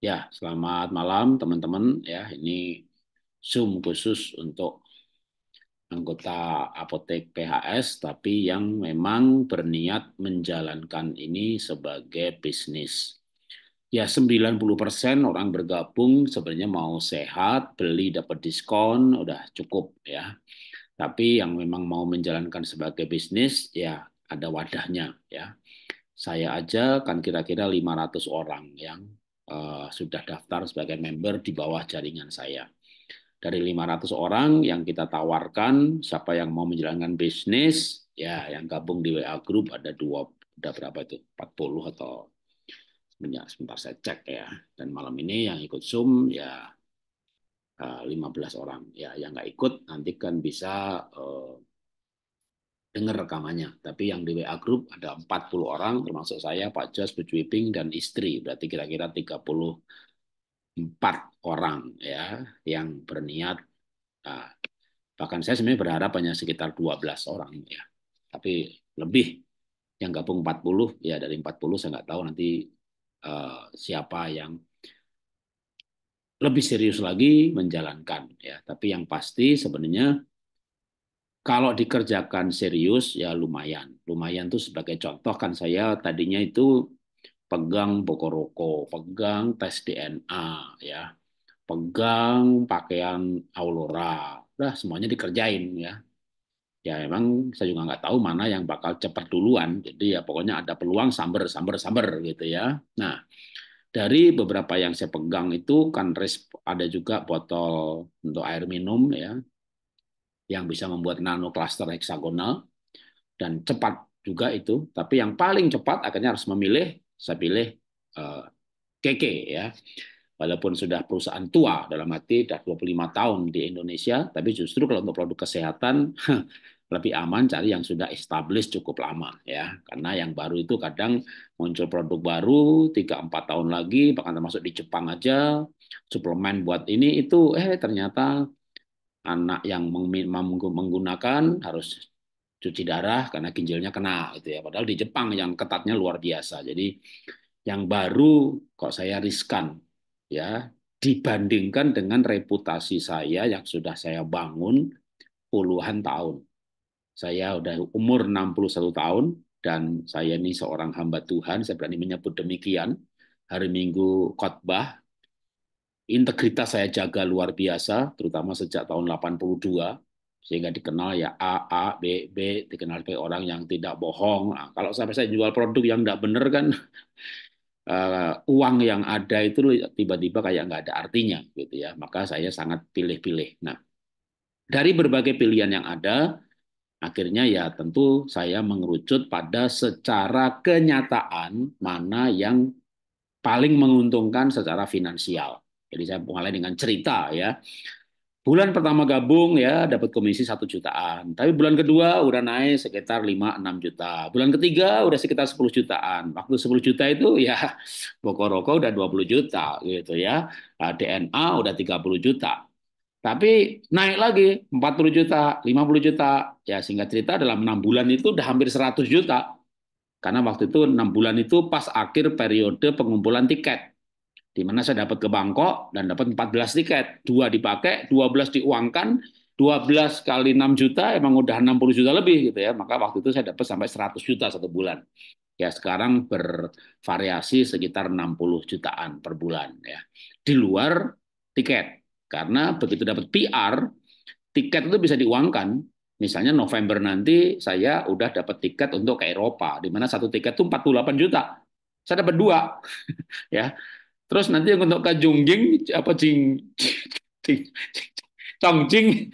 Ya, selamat malam teman-teman. Ya, ini Zoom khusus untuk anggota apotek PHS, tapi yang memang berniat menjalankan ini sebagai bisnis. Ya, 90% orang bergabung sebenarnya mau sehat, beli dapat diskon, udah cukup ya. Tapi yang memang mau menjalankan sebagai bisnis, ya ada wadahnya ya. Saya aja kan kira-kira 500 orang yang Eh, sudah daftar sebagai member di bawah jaringan saya. Dari 500 orang yang kita tawarkan, siapa yang mau menjalankan bisnis, ya yang gabung di WA Group ada dua, ada berapa itu? 40 atau sebentar, sebentar saya cek ya. Dan malam ini yang ikut Zoom ya 15 eh, orang. Ya yang nggak ikut nanti kan bisa uh, dengar rekamannya. Tapi yang di WA Group ada 40 orang, termasuk saya, Pak Jos, Bu Cuiping, dan istri. Berarti kira-kira 34 orang ya yang berniat. Nah, bahkan saya sebenarnya berharap hanya sekitar 12 orang ya. Tapi lebih yang gabung 40 ya dari 40 saya nggak tahu nanti uh, siapa yang lebih serius lagi menjalankan ya tapi yang pasti sebenarnya kalau dikerjakan serius ya lumayan. Lumayan tuh sebagai contoh kan saya tadinya itu pegang Bokoroko, pegang tes DNA ya, pegang pakaian Aurora. Udah semuanya dikerjain ya. Ya emang saya juga nggak tahu mana yang bakal cepat duluan. Jadi ya pokoknya ada peluang samber, samber, samber gitu ya. Nah dari beberapa yang saya pegang itu kan ada juga botol untuk air minum ya yang bisa membuat nano cluster heksagonal dan cepat juga itu. Tapi yang paling cepat akhirnya harus memilih, saya pilih uh, eh, KK ya. Walaupun sudah perusahaan tua dalam arti sudah 25 tahun di Indonesia, tapi justru kalau untuk produk kesehatan lebih aman cari yang sudah established cukup lama ya karena yang baru itu kadang muncul produk baru 3 4 tahun lagi bahkan termasuk di Jepang aja suplemen buat ini itu eh ternyata anak yang menggunakan harus cuci darah karena ginjalnya kena gitu ya. Padahal di Jepang yang ketatnya luar biasa. Jadi yang baru kok saya riskan ya dibandingkan dengan reputasi saya yang sudah saya bangun puluhan tahun. Saya udah umur 61 tahun dan saya ini seorang hamba Tuhan, saya berani menyebut demikian. Hari Minggu khotbah integritas saya jaga luar biasa, terutama sejak tahun 82, sehingga dikenal ya A, A, B, B, dikenal sebagai orang yang tidak bohong. Nah, kalau sampai saya jual produk yang tidak benar kan, uh, uang yang ada itu tiba-tiba kayak nggak ada artinya gitu ya. Maka saya sangat pilih-pilih. Nah, dari berbagai pilihan yang ada, akhirnya ya tentu saya mengerucut pada secara kenyataan mana yang paling menguntungkan secara finansial. Jadi saya mulai dengan cerita ya. Bulan pertama gabung ya dapat komisi satu jutaan. Tapi bulan kedua udah naik sekitar 5 6 juta. Bulan ketiga udah sekitar 10 jutaan. Waktu 10 juta itu ya rokok rokok udah 20 juta gitu ya. DNA udah 30 juta. Tapi naik lagi 40 juta, 50 juta. Ya singkat cerita dalam 6 bulan itu udah hampir 100 juta. Karena waktu itu 6 bulan itu pas akhir periode pengumpulan tiket di mana saya dapat ke Bangkok dan dapat 14 tiket. Dua dipakai, 12 diuangkan, 12 kali 6 juta emang udah 60 juta lebih gitu ya. Maka waktu itu saya dapat sampai 100 juta satu bulan. Ya sekarang bervariasi sekitar 60 jutaan per bulan ya. Di luar tiket. Karena begitu dapat PR, tiket itu bisa diuangkan. Misalnya November nanti saya udah dapat tiket untuk ke Eropa, di mana satu tiket itu 48 juta. Saya dapat dua, ya Terus nanti yang untuk ke Jungjing apa Jing, Jing, Jing Chongjing,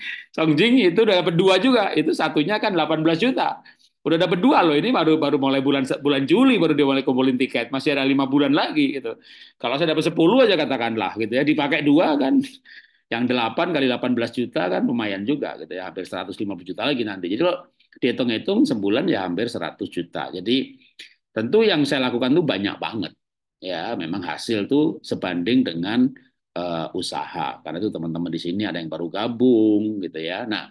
jing itu udah dapat dua juga. Itu satunya kan 18 juta. Udah dapat dua loh. Ini baru baru mulai bulan bulan Juli baru dia mulai kumpulin tiket. Masih ada lima bulan lagi gitu. Kalau saya dapat 10 aja katakanlah gitu ya. Dipakai dua kan. Yang 8 kali 18 juta kan lumayan juga gitu ya. Hampir 150 juta lagi nanti. Jadi kalau dihitung-hitung sebulan ya hampir 100 juta. Jadi tentu yang saya lakukan itu banyak banget ya memang hasil tuh sebanding dengan uh, usaha karena itu teman-teman di sini ada yang baru gabung gitu ya nah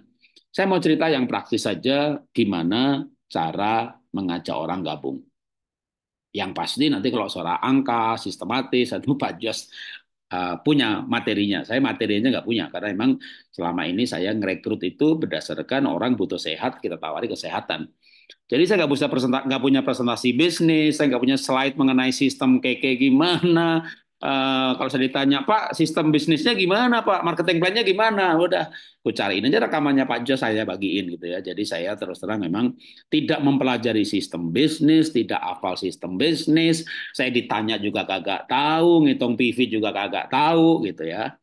saya mau cerita yang praktis saja gimana cara mengajak orang gabung yang pasti nanti kalau suara angka sistematis atau Pak just uh, eh, punya materinya saya materinya nggak punya karena memang selama ini saya ngerekrut itu berdasarkan orang butuh sehat kita tawari kesehatan jadi saya nggak bisa presentasi, nggak punya presentasi bisnis, saya nggak punya slide mengenai sistem kayak gimana. Uh, kalau saya ditanya Pak, sistem bisnisnya gimana Pak, marketing plannya gimana, udah, aku cariin aja rekamannya Pak Jo saya bagiin gitu ya. Jadi saya terus terang memang tidak mempelajari sistem bisnis, tidak hafal sistem bisnis. Saya ditanya juga kagak tahu, ngitung PV juga kagak tahu gitu ya.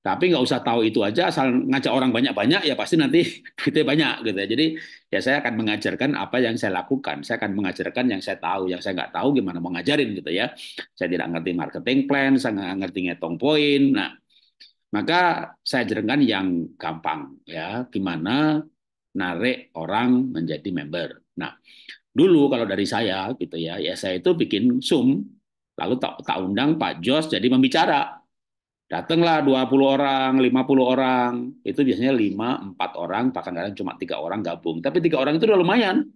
Tapi nggak usah tahu itu aja, asal ngajak orang banyak-banyak ya pasti nanti duitnya banyak gitu ya. Jadi ya saya akan mengajarkan apa yang saya lakukan. Saya akan mengajarkan yang saya tahu, yang saya nggak tahu gimana mengajarin gitu ya. Saya tidak ngerti marketing plan, saya nggak ngerti ngetong poin. Nah, maka saya ajarkan yang gampang ya, gimana narik orang menjadi member. Nah, dulu kalau dari saya gitu ya, ya saya itu bikin Zoom lalu tak, undang Pak Jos jadi membicara. Datanglah 20 orang, 50 orang, itu biasanya 5, 4 orang, bahkan kadang cuma tiga orang gabung. Tapi tiga orang itu udah lumayan.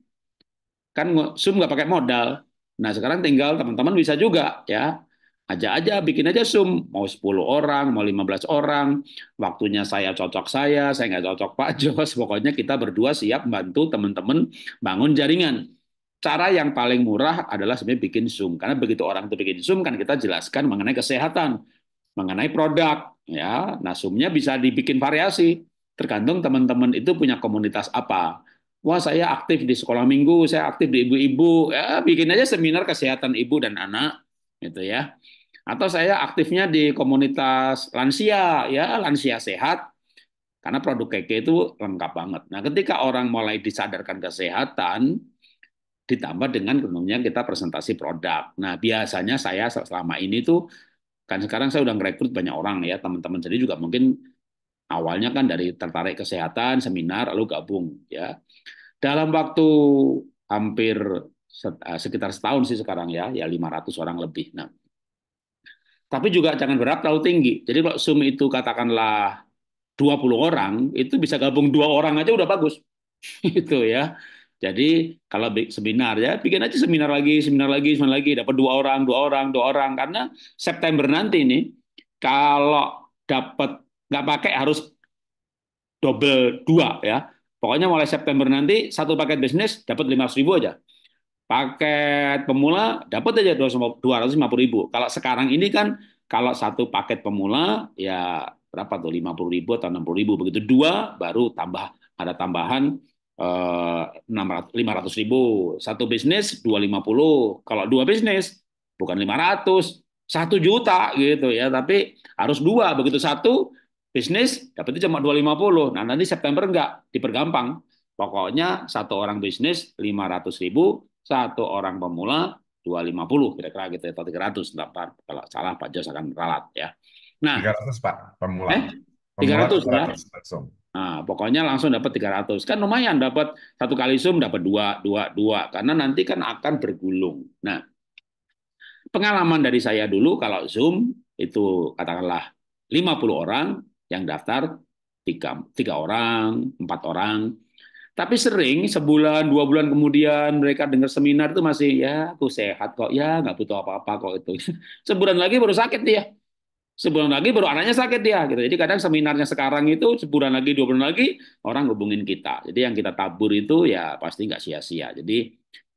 Kan Zoom nggak pakai modal. Nah sekarang tinggal teman-teman bisa juga ya aja aja bikin aja Zoom mau 10 orang mau 15 orang waktunya saya cocok saya saya nggak cocok Pak Jos pokoknya kita berdua siap bantu teman-teman bangun jaringan cara yang paling murah adalah sebenarnya bikin Zoom karena begitu orang itu bikin Zoom kan kita jelaskan mengenai kesehatan mengenai produk ya nah sumnya bisa dibikin variasi tergantung teman-teman itu punya komunitas apa wah saya aktif di sekolah minggu saya aktif di ibu-ibu ya, bikin aja seminar kesehatan ibu dan anak gitu ya atau saya aktifnya di komunitas lansia ya lansia sehat karena produk KK itu lengkap banget. Nah, ketika orang mulai disadarkan kesehatan, ditambah dengan tentunya kita presentasi produk. Nah, biasanya saya selama ini tuh kan sekarang saya udah ngerekrut banyak orang ya teman-teman sendiri juga mungkin awalnya kan dari tertarik kesehatan seminar lalu gabung ya dalam waktu hampir eh, sekitar setahun sih sekarang ya ya 500 orang lebih nah tapi juga jangan berat terlalu tinggi jadi kalau sum itu katakanlah 20 orang itu bisa gabung dua orang aja udah bagus gitu ya jadi kalau seminar ya bikin aja seminar lagi, seminar lagi, seminar lagi, dapat dua orang, dua orang, dua orang karena September nanti ini kalau dapat nggak pakai harus double dua ya. Pokoknya mulai September nanti satu paket bisnis dapat lima ribu aja. Paket pemula dapat aja dua ratus lima puluh ribu. Kalau sekarang ini kan kalau satu paket pemula ya berapa tuh lima puluh ribu atau enam puluh ribu begitu dua baru tambah ada tambahan Eh, lima ratus ribu satu bisnis dua lima puluh kalau dua bisnis bukan lima ratus satu juta gitu ya tapi harus dua begitu satu bisnis dapatnya cuma dua lima puluh nah nanti September enggak dipergampang pokoknya satu orang bisnis lima ratus ribu satu orang pemula dua lima puluh kira-kira gitu ya, atau tiga ratus kalau salah Pak Jos akan ralat ya nah tiga ratus Pak pemula eh? tiga ratus ya Nah, pokoknya langsung dapat 300. Kan lumayan dapat satu kali zoom dapat dua, dua, dua. Karena nanti kan akan bergulung. Nah, pengalaman dari saya dulu kalau Zoom itu katakanlah 50 orang yang daftar tiga, tiga orang, empat orang. Tapi sering sebulan, dua bulan kemudian mereka dengar seminar itu masih ya aku sehat kok, ya nggak butuh apa-apa kok itu. Sebulan lagi baru sakit dia. Sebulan lagi baru anaknya sakit ya, gitu. Jadi kadang seminarnya sekarang itu sebulan lagi, dua bulan lagi orang hubungin kita. Jadi yang kita tabur itu ya pasti nggak sia-sia. Jadi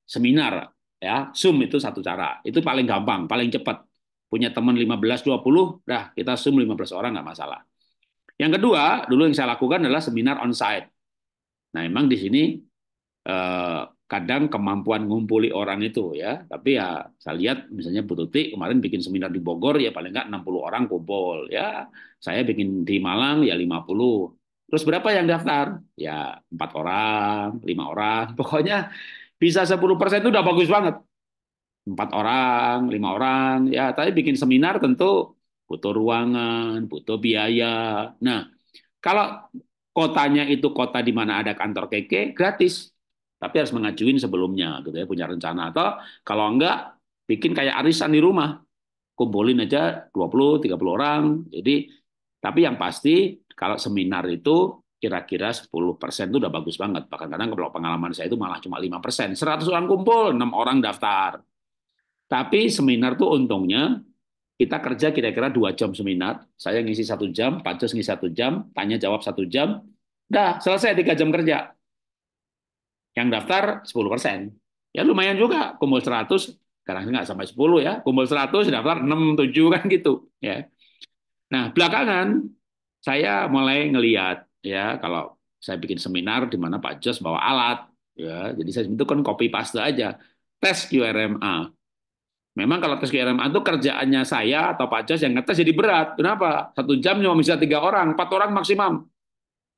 seminar ya, Zoom itu satu cara. Itu paling gampang, paling cepat. Punya teman 15 20, dah kita Zoom 15 orang nggak masalah. Yang kedua, dulu yang saya lakukan adalah seminar on site. Nah, emang di sini eh, kadang kemampuan ngumpuli orang itu ya tapi ya saya lihat misalnya Bu Tuti kemarin bikin seminar di Bogor ya paling nggak 60 orang kumpul ya saya bikin di Malang ya 50 terus berapa yang daftar ya empat orang lima orang pokoknya bisa 10 persen itu udah bagus banget empat orang lima orang ya tapi bikin seminar tentu butuh ruangan butuh biaya nah kalau kotanya itu kota di mana ada kantor keke gratis tapi harus mengajuin sebelumnya gitu ya punya rencana atau kalau enggak bikin kayak arisan di rumah kumpulin aja 20 30 orang jadi tapi yang pasti kalau seminar itu kira-kira 10% itu udah bagus banget bahkan kadang kalau pengalaman saya itu malah cuma 5% 100 orang kumpul 6 orang daftar tapi seminar tuh untungnya kita kerja kira-kira dua jam seminar, saya ngisi satu jam, Pak Jos ngisi satu jam, tanya jawab satu jam, dah selesai tiga jam kerja yang daftar 10%. Ya lumayan juga, kumpul 100, sekarang nggak sampai 10 ya, kumpul 100, daftar 6, 7 kan gitu. ya. Nah, belakangan saya mulai ngeliat, ya kalau saya bikin seminar di mana Pak Jos bawa alat, ya jadi saya itu kan copy paste aja, tes QRMA. Memang kalau tes QRMA itu kerjaannya saya atau Pak Jos yang ngetes jadi berat. Kenapa? Satu jam cuma bisa tiga orang, empat orang maksimum.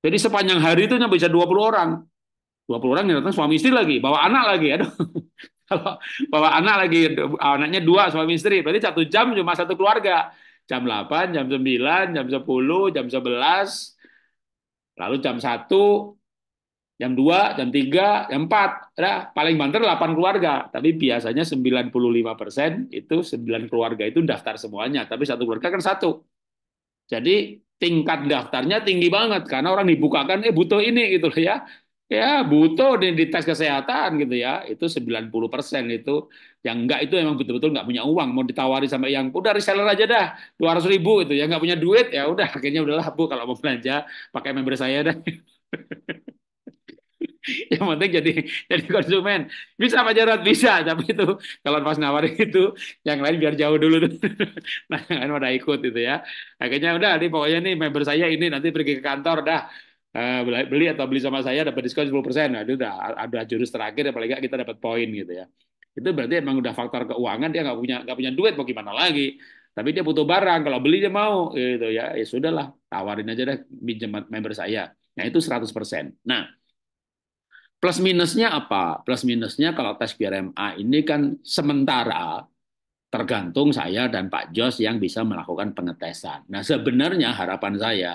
Jadi sepanjang hari itu bisa 20 orang. 20 orang yang datang suami istri lagi, bawa anak lagi. Aduh. Kalau bawa anak lagi, anaknya dua suami istri, berarti satu jam cuma satu keluarga. Jam 8, jam 9, jam 10, jam 11, lalu jam 1, jam 2, jam 3, jam 4. Nah, paling banter 8 keluarga. Tapi biasanya 95% itu 9 keluarga itu daftar semuanya. Tapi satu keluarga kan satu. Jadi tingkat daftarnya tinggi banget. Karena orang dibukakan, eh butuh ini gitu loh ya ya butuh di, di tes kesehatan gitu ya itu 90 persen itu yang enggak itu emang betul-betul enggak punya uang mau ditawari sama yang udah reseller aja dah dua ratus ribu itu ya enggak punya duit ya udah akhirnya udahlah bu kalau mau belanja pakai member saya dah yang penting jadi jadi konsumen bisa Pak Jarod bisa tapi itu kalau pas nawarin itu yang lain biar jauh dulu tuh nah yang lain pada ikut itu ya akhirnya udah nih pokoknya nih member saya ini nanti pergi ke kantor dah uh, beli atau beli sama saya dapat diskon 10 persen. Nah, itu udah ada jurus terakhir, apalagi ya, nggak kita dapat poin gitu ya. Itu berarti emang udah faktor keuangan dia nggak punya nggak punya duit mau gimana lagi. Tapi dia butuh barang, kalau beli dia mau gitu ya. Ya sudahlah, tawarin aja deh pinjam member saya. Nah, itu 100 persen. Nah, plus minusnya apa? Plus minusnya kalau tes BRMA ini kan sementara tergantung saya dan Pak Jos yang bisa melakukan pengetesan. Nah, sebenarnya harapan saya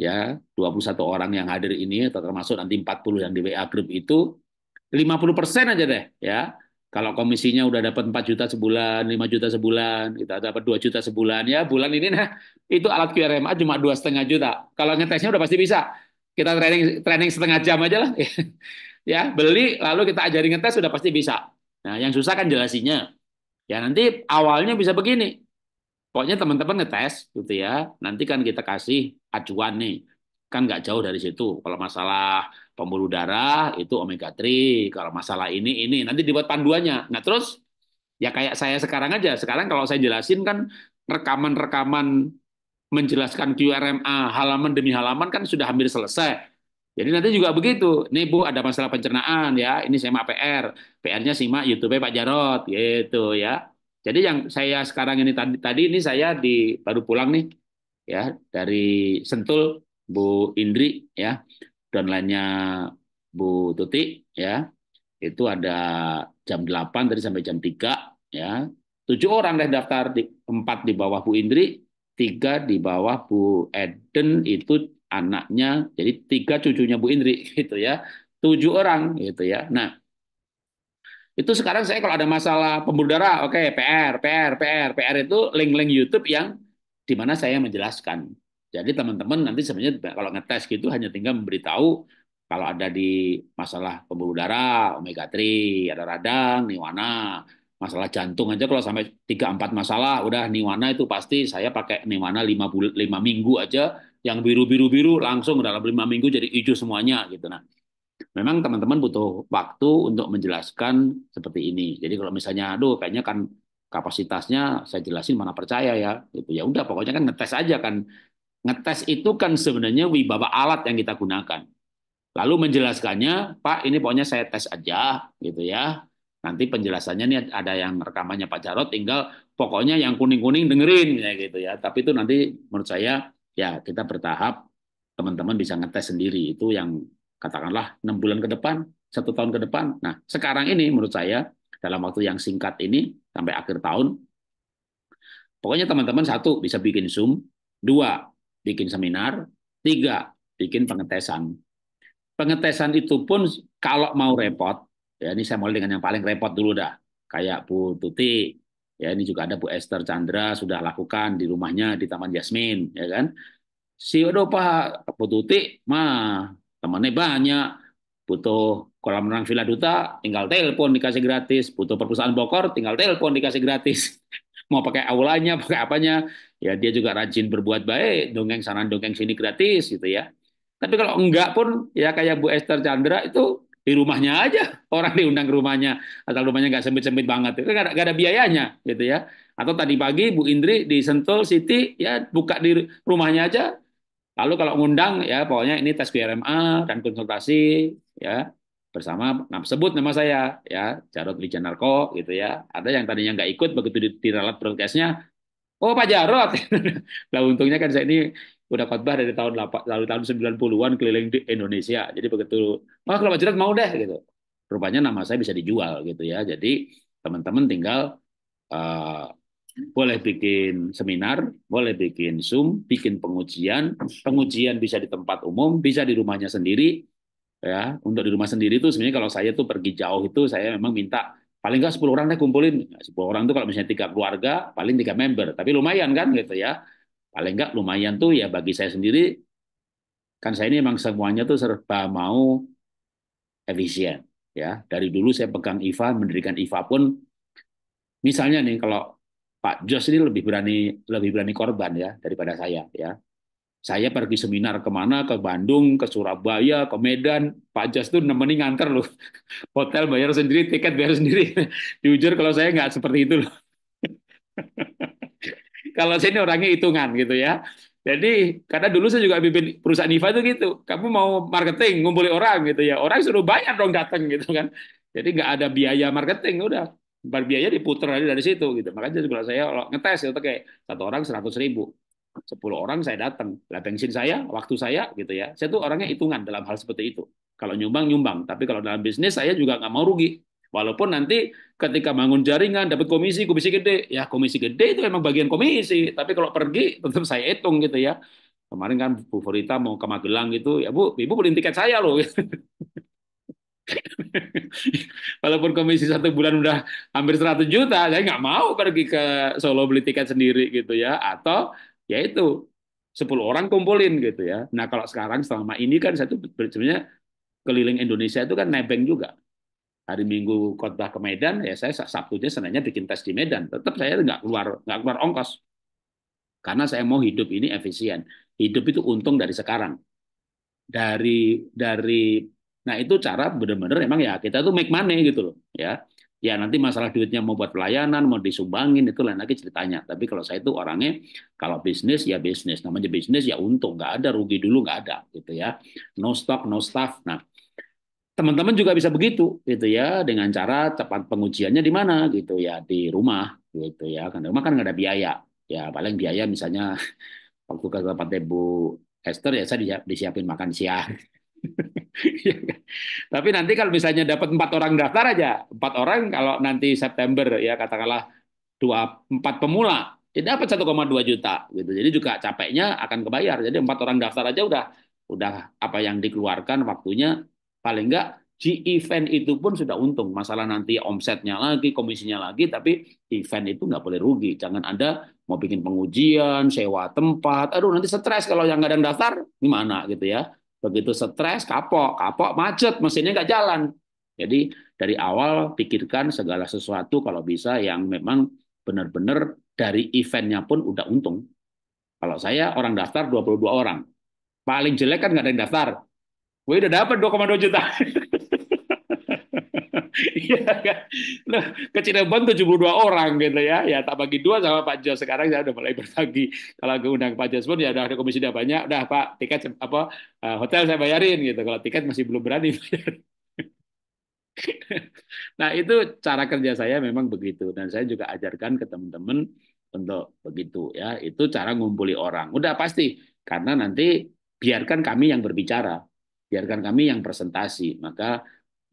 ya 21 orang yang hadir ini atau termasuk nanti 40 yang di WA grup itu 50% aja deh ya. Kalau komisinya udah dapat 4 juta sebulan, 5 juta sebulan, kita dapat 2 juta sebulan ya bulan ini nah itu alat QRMA cuma dua setengah juta. Kalau ngetesnya udah pasti bisa. Kita training training setengah jam aja lah. ya, beli lalu kita ajarin ngetes sudah pasti bisa. Nah, yang susah kan jelasinya. Ya nanti awalnya bisa begini. Pokoknya teman-teman ngetes gitu ya. Nanti kan kita kasih acuan nih kan nggak jauh dari situ kalau masalah pembuluh darah itu omega 3 kalau masalah ini ini nanti dibuat panduannya nah terus ya kayak saya sekarang aja sekarang kalau saya jelasin kan rekaman-rekaman menjelaskan QRMA halaman demi halaman kan sudah hampir selesai jadi nanti juga begitu. Nih Bu ada masalah pencernaan ya, ini saya PR. PR-nya simak YouTube Pak Jarot gitu ya. Jadi yang saya sekarang ini tadi tadi ini saya di baru pulang nih ya dari Sentul Bu Indri ya downline-nya Bu Tuti ya itu ada jam 8 tadi sampai jam 3 ya tujuh orang deh daftar di empat di bawah Bu Indri tiga di bawah Bu Eden itu anaknya jadi tiga cucunya Bu Indri gitu ya tujuh orang gitu ya nah itu sekarang saya kalau ada masalah pembuluh darah oke okay, PR PR PR PR itu link-link YouTube yang di mana saya menjelaskan. Jadi teman-teman nanti sebenarnya kalau ngetes gitu hanya tinggal memberitahu kalau ada di masalah pembuluh darah, omega 3, ada radang, niwana, masalah jantung aja kalau sampai 3 4 masalah udah niwana itu pasti saya pakai niwana 5 5 minggu aja yang biru-biru biru langsung dalam 5 minggu jadi hijau semuanya gitu nah. Memang teman-teman butuh waktu untuk menjelaskan seperti ini. Jadi kalau misalnya aduh kayaknya kan kapasitasnya saya jelasin mana percaya ya gitu ya udah pokoknya kan ngetes aja kan ngetes itu kan sebenarnya wibawa alat yang kita gunakan lalu menjelaskannya Pak ini pokoknya saya tes aja gitu ya nanti penjelasannya nih ada yang rekamannya Pak jarod tinggal pokoknya yang kuning-kuning dengerin ya gitu ya tapi itu nanti menurut saya ya kita bertahap teman-teman bisa ngetes sendiri itu yang katakanlah enam bulan ke depan satu tahun ke depan nah sekarang ini menurut saya dalam waktu yang singkat ini sampai akhir tahun. Pokoknya teman-teman satu bisa bikin Zoom, dua bikin seminar, tiga bikin pengetesan. Pengetesan itu pun kalau mau repot, ya ini saya mulai dengan yang paling repot dulu dah. Kayak Bu Tuti, ya ini juga ada Bu Esther Chandra sudah lakukan di rumahnya di Taman Jasmine, ya kan? Si Pak Bu Tuti mah temannya banyak, butuh Kolam renang Villa Duta tinggal telepon dikasih gratis, butuh perpustakaan Bokor tinggal telepon dikasih gratis. Mau pakai aulanya, pakai apanya, ya dia juga rajin berbuat baik, dongeng sana dongeng sini gratis gitu ya. Tapi kalau enggak pun ya kayak Bu Esther Chandra itu di rumahnya aja orang diundang ke rumahnya atau rumahnya nggak sempit sempit banget itu kan nggak gak ada biayanya gitu ya atau tadi pagi Bu Indri di Sentul City ya buka di rumahnya aja lalu kalau ngundang ya pokoknya ini tes BRMA dan konsultasi ya bersama nah, sebut nama saya ya Jarod Wijanarko gitu ya ada yang tadinya nggak ikut begitu diralat broadcastnya oh Pak Jarod Nah, untungnya kan saya ini udah khotbah dari tahun lalu tahun 90-an keliling di Indonesia jadi begitu oh, kalau Pak Jarod mau deh gitu rupanya nama saya bisa dijual gitu ya jadi teman-teman tinggal uh, boleh bikin seminar, boleh bikin Zoom, bikin pengujian, pengujian bisa di tempat umum, bisa di rumahnya sendiri, ya untuk di rumah sendiri itu sebenarnya kalau saya tuh pergi jauh itu saya memang minta paling nggak 10 orang deh kumpulin 10 orang tuh kalau misalnya tiga keluarga paling tiga member tapi lumayan kan gitu ya paling nggak lumayan tuh ya bagi saya sendiri kan saya ini memang semuanya tuh serba mau efisien ya dari dulu saya pegang Iva mendirikan Iva pun misalnya nih kalau Pak Jos ini lebih berani lebih berani korban ya daripada saya ya saya pergi seminar kemana, ke Bandung, ke Surabaya, ke Medan. Pak Jas tuh nemenin nganter loh. Hotel bayar sendiri, tiket bayar sendiri. Jujur kalau saya nggak seperti itu loh. kalau saya ini orangnya hitungan gitu ya. Jadi karena dulu saya juga pimpin perusahaan IVA itu gitu. Kamu mau marketing, ngumpulin orang gitu ya. Orang suruh bayar dong datang gitu kan. Jadi nggak ada biaya marketing, udah berbiaya diputar aja dari situ gitu. Makanya juga saya kalau ngetes itu kayak satu orang seratus ribu, 10 orang saya datang. Lah bensin saya, waktu saya gitu ya. Saya tuh orangnya hitungan dalam hal seperti itu. Kalau nyumbang nyumbang, tapi kalau dalam bisnis saya juga nggak mau rugi. Walaupun nanti ketika bangun jaringan dapat komisi, komisi gede. Ya komisi gede itu memang bagian komisi, tapi kalau pergi tetap saya hitung gitu ya. Kemarin kan Bu Forita mau ke Magelang gitu, ya Bu, Ibu beli tiket saya loh. Walaupun komisi satu bulan udah hampir 100 juta, saya nggak mau pergi ke Solo beli tiket sendiri gitu ya. Atau yaitu sepuluh orang kumpulin gitu ya. Nah kalau sekarang selama ini kan saya tuh sebenarnya keliling Indonesia itu kan nebeng juga. Hari Minggu khotbah ke Medan, ya saya Sabtunya senangnya bikin tes di Medan. Tetap saya nggak keluar nggak keluar ongkos. Karena saya mau hidup ini efisien. Hidup itu untung dari sekarang. Dari dari nah itu cara benar-benar emang ya kita tuh make money gitu loh ya Ya nanti masalah duitnya mau buat pelayanan, mau disumbangin itu lain lagi ceritanya. Tapi kalau saya itu orangnya kalau bisnis ya bisnis, namanya bisnis ya untung, nggak ada rugi dulu nggak ada gitu ya. No stock, no staff. Nah teman-teman juga bisa begitu gitu ya dengan cara cepat pengujiannya di mana gitu ya di rumah gitu ya kan rumah kan nggak ada biaya ya paling biaya misalnya waktu ke tempat Bu Esther ya saya disiapin makan siang Iya kan? Tapi nanti kalau misalnya dapat empat orang daftar aja, empat orang kalau nanti September ya katakanlah dua empat pemula, jadi dapat 1,2 juta gitu. Jadi juga capeknya akan kebayar. Jadi empat orang daftar aja udah udah apa yang dikeluarkan waktunya paling enggak di event itu pun sudah untung. Masalah nanti omsetnya lagi, komisinya lagi, tapi event itu nggak boleh rugi. Jangan Anda mau bikin pengujian, sewa tempat, aduh nanti stres kalau yang nggak ada yang daftar, gimana gitu ya Begitu stres, kapok, kapok macet, mesinnya nggak jalan. Jadi dari awal pikirkan segala sesuatu kalau bisa yang memang benar-benar dari eventnya pun udah untung. Kalau saya orang daftar 22 orang. Paling jelek kan nggak ada yang daftar. Gue udah dapat 2,2 juta. Iya, kan? nah, ke Cirebon 72 orang gitu ya. Ya tak bagi dua sama Pak Jos sekarang saya udah mulai berbagi. Kalau ke undang Pak Jos pun ya udah ada komisi udah banyak. Udah Pak tiket apa eh, hotel saya bayarin gitu. Kalau tiket masih belum berani. nah itu cara kerja saya memang begitu dan saya juga ajarkan ke teman-teman untuk begitu ya itu cara ngumpuli orang udah pasti karena nanti biarkan kami yang berbicara biarkan kami yang presentasi maka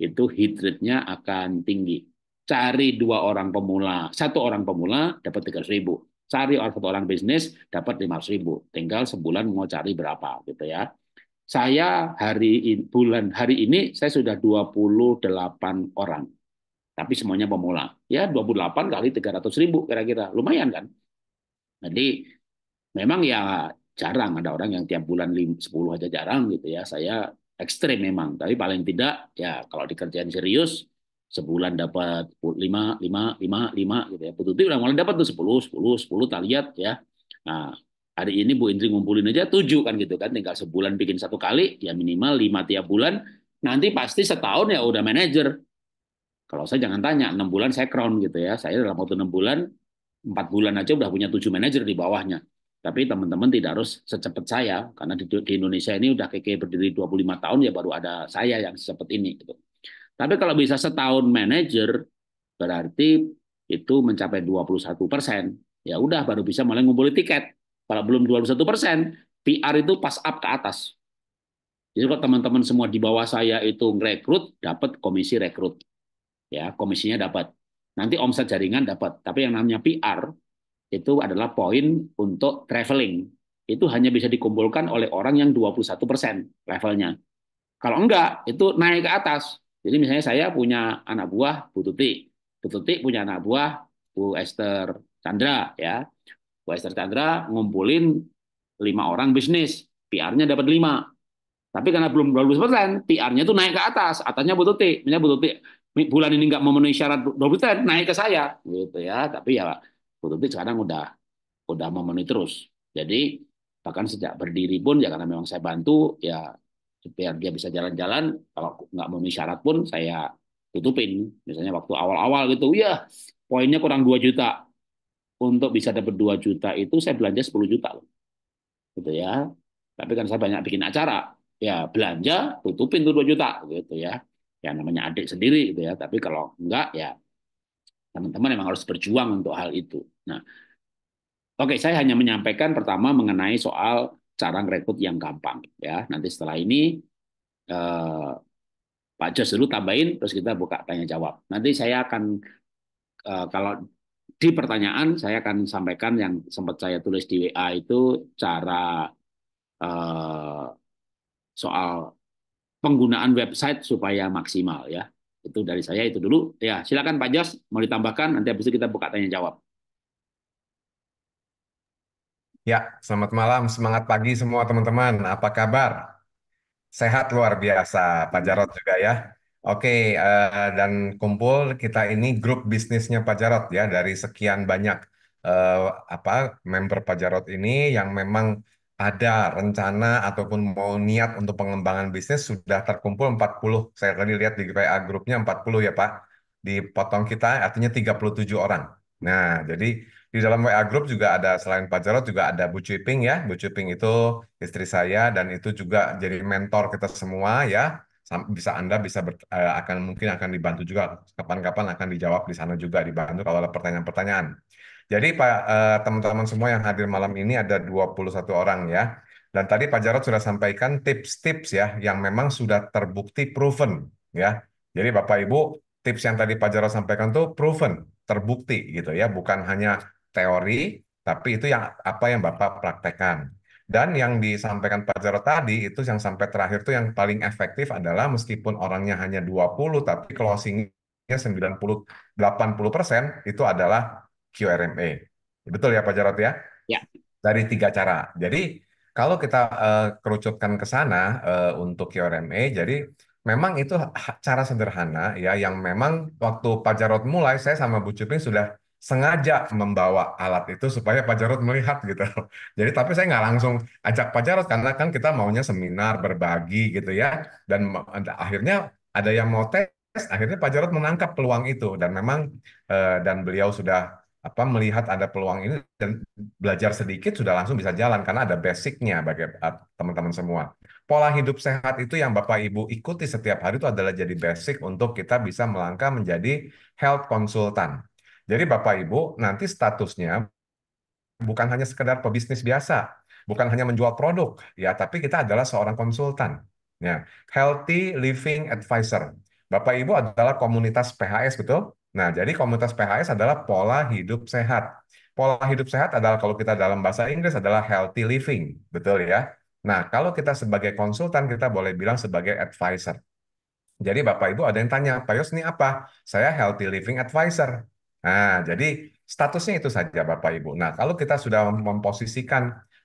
itu hit rate-nya akan tinggi. Cari dua orang pemula, satu orang pemula dapat 300 ribu. Cari orang satu orang bisnis dapat 500 ribu. Tinggal sebulan mau cari berapa gitu ya. Saya hari in, bulan hari ini saya sudah 28 orang. Tapi semuanya pemula. Ya 28 kali 300 ribu kira-kira. Lumayan kan? Jadi memang ya jarang ada orang yang tiap bulan 10 aja jarang gitu ya. Saya ekstrim memang, tapi paling tidak ya kalau dikerjain serius sebulan dapat 5 5 5 5 gitu ya. Pututi udah mulai dapat tuh 10 10 10 tak lihat ya. Nah, hari ini Bu Indri ngumpulin aja 7 kan gitu kan tinggal sebulan bikin satu kali ya minimal 5 tiap bulan nanti pasti setahun ya udah manajer. Kalau saya jangan tanya, 6 bulan saya crown gitu ya. Saya dalam waktu 6 bulan, 4 bulan aja udah punya 7 manajer di bawahnya. Tapi teman-teman tidak harus secepat saya karena di, Indonesia ini udah keke berdiri 25 tahun ya baru ada saya yang secepat ini gitu. Tapi kalau bisa setahun manajer berarti itu mencapai 21 persen. Ya udah baru bisa mulai ngumpulin tiket. Kalau belum 21 persen, PR itu pas up ke atas. Jadi kalau teman-teman semua di bawah saya itu rekrut, dapat komisi rekrut. Ya, komisinya dapat. Nanti omset jaringan dapat. Tapi yang namanya PR itu adalah poin untuk traveling. Itu hanya bisa dikumpulkan oleh orang yang 21% levelnya. Kalau enggak, itu naik ke atas. Jadi misalnya saya punya anak buah Bu Tuti. Bu Tuti punya anak buah Bu Esther Chandra. ya. Bu Esther Chandra ngumpulin lima orang bisnis. PR-nya dapat lima. Tapi karena belum 20%, PR-nya itu naik ke atas. Atasnya Bu Tuti. Misalnya Bu Tuti bulan ini nggak memenuhi syarat 20%, naik ke saya. gitu ya. Tapi ya Publik sekarang udah udah memenuhi terus. Jadi bahkan sejak berdiri pun ya karena memang saya bantu ya supaya dia bisa jalan-jalan kalau nggak memenuhi syarat pun saya tutupin misalnya waktu awal-awal gitu ya poinnya kurang 2 juta untuk bisa dapat 2 juta itu saya belanja 10 juta loh. gitu ya tapi kan saya banyak bikin acara ya belanja tutupin tuh 2 juta gitu ya ya namanya adik sendiri gitu ya tapi kalau enggak ya teman-teman memang harus berjuang untuk hal itu. Nah, oke, okay, saya hanya menyampaikan pertama mengenai soal cara rekrut yang gampang, ya. Nanti setelah ini eh, Pak Jos dulu tambahin, terus kita buka tanya jawab. Nanti saya akan eh, kalau di pertanyaan saya akan sampaikan yang sempat saya tulis di WA itu cara eh, soal penggunaan website supaya maksimal ya. Itu dari saya itu dulu. Ya, silakan Pak Jos mau ditambahkan nanti habis itu kita buka tanya jawab. Ya, selamat malam, semangat pagi semua teman-teman. Apa kabar? Sehat luar biasa, Pak Jarot juga ya. Oke, eh, dan kumpul kita ini grup bisnisnya Pak Jarot ya dari sekian banyak eh, apa member Pak Jarot ini yang memang ada rencana ataupun mau niat untuk pengembangan bisnis sudah terkumpul 40. Saya tadi lihat di WA grupnya 40 ya Pak. Dipotong kita artinya 37 orang. Nah, jadi di dalam WA group juga ada selain Pak Jarod juga ada Bu Cuiping ya. Bu Cuiping itu istri saya dan itu juga jadi mentor kita semua ya. Bisa Anda bisa ber, eh, akan mungkin akan dibantu juga kapan-kapan akan dijawab di sana juga dibantu kalau ada pertanyaan-pertanyaan. Jadi Pak eh, teman-teman semua yang hadir malam ini ada 21 orang ya. Dan tadi Pak Jarod sudah sampaikan tips-tips ya yang memang sudah terbukti proven ya. Jadi Bapak Ibu, tips yang tadi Pak Jarod sampaikan tuh proven, terbukti gitu ya, bukan hanya teori tapi itu yang apa yang Bapak praktekkan. Dan yang disampaikan Pak Jarod tadi itu yang sampai terakhir itu yang paling efektif adalah meskipun orangnya hanya 20 tapi closingnya 90 80 persen itu adalah QRMA. E. Betul ya Pak Jarot ya? Ya. Dari tiga cara. Jadi kalau kita uh, kerucutkan ke sana uh, untuk QRMA, e, jadi memang itu cara sederhana ya yang memang waktu Pak Jarot mulai saya sama Bu Cuping sudah sengaja membawa alat itu supaya Pak Jarot melihat gitu. Jadi tapi saya nggak langsung ajak Pak Jarot karena kan kita maunya seminar berbagi gitu ya. Dan akhirnya ada yang mau tes, akhirnya Pak Jarot menangkap peluang itu dan memang eh, dan beliau sudah apa melihat ada peluang ini dan belajar sedikit sudah langsung bisa jalan karena ada basicnya bagi teman-teman semua. Pola hidup sehat itu yang Bapak Ibu ikuti setiap hari itu adalah jadi basic untuk kita bisa melangkah menjadi health konsultan. Jadi Bapak Ibu nanti statusnya bukan hanya sekedar pebisnis biasa, bukan hanya menjual produk ya, tapi kita adalah seorang konsultan. Ya, healthy living advisor. Bapak Ibu adalah komunitas PHS betul? Nah, jadi komunitas PHS adalah pola hidup sehat. Pola hidup sehat adalah kalau kita dalam bahasa Inggris adalah healthy living, betul ya? Nah, kalau kita sebagai konsultan kita boleh bilang sebagai advisor. Jadi Bapak Ibu ada yang tanya, Pak Yos ini apa? Saya healthy living advisor. Nah, jadi statusnya itu saja Bapak Ibu. Nah, kalau kita sudah memposisikan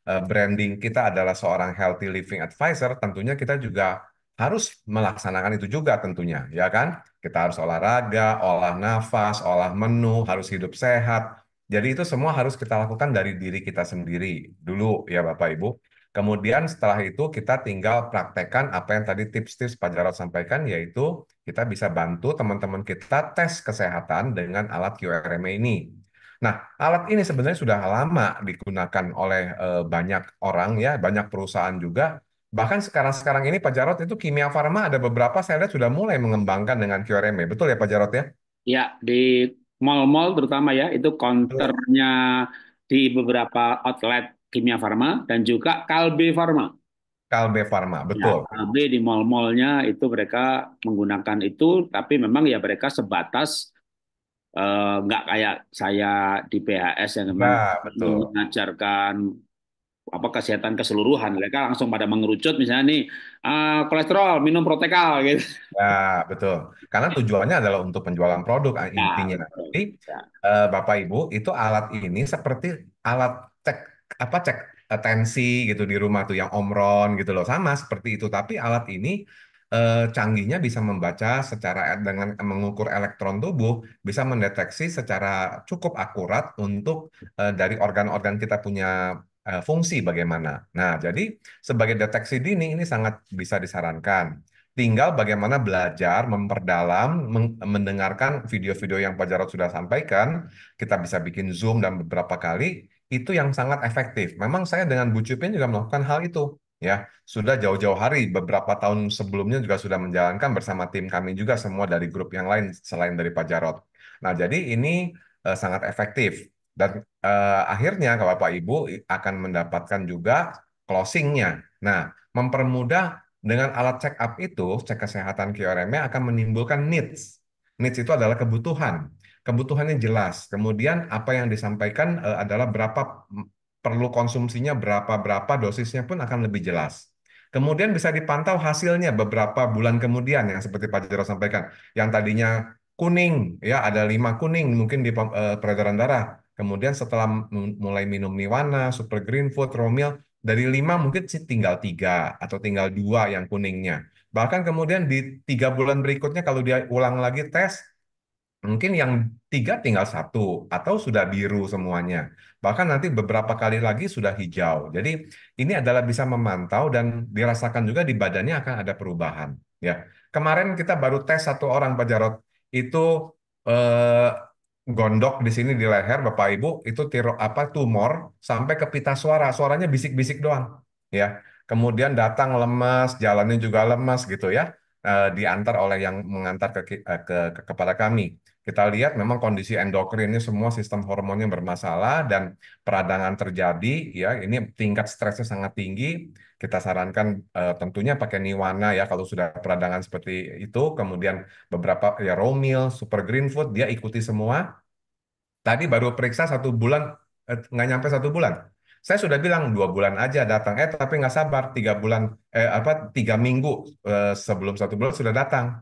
eh, branding kita adalah seorang healthy living advisor, tentunya kita juga harus melaksanakan itu juga tentunya, ya kan? Kita harus olahraga, olah nafas, olah menu, harus hidup sehat. Jadi itu semua harus kita lakukan dari diri kita sendiri dulu ya Bapak Ibu. Kemudian setelah itu kita tinggal praktekkan apa yang tadi tips-tips Pak Jarod sampaikan yaitu kita bisa bantu teman-teman kita tes kesehatan dengan alat QRM ini. Nah, alat ini sebenarnya sudah lama digunakan oleh eh, banyak orang ya, banyak perusahaan juga Bahkan sekarang-sekarang ini Pak Jarot itu Kimia Farma ada beberapa saya lihat sudah mulai mengembangkan dengan QRM, e. betul ya Pak Jarot ya? Ya, di mall-mall terutama ya, itu konternya di beberapa outlet Kimia Farma dan juga Kalbe Farma. Kalbe Farma, ya, betul. Ya, Kalbe di mall-mallnya itu mereka menggunakan itu, tapi memang ya mereka sebatas eh, nggak uh, kayak saya di PHS yang memang nah, betul. mengajarkan apa kesehatan keseluruhan mereka langsung pada mengerucut misalnya nih uh, kolesterol minum protekal gitu ya betul karena tujuannya adalah untuk penjualan produk ah, ya, intinya nanti uh, ya. eh, bapak ibu itu alat ini seperti alat cek apa cek tensi gitu di rumah tuh yang omron gitu loh sama seperti itu tapi alat ini uh, canggihnya bisa membaca secara eh, dengan mengukur elektron tubuh, bisa mendeteksi secara cukup akurat untuk uh, dari organ-organ kita punya Eh, fungsi bagaimana. Nah, jadi sebagai deteksi dini ini sangat bisa disarankan. Tinggal bagaimana belajar, memperdalam, mendengarkan video-video yang Pak Jarod sudah sampaikan. Kita bisa bikin Zoom dan beberapa kali. Itu yang sangat efektif. Memang saya dengan Bu Cupin juga melakukan hal itu ya sudah jauh-jauh hari beberapa tahun sebelumnya juga sudah menjalankan bersama tim kami juga semua dari grup yang lain selain dari Pak Jarod. Nah jadi ini eh, sangat efektif. Dan uh, akhirnya Bapak Ibu akan mendapatkan juga closingnya. Nah, mempermudah dengan alat check up itu, cek kesehatan qrm akan menimbulkan needs. Needs itu adalah kebutuhan. Kebutuhannya jelas. Kemudian apa yang disampaikan uh, adalah berapa perlu konsumsinya, berapa-berapa dosisnya pun akan lebih jelas. Kemudian bisa dipantau hasilnya beberapa bulan kemudian yang seperti Pak Jero sampaikan, yang tadinya kuning ya ada lima kuning mungkin di eh, peredaran darah Kemudian setelah mulai minum Niwana, Super Green Food, Romil, dari lima mungkin sih tinggal tiga atau tinggal dua yang kuningnya. Bahkan kemudian di tiga bulan berikutnya kalau dia ulang lagi tes, mungkin yang tiga tinggal satu atau sudah biru semuanya. Bahkan nanti beberapa kali lagi sudah hijau. Jadi ini adalah bisa memantau dan dirasakan juga di badannya akan ada perubahan. Ya, kemarin kita baru tes satu orang Pak Jarot itu eh, gondok di sini di leher Bapak Ibu itu tiro apa tumor sampai ke pita suara, suaranya bisik-bisik doang, ya. Kemudian datang lemas, jalannya juga lemas gitu ya. Eh, diantar oleh yang mengantar ke, eh, ke, ke kepada kami kita lihat memang kondisi endokrin ini semua sistem hormonnya bermasalah dan peradangan terjadi ya ini tingkat stresnya sangat tinggi kita sarankan uh, tentunya pakai Niwana ya kalau sudah peradangan seperti itu kemudian beberapa ya raw meal super green food dia ikuti semua tadi baru periksa satu bulan eh, nggak nyampe satu bulan saya sudah bilang dua bulan aja datang eh tapi nggak sabar tiga bulan eh apa tiga minggu eh, sebelum satu bulan sudah datang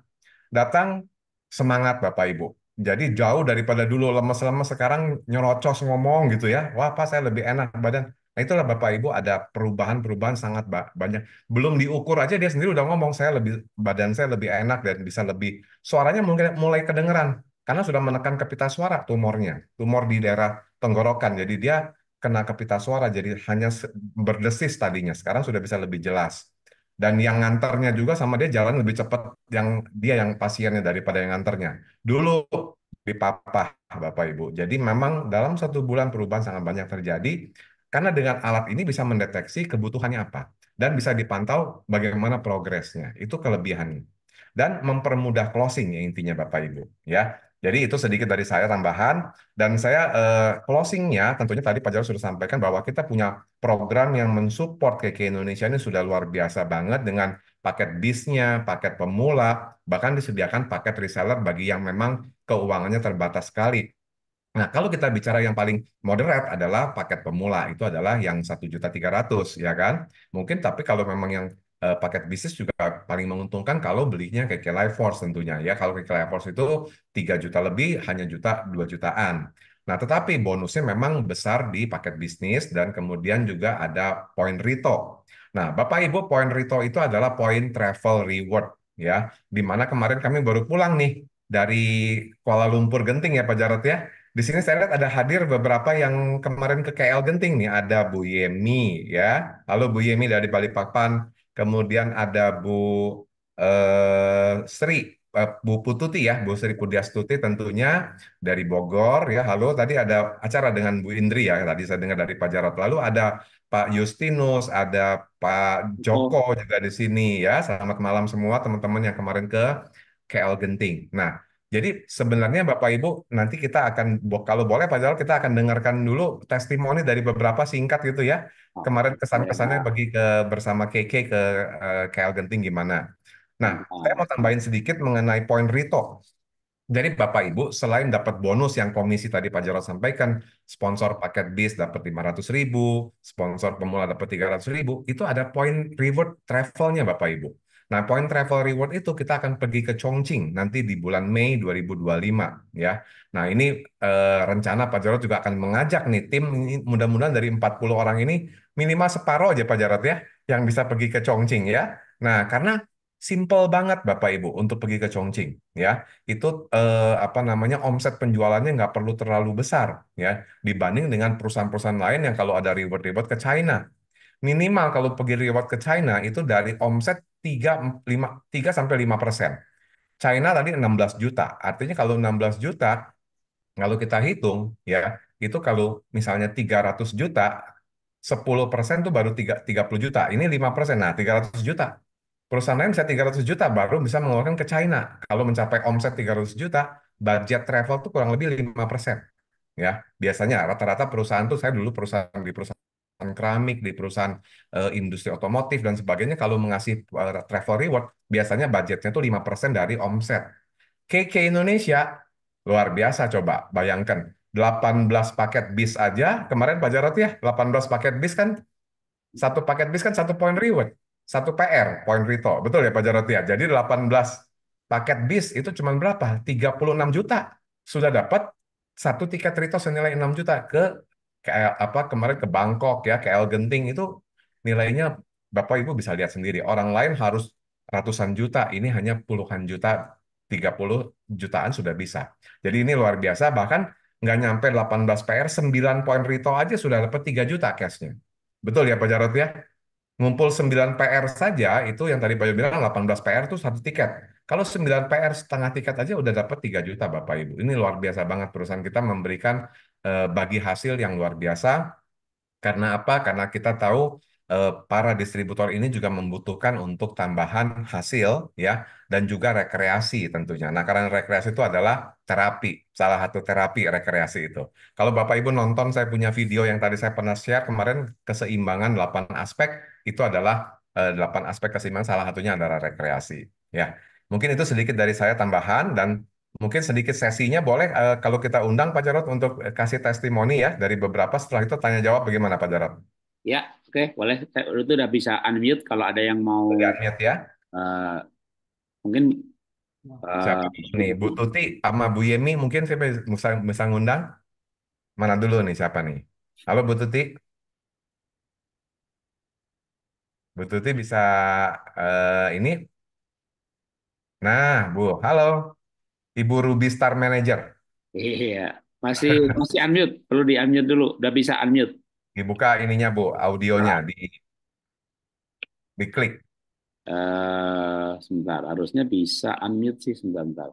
datang semangat bapak ibu jadi jauh daripada dulu lemes-lemes sekarang nyerocos ngomong gitu ya. Wah, apa saya lebih enak badan. Nah itulah Bapak Ibu ada perubahan-perubahan sangat banyak. Belum diukur aja dia sendiri udah ngomong saya lebih badan saya lebih enak dan bisa lebih suaranya mungkin mulai kedengeran karena sudah menekan kepita suara tumornya, tumor di daerah tenggorokan. Jadi dia kena kepita suara jadi hanya berdesis tadinya. Sekarang sudah bisa lebih jelas dan yang ngantarnya juga sama dia jalan lebih cepat yang dia yang pasiennya daripada yang ngantarnya. Dulu di papa Bapak Ibu. Jadi memang dalam satu bulan perubahan sangat banyak terjadi karena dengan alat ini bisa mendeteksi kebutuhannya apa dan bisa dipantau bagaimana progresnya. Itu kelebihannya. Dan mempermudah closing ya intinya Bapak Ibu ya. Jadi itu sedikit dari saya tambahan dan saya uh, closingnya tentunya tadi Pak Jarod sudah sampaikan bahwa kita punya program yang mensupport KK Indonesia ini sudah luar biasa banget dengan paket bisnya, paket pemula, bahkan disediakan paket reseller bagi yang memang keuangannya terbatas sekali. Nah, kalau kita bicara yang paling moderate adalah paket pemula, itu adalah yang 1.300 ya kan? Mungkin tapi kalau memang yang Eh, paket bisnis juga paling menguntungkan kalau belinya kayak Life Force tentunya ya. Kalau kayak Life Force itu 3 juta lebih hanya juta 2 jutaan. Nah, tetapi bonusnya memang besar di paket bisnis dan kemudian juga ada poin Rito. Nah, Bapak Ibu, poin Rito itu adalah poin travel reward ya. Di mana kemarin kami baru pulang nih dari Kuala Lumpur Genting ya Pak Jarot ya. Di sini saya lihat ada hadir beberapa yang kemarin ke KL Genting nih. Ada Bu Yemi ya, lalu Bu Yemi dari Balikpapan, kemudian ada Bu eh, Sri eh, Bu Pututi ya, Bu Sri Kudiastuti tentunya dari Bogor ya. Halo, tadi ada acara dengan Bu Indri ya. Tadi saya dengar dari Pak Jarot. Lalu ada Pak Justinus, ada Pak Joko juga di sini ya. Selamat malam semua teman-teman yang kemarin ke KL Genting. Nah, jadi sebenarnya Bapak Ibu nanti kita akan kalau boleh pak padahal kita akan dengarkan dulu testimoni dari beberapa singkat gitu ya. Oh, Kemarin iya, kesan-kesannya iya. bagi ke bersama KK ke eh, KL Genting gimana. Nah, iya. saya mau tambahin sedikit mengenai poin Rito. Jadi Bapak Ibu selain dapat bonus yang komisi tadi Pak Jarod sampaikan, sponsor paket bis dapat 500 ribu, sponsor pemula dapat 300 ribu, itu ada poin reward travelnya Bapak Ibu. Nah, poin travel reward itu kita akan pergi ke Chongqing nanti di bulan Mei 2025 ya. Nah, ini eh, rencana Pak Jarot juga akan mengajak nih tim mudah-mudahan dari 40 orang ini minimal separuh aja Pak Jarot ya yang bisa pergi ke Chongqing ya. Nah, karena simple banget Bapak Ibu untuk pergi ke Chongqing ya. Itu eh, apa namanya omset penjualannya nggak perlu terlalu besar ya dibanding dengan perusahaan-perusahaan lain yang kalau ada reward-reward ke China minimal kalau pergi reward ke China itu dari omset 3, 5, 3 sampai 5 persen. China tadi 16 juta. Artinya kalau 16 juta, kalau kita hitung ya, itu kalau misalnya 300 juta, 10 persen itu baru 3, 30 juta. Ini 5 persen, nah 300 juta. Perusahaan lain bisa 300 juta baru bisa mengeluarkan ke China. Kalau mencapai omset 300 juta, budget travel itu kurang lebih 5 persen. Ya, biasanya rata-rata perusahaan tuh saya dulu perusahaan di perusahaan Perusahaan keramik, di perusahaan uh, industri otomotif dan sebagainya kalau mengasih uh, travel reward biasanya budgetnya tuh 5% dari omset. KK Indonesia luar biasa coba bayangkan 18 paket bis aja kemarin Pak Jarot ya 18 paket bis kan satu paket bis kan satu poin reward satu PR point Rito betul ya Pak Jarot ya jadi 18 paket bis itu cuma berapa 36 juta sudah dapat satu tiket Rito senilai 6 juta ke ke apa kemarin ke Bangkok ya, ke El Genting itu nilainya Bapak Ibu bisa lihat sendiri. Orang lain harus ratusan juta, ini hanya puluhan juta, 30 jutaan sudah bisa. Jadi ini luar biasa, bahkan nggak nyampe 18 PR, 9 poin Rito aja sudah dapat 3 juta cashnya. Betul ya Pak Jarot ya? Ngumpul 9 PR saja, itu yang tadi Pak Jarot bilang 18 PR itu satu tiket. Kalau 9 PR setengah tiket aja udah dapat 3 juta Bapak Ibu. Ini luar biasa banget perusahaan kita memberikan Eh, bagi hasil yang luar biasa. Karena apa? Karena kita tahu eh, para distributor ini juga membutuhkan untuk tambahan hasil ya dan juga rekreasi tentunya. Nah, karena rekreasi itu adalah terapi, salah satu terapi rekreasi itu. Kalau Bapak Ibu nonton saya punya video yang tadi saya pernah share kemarin keseimbangan 8 aspek itu adalah 8 eh, aspek keseimbangan salah satunya adalah rekreasi ya. Mungkin itu sedikit dari saya tambahan dan Mungkin sedikit sesinya boleh uh, kalau kita undang Pak Jarot untuk kasih testimoni ya dari beberapa setelah itu tanya jawab bagaimana Pak Jarot? Ya, oke, okay, boleh. Saya itu udah bisa unmute kalau ada yang mau Udah unmute ya. Uh, mungkin uh, nih Bu Tuti sama Bu Yemi mungkin saya bisa, bisa ngundang. Mana dulu nih siapa nih? Halo Bu Tuti. Bu Tuti bisa uh, ini. Nah, Bu, halo. Ibu Ruby Star Manager. Iya, masih masih unmute, perlu di unmute dulu, udah bisa unmute. Dibuka ininya Bu, audionya nah. di diklik. Uh, sebentar, harusnya bisa unmute sih sebentar.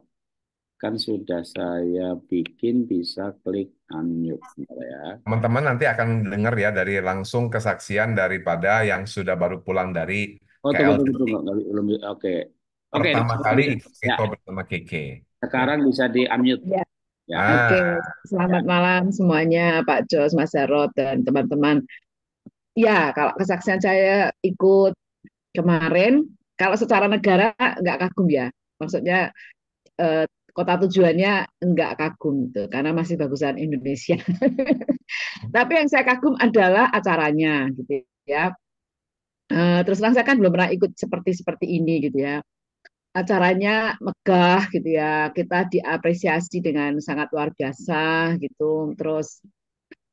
Kan sudah saya bikin bisa klik unmute ya. Teman-teman nanti akan dengar ya dari langsung kesaksian daripada yang sudah baru pulang dari Oh, tunggu, tunggu, tunggu. Oke. Okay. Oke, okay, pertama kali Iko ya. bersama Keke. Sekarang bisa di unmute. Ya. Ya. Ah. Oke, selamat malam semuanya Pak Jos, Mas Herot dan teman-teman. Ya, kalau kesaksian saya ikut kemarin, kalau secara negara nggak kagum ya, maksudnya eh, kota tujuannya nggak kagum tuh, gitu, karena masih bagusan Indonesia. Tapi yang saya kagum adalah acaranya gitu ya. Eh, terus terang saya kan belum pernah ikut seperti seperti ini gitu ya acaranya megah gitu ya kita diapresiasi dengan sangat luar biasa gitu terus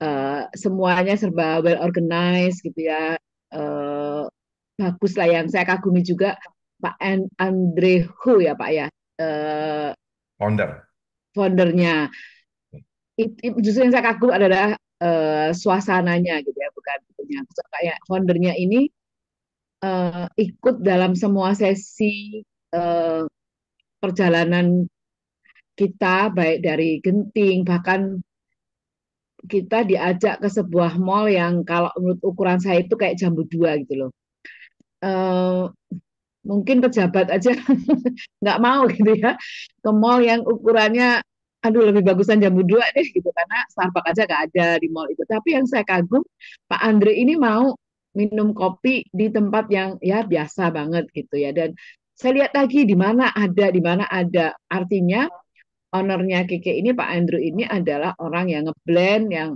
uh, semuanya serba well organized gitu ya uh, eh, bagus lah yang saya kagumi juga Pak Andre Hu ya Pak ya uh, founder foundernya itu it, justru yang saya kagum adalah uh, suasananya gitu ya bukan punya kayak foundernya ini uh, ikut dalam semua sesi Eh, perjalanan kita baik dari Genting bahkan kita diajak ke sebuah mall yang kalau menurut ukuran saya itu kayak jambu dua gitu loh. e, mungkin pejabat aja nggak mau gitu ya ke mall yang ukurannya aduh lebih bagusan jambu dua deh gitu karena Starbucks aja nggak ada di mall itu tapi yang saya kagum Pak Andre ini mau minum kopi di tempat yang ya biasa banget gitu ya dan saya lihat lagi di mana ada, di mana ada. Artinya ownernya Kiki ini Pak Andrew ini adalah orang yang ngeblend, yang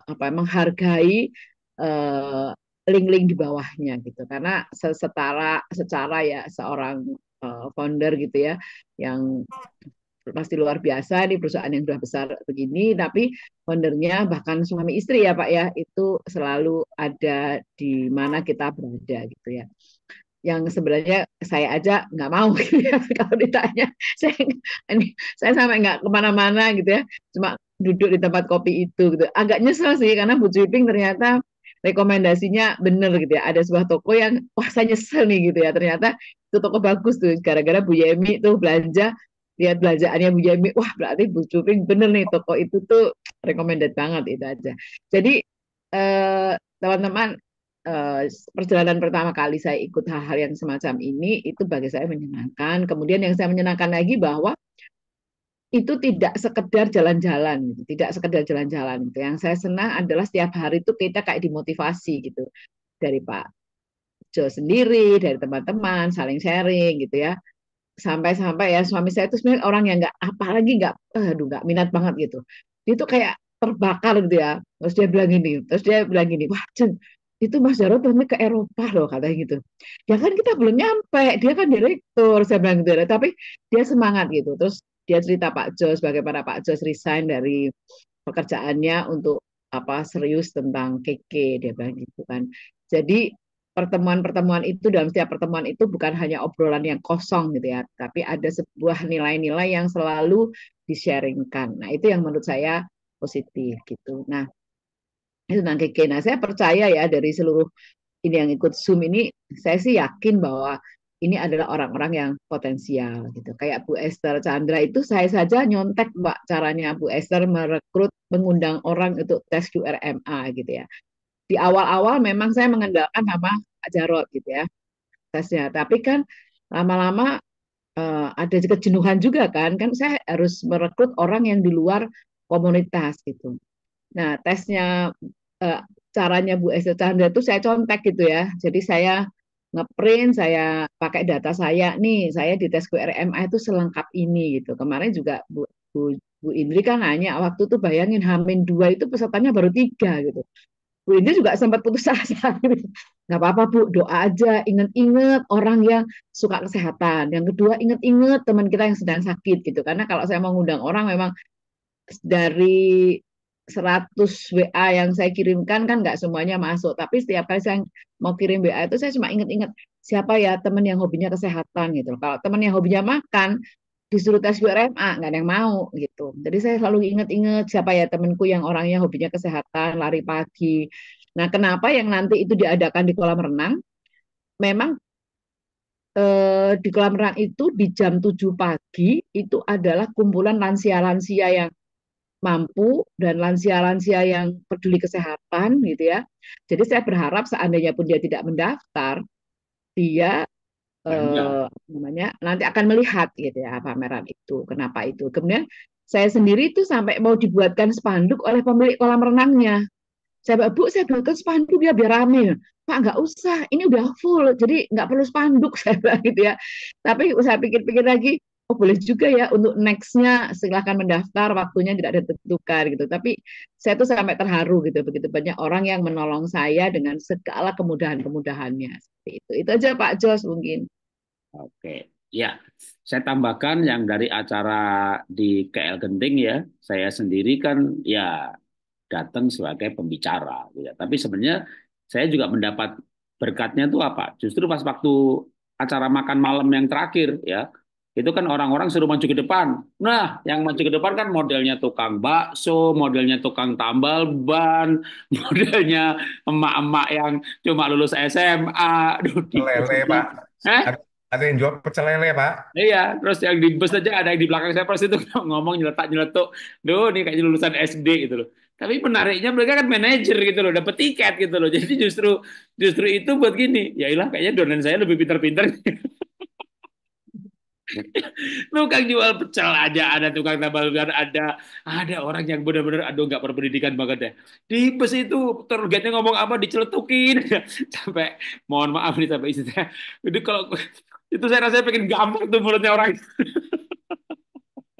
apa menghargai link eh, link-link di bawahnya gitu. Karena setara secara ya seorang uh, founder gitu ya yang pasti luar biasa di perusahaan yang sudah besar begini tapi foundernya bahkan suami istri ya Pak ya itu selalu ada di mana kita berada gitu ya yang sebenarnya saya aja nggak mau gitu ya, kalau ditanya saya ini saya sampai nggak kemana-mana gitu ya cuma duduk di tempat kopi itu gitu agak nyesel sih karena Bu Jiping ternyata rekomendasinya bener gitu ya ada sebuah toko yang wah saya nyesel nih gitu ya ternyata itu toko bagus tuh gara-gara Bu Yemi tuh belanja lihat belanjaannya Bu Yemi wah berarti Bu Jiping bener nih toko itu tuh recommended banget itu aja jadi eh, teman-teman Eh, perjalanan pertama kali saya ikut hal-hal yang semacam ini itu bagi saya menyenangkan. Kemudian yang saya menyenangkan lagi bahwa itu tidak sekedar jalan-jalan gitu. tidak sekedar jalan-jalan gitu. Yang saya senang adalah setiap hari itu kita kayak dimotivasi gitu dari Pak Jo sendiri, dari teman-teman, saling sharing gitu ya. Sampai-sampai ya suami saya itu sebenarnya orang yang nggak apalagi nggak aduh nggak minat banget gitu. Dia tuh kayak terbakar gitu ya. Terus dia bilang gini, terus dia bilang gini, wah itu Mas Jarod pernah ke Eropa loh katanya gitu. Ya kan kita belum nyampe, dia kan direktur, saya bilang gitu. Tapi dia semangat gitu. Terus dia cerita Pak Jos, bagaimana Pak Jo resign dari pekerjaannya untuk apa serius tentang keke dia bilang gitu kan. Jadi pertemuan-pertemuan itu dalam setiap pertemuan itu bukan hanya obrolan yang kosong gitu ya, tapi ada sebuah nilai-nilai yang selalu disharingkan. Nah itu yang menurut saya positif gitu. Nah tentang keke. Nah, saya percaya ya dari seluruh ini yang ikut Zoom ini, saya sih yakin bahwa ini adalah orang-orang yang potensial gitu. Kayak Bu Esther Chandra itu saya saja nyontek Mbak caranya Bu Esther merekrut mengundang orang untuk tes QRMA gitu ya. Di awal-awal memang saya mengandalkan nama Pak Jarot gitu ya tesnya. Tapi kan lama-lama uh, ada kejenuhan juga kan. Kan saya harus merekrut orang yang di luar komunitas gitu. Nah, tesnya uh, caranya Bu Esther Chandra itu saya contek gitu ya. Jadi saya ngeprint, saya pakai data saya nih, saya di tes QRMA itu selengkap ini gitu. Kemarin juga Bu, Bu, Bu Indri kan nanya waktu itu bayangin Hamin dua itu pesertanya baru tiga gitu. Bu Indri juga sempat putus asa gitu. Gak apa-apa Bu, doa aja, inget-inget orang yang suka kesehatan. Yang kedua inget-inget teman kita yang sedang sakit gitu. Karena kalau saya mau ngundang orang memang dari 100 WA yang saya kirimkan kan nggak semuanya masuk. Tapi setiap kali saya mau kirim WA itu saya cuma inget-inget siapa ya teman yang hobinya kesehatan gitu. Kalau teman yang hobinya makan disuruh tes BRMA nggak ada yang mau gitu. Jadi saya selalu inget-inget siapa ya temanku yang orangnya hobinya kesehatan, lari pagi. Nah kenapa yang nanti itu diadakan di kolam renang? Memang eh, di kolam renang itu di jam 7 pagi itu adalah kumpulan lansia-lansia yang mampu dan lansia-lansia yang peduli kesehatan gitu ya. Jadi saya berharap seandainya pun dia tidak mendaftar, dia eh, namanya nanti akan melihat gitu ya pameran itu, kenapa itu. Kemudian saya sendiri itu sampai mau dibuatkan spanduk oleh pemilik kolam renangnya. Saya bilang, Bu, saya buatkan spanduk ya biar rame. Pak, nggak usah, ini udah full, jadi nggak perlu spanduk, saya bilang gitu ya. Tapi saya pikir-pikir lagi, oh boleh juga ya untuk nextnya silahkan mendaftar waktunya tidak ditentukan gitu tapi saya tuh sampai terharu gitu begitu banyak orang yang menolong saya dengan segala kemudahan-kemudahannya seperti itu itu aja Pak Jos mungkin oke ya saya tambahkan yang dari acara di KL Genting ya saya sendiri kan ya datang sebagai pembicara gitu ya. tapi sebenarnya saya juga mendapat berkatnya tuh apa justru pas waktu acara makan malam yang terakhir ya itu kan orang-orang suruh maju ke depan. Nah, yang maju ke depan kan modelnya tukang bakso, modelnya tukang tambal ban, modelnya emak-emak yang cuma lulus SMA. Lele, Pak. Eh? Ada yang jual pecel lele, Pak. Iya, terus yang di bus aja ada yang di belakang saya terus itu ngomong nyeletak-nyeletuk. Duh, ini kayaknya lulusan SD gitu loh. Tapi menariknya mereka kan manajer gitu loh, dapat tiket gitu loh. Jadi justru justru itu buat gini, ya ilah kayaknya donen saya lebih pintar-pintar. tukang jual pecel aja ada tukang tambal ban ada ada orang yang benar-benar aduh nggak berpendidikan banget deh di bus itu targetnya ngomong apa diceletukin sampai mohon maaf nih sampai istri itu kalau itu saya rasa pengen gambar tuh mulutnya orang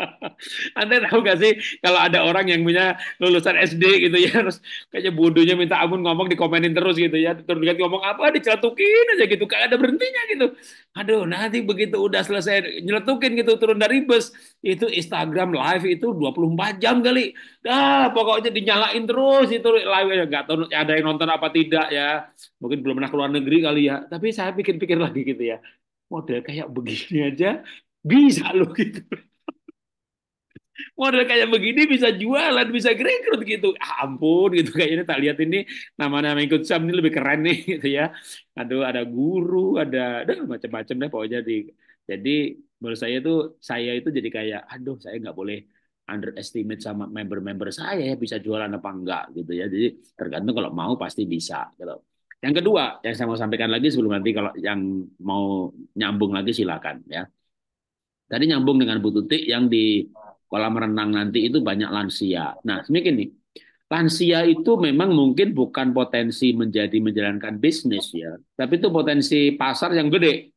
Anda tahu gak sih kalau ada orang yang punya lulusan SD gitu ya terus kayaknya bodohnya minta ampun ngomong dikomenin terus gitu ya terus dikit ngomong apa dicelatukin aja gitu kayak ada berhentinya gitu aduh nanti begitu udah selesai nyeletukin gitu turun dari bus itu Instagram live itu 24 jam kali dah pokoknya dinyalain terus itu live ya nggak tahu ada yang nonton apa tidak ya mungkin belum pernah keluar negeri kali ya tapi saya pikir-pikir lagi gitu ya model kayak begini aja bisa loh gitu model kayak begini bisa jualan, bisa rekrut gitu. Ah, ampun gitu kayaknya tak lihat ini nama namanya ikut Sam ini lebih keren nih gitu ya. Aduh ada guru, ada ada macam-macam deh pokoknya di jadi menurut saya itu saya itu jadi kayak aduh saya nggak boleh underestimate sama member-member saya bisa jualan apa enggak gitu ya. Jadi tergantung kalau mau pasti bisa gitu. Yang kedua yang saya mau sampaikan lagi sebelum nanti kalau yang mau nyambung lagi silakan ya. Tadi nyambung dengan Bu Tuti yang di kolam renang nanti itu banyak lansia. Nah, semakin nih, lansia itu memang mungkin bukan potensi menjadi menjalankan bisnis ya, tapi itu potensi pasar yang gede.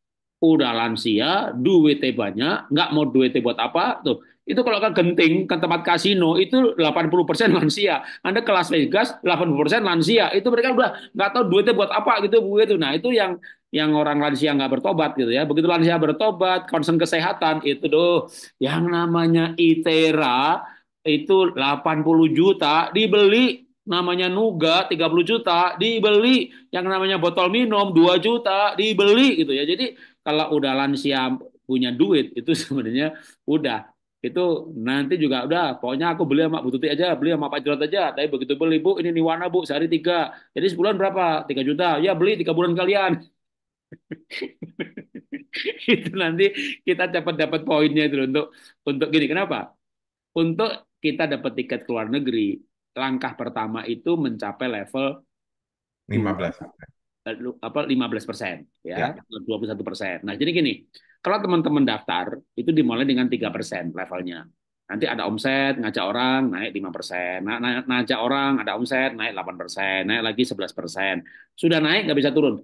Udah lansia, duitnya banyak, nggak mau duitnya buat apa tuh itu kalau ke genting ke tempat kasino itu 80% lansia. Anda ke Las Vegas 80% lansia. Itu mereka udah nggak tahu duitnya buat apa gitu begitu. Nah, itu yang yang orang lansia nggak bertobat gitu ya. Begitu lansia bertobat, concern kesehatan itu doh yang namanya Itera itu 80 juta dibeli namanya Nuga 30 juta dibeli yang namanya botol minum 2 juta dibeli gitu ya. Jadi kalau udah lansia punya duit itu sebenarnya udah itu nanti juga udah pokoknya aku beli sama Bu aja beli sama Pak Jurat aja tapi begitu beli Bu ini niwana Bu sehari tiga jadi sebulan berapa tiga juta ya beli tiga bulan kalian itu nanti kita dapat dapat poinnya itu untuk untuk gini kenapa untuk kita dapat tiket ke luar negeri langkah pertama itu mencapai level 15 eh, apa 15 persen ya, ya. 21 persen nah jadi gini kalau teman-teman daftar, itu dimulai dengan tiga persen levelnya. Nanti ada omset, ngajak orang, naik lima persen, naik ngajak orang, ada omset, naik 8%. Naik lagi 11%. Sudah naik, nggak bisa turun.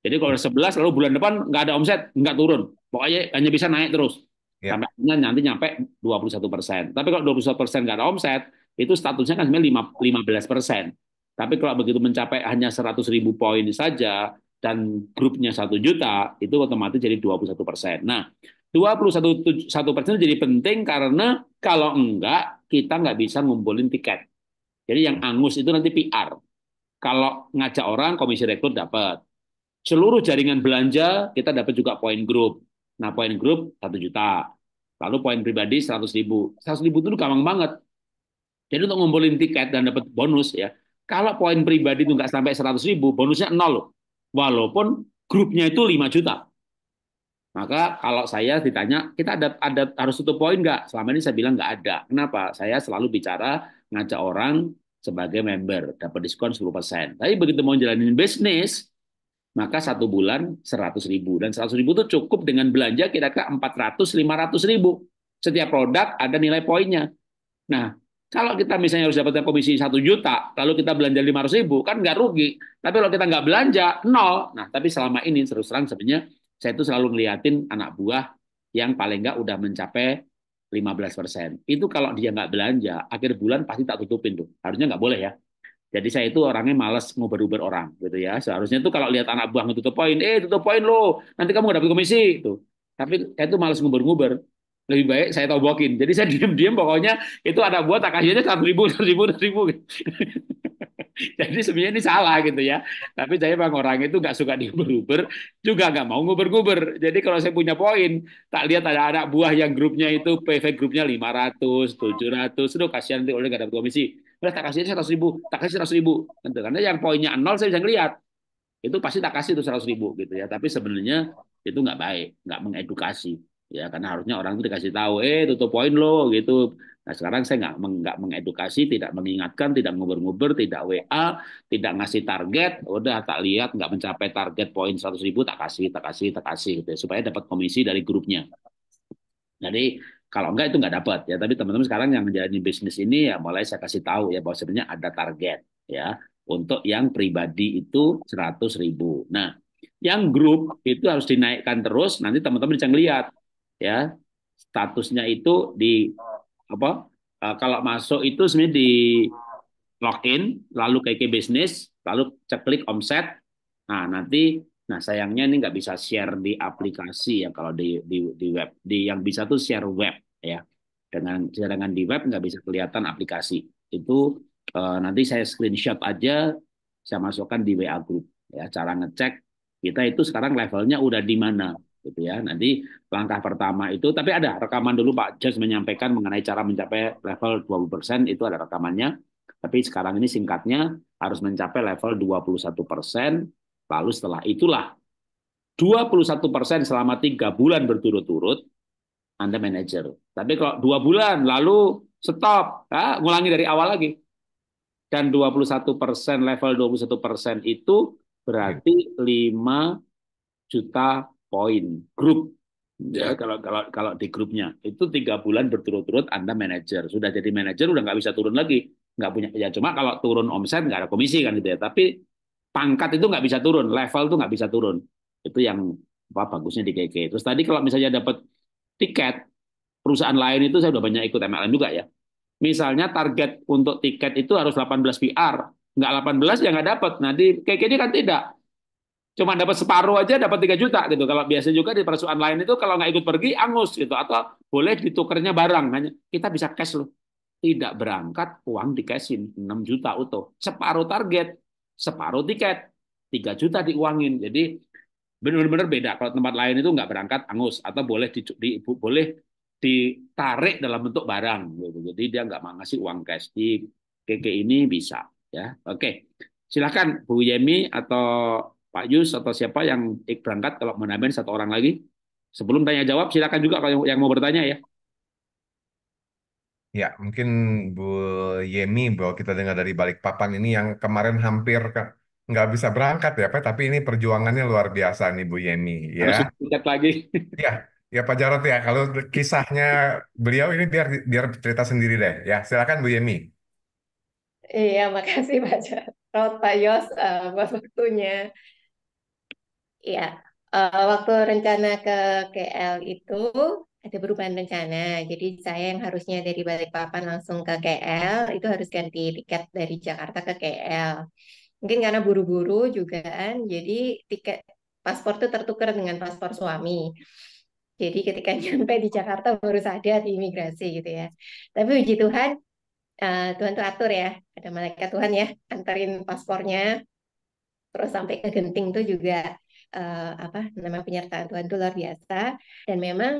Jadi kalau 11, lalu bulan depan nggak ada omset, nggak turun. Pokoknya hanya bisa naik terus. Ya. Sampai nanti nyampe 21%. Tapi kalau 21% nggak ada omset, itu statusnya kan sebenarnya 15%. Tapi kalau begitu mencapai hanya 100 ribu poin saja, dan grupnya satu juta itu otomatis jadi 21 persen. Nah, 21 persen jadi penting karena kalau enggak kita nggak bisa ngumpulin tiket. Jadi yang angus itu nanti PR. Kalau ngajak orang komisi rekrut dapat. Seluruh jaringan belanja kita dapat juga poin grup. Nah, poin grup satu juta. Lalu poin pribadi seratus ribu. 100 ribu itu gampang banget. Jadi untuk ngumpulin tiket dan dapat bonus ya. Kalau poin pribadi itu nggak sampai seratus ribu, bonusnya nol loh walaupun grupnya itu 5 juta. Maka kalau saya ditanya, kita ada, ada harus tutup poin nggak? Selama ini saya bilang nggak ada. Kenapa? Saya selalu bicara ngajak orang sebagai member, dapat diskon 10%. Tapi begitu mau jalanin bisnis, maka satu bulan 100 ribu. Dan 100 ribu itu cukup dengan belanja kira-kira 400-500 ribu. Setiap produk ada nilai poinnya. Nah, kalau kita misalnya harus dapatkan komisi 1 juta, lalu kita belanja 500 ribu, kan nggak rugi. Tapi kalau kita nggak belanja, nol. Nah, tapi selama ini terus terang sebenarnya saya itu selalu ngeliatin anak buah yang paling nggak udah mencapai 15%. Itu kalau dia nggak belanja, akhir bulan pasti tak tutupin tuh. Harusnya nggak boleh ya. Jadi saya itu orangnya malas nguber-uber orang gitu ya. Seharusnya itu kalau lihat anak buah tutup poin, eh tutup poin loh, nanti kamu nggak dapat komisi tuh. Tapi saya itu malas nguber-nguber lebih baik saya tobokin. Jadi saya diam-diam pokoknya itu ada buat tak kasihnya satu ribu, satu ribu, satu ribu. Jadi sebenarnya ini salah gitu ya. Tapi saya bang orang itu nggak suka diuber-uber, juga nggak mau nguber-nguber. Jadi kalau saya punya poin, tak lihat ada anak buah yang grupnya itu PV grupnya lima ratus tujuh ratus. itu kasihan nanti oleh nggak dapat komisi. Udah tak kasih seratus ribu, tak kasih seratus ribu. Gitu. Karena yang poinnya nol saya bisa ngeliat Itu pasti tak kasih itu seratus ribu gitu ya. Tapi sebenarnya itu nggak baik, nggak mengedukasi ya karena harusnya orang itu dikasih tahu eh tutup poin lo gitu nah sekarang saya nggak nggak mengedukasi tidak mengingatkan tidak ngubur-ngubur tidak wa tidak ngasih target udah tak lihat nggak mencapai target poin seratus ribu tak kasih tak kasih tak kasih gitu ya, supaya dapat komisi dari grupnya jadi kalau enggak itu enggak dapat ya tapi teman-teman sekarang yang menjalani bisnis ini ya mulai saya kasih tahu ya bahwa sebenarnya ada target ya untuk yang pribadi itu seratus ribu nah yang grup itu harus dinaikkan terus nanti teman-teman bisa ngelihat ya statusnya itu di apa e, kalau masuk itu sebenarnya di login lalu ke bisnis lalu cek klik omset nah nanti nah sayangnya ini nggak bisa share di aplikasi ya kalau di di, di web di yang bisa tuh share web ya dengan dengan di web nggak bisa kelihatan aplikasi itu e, nanti saya screenshot aja saya masukkan di WA group ya cara ngecek kita itu sekarang levelnya udah di mana gitu ya. Nanti langkah pertama itu, tapi ada rekaman dulu Pak Jas menyampaikan mengenai cara mencapai level 20% itu ada rekamannya. Tapi sekarang ini singkatnya harus mencapai level 21%, lalu setelah itulah 21% selama tiga bulan berturut-turut, Anda manajer. Tapi kalau dua bulan lalu stop, ya, ngulangi dari awal lagi. Dan 21% level 21% itu berarti 5 juta poin grup ya iya. kalau kalau kalau di grupnya itu tiga bulan berturut-turut Anda manajer sudah jadi manajer udah nggak bisa turun lagi nggak punya ya cuma kalau turun omset nggak ada komisi kan gitu ya tapi pangkat itu nggak bisa turun level itu nggak bisa turun itu yang apa bagusnya di KK terus tadi kalau misalnya dapat tiket perusahaan lain itu saya udah banyak ikut MLM juga ya misalnya target untuk tiket itu harus 18 PR nggak 18 ya nggak dapat nanti KK ini kan tidak cuma dapat separuh aja dapat 3 juta gitu. Kalau biasa juga di perusahaan lain itu kalau nggak ikut pergi angus gitu atau boleh ditukernya barang hanya kita bisa cash loh. Tidak berangkat uang dikasih enam 6 juta utuh. Separuh target, separuh tiket, 3 juta diuangin. Jadi benar-benar beda. Kalau tempat lain itu nggak berangkat angus atau boleh di, di boleh ditarik dalam bentuk barang gitu. Jadi dia nggak ngasih uang cash di KK ini bisa ya. Oke. Silakan Bu Yemi atau Pak Yus atau siapa yang berangkat kalau mau nambahin satu orang lagi. Sebelum tanya jawab silakan juga kalau yang mau bertanya ya. Ya, mungkin Bu Yemi bahwa kita dengar dari balik papan ini yang kemarin hampir nggak bisa berangkat ya Pak, tapi ini perjuangannya luar biasa nih Bu Yemi ya. Harus lagi. Ya, ya Pak Jarot ya, kalau kisahnya beliau ini biar biar cerita sendiri deh. Ya, silakan Bu Yemi. Iya, makasih Pak Jarot, Pak Yos, uh, buat waktunya. Iya, uh, waktu rencana ke KL itu ada perubahan rencana. Jadi saya yang harusnya dari Balikpapan langsung ke KL itu harus ganti tiket dari Jakarta ke KL. Mungkin karena buru-buru juga kan, jadi tiket paspor itu tertukar dengan paspor suami. Jadi ketika nyampe di Jakarta baru sadar di imigrasi gitu ya. Tapi puji Tuhan, uh, Tuhan tuh atur ya. Ada malaikat Tuhan ya, anterin paspornya. Terus sampai ke Genting tuh juga uh, apa namanya penyertaan Tuhan itu luar biasa dan memang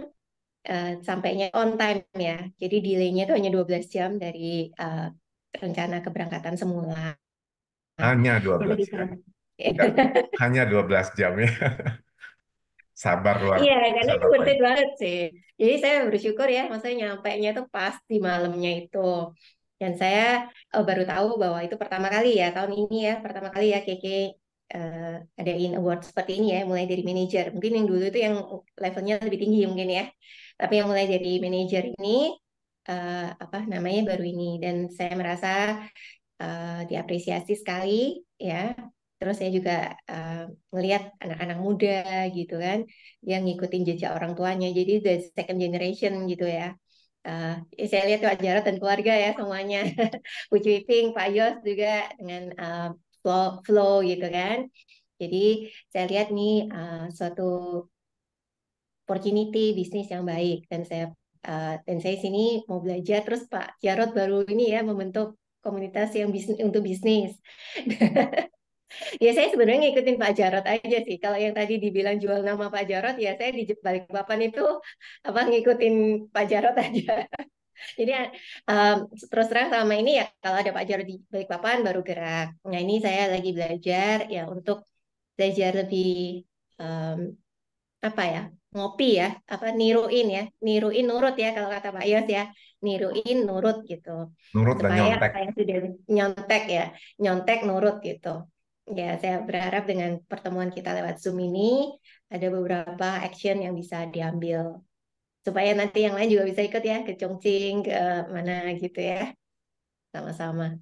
uh, sampainya on time ya. Jadi delaynya itu hanya 12 jam dari uh, rencana keberangkatan semula. Hanya 12 jam. hanya 12 jam ya. Sabar luar. Iya, karena itu worth banget sih. Jadi saya bersyukur ya, maksudnya nyampainya itu pas di malamnya itu. Dan saya baru tahu bahwa itu pertama kali ya tahun ini ya, pertama kali ya KK uh, adain award seperti ini ya, mulai dari manager Mungkin yang dulu itu yang levelnya lebih tinggi mungkin ya. Tapi yang mulai dari manager ini uh, apa namanya baru ini dan saya merasa uh, diapresiasi sekali ya. Terus saya juga uh, anak-anak muda gitu kan yang ngikutin jejak orang tuanya. Jadi the second generation gitu ya. Uh, saya lihat Pak jarod dan keluarga ya semuanya. Bu Pak Yos juga dengan uh, flow, flow gitu kan. Jadi saya lihat nih uh, suatu opportunity bisnis yang baik dan saya uh, dan saya sini mau belajar terus Pak Jarot baru ini ya membentuk komunitas yang bisnis untuk bisnis. ya saya sebenarnya ngikutin Pak Jarot aja sih. Kalau yang tadi dibilang jual nama Pak Jarot ya saya di balik papan itu apa ngikutin Pak Jarot aja. Jadi um, terus terang selama ini ya kalau ada Pak Jarod di papan baru gerak. Nah ini saya lagi belajar ya untuk belajar lebih um, apa ya ngopi ya apa niruin ya niruin nurut ya kalau kata Pak Yos ya niruin nurut gitu nurut supaya dan nyontek. saya sudah nyontek ya nyontek nurut gitu ya saya berharap dengan pertemuan kita lewat zoom ini ada beberapa action yang bisa diambil supaya nanti yang lain juga bisa ikut ya ke Chongqing ke mana gitu ya sama-sama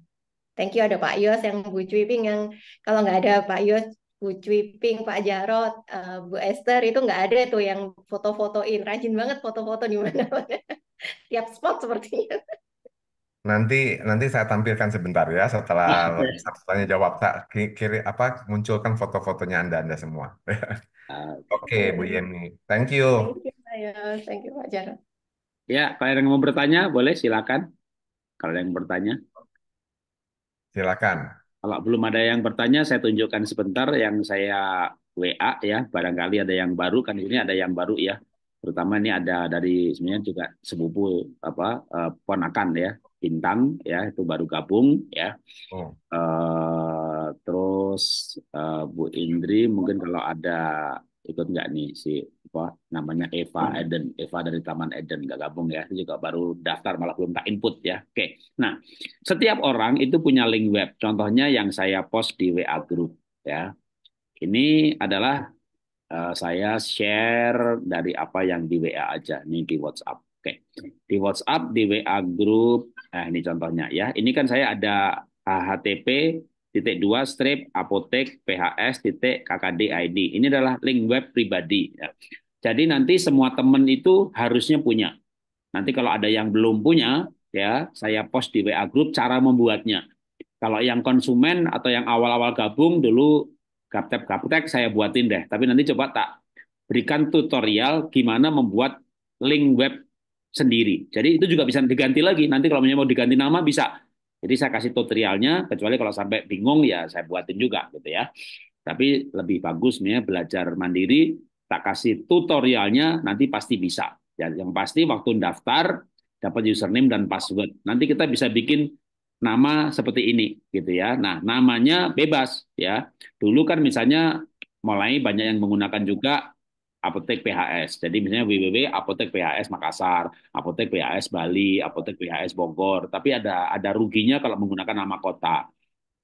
thank you ada Pak Yos yang Bu Cui Ping yang kalau nggak ada Pak Yos Bu Cui Ping Pak Jarot eh, Bu Esther itu nggak ada tuh yang foto-fotoin rajin banget foto-foto di mana-mana tiap spot sepertinya Nanti nanti saya tampilkan sebentar ya setelah tanya jawab tak kiri apa munculkan foto-fotonya Anda Anda semua. Ah, oke okay, Bu Yeni, thank you. Thank you. Ya, thank you Pak Jarod. Ya, kalau yang mau bertanya boleh silakan. Kalau ada yang bertanya. Silakan. Kalau belum ada yang bertanya, saya tunjukkan sebentar yang saya WA ya. Barangkali ada yang baru kan ini ada yang baru ya. Terutama ini ada dari sebenarnya juga sepupu apa eh, ponakan ya, Bintang ya itu baru gabung ya. Oh. Eh, terus eh, Bu Indri mungkin kalau ada ikut nggak nih si apa namanya Eva hmm. Eden Eva dari Taman Eden nggak gabung ya juga baru daftar malah belum tak input ya oke nah setiap orang itu punya link web contohnya yang saya post di WA group ya ini adalah uh, saya share dari apa yang di WA aja nih di WhatsApp oke di WhatsApp di WA group eh ini contohnya ya ini kan saya ada HTTP titik dua strip apotek phs titik kkd.id. Ini adalah link web pribadi. Ya. Jadi nanti semua teman itu harusnya punya. Nanti kalau ada yang belum punya, ya saya post di WA group cara membuatnya. Kalau yang konsumen atau yang awal-awal gabung dulu gaptek gaptek saya buatin deh. Tapi nanti coba tak berikan tutorial gimana membuat link web sendiri. Jadi itu juga bisa diganti lagi. Nanti kalau mau diganti nama bisa jadi saya kasih tutorialnya, kecuali kalau sampai bingung ya saya buatin juga gitu ya. Tapi lebih bagus nih belajar mandiri, tak kasih tutorialnya nanti pasti bisa. Ya, yang pasti waktu daftar dapat username dan password. Nanti kita bisa bikin nama seperti ini gitu ya. Nah, namanya bebas ya. Dulu kan misalnya mulai banyak yang menggunakan juga apotek PHS. Jadi misalnya www apotek PHS Makassar, apotek PHS Bali, apotek PHS Bogor. Tapi ada ada ruginya kalau menggunakan nama kota.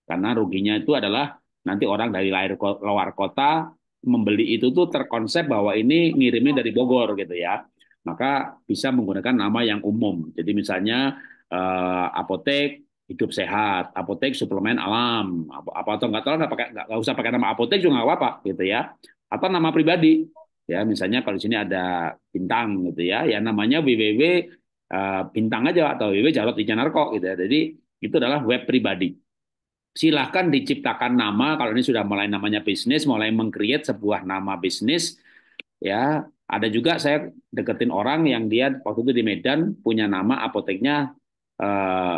Karena ruginya itu adalah nanti orang dari lahir luar kota membeli itu tuh terkonsep bahwa ini ngirimnya dari Bogor gitu ya. Maka bisa menggunakan nama yang umum. Jadi misalnya eh, apotek hidup sehat, apotek suplemen alam, apa, atau nggak tahu nggak pakai nggak usah pakai nama apotek juga nggak apa-apa gitu ya atau nama pribadi ya misalnya kalau di sini ada bintang gitu ya ya namanya www eh, bintang aja atau www jarot kok gitu ya jadi itu adalah web pribadi silahkan diciptakan nama kalau ini sudah mulai namanya bisnis mulai mengcreate sebuah nama bisnis ya ada juga saya deketin orang yang dia waktu itu di Medan punya nama apoteknya eh,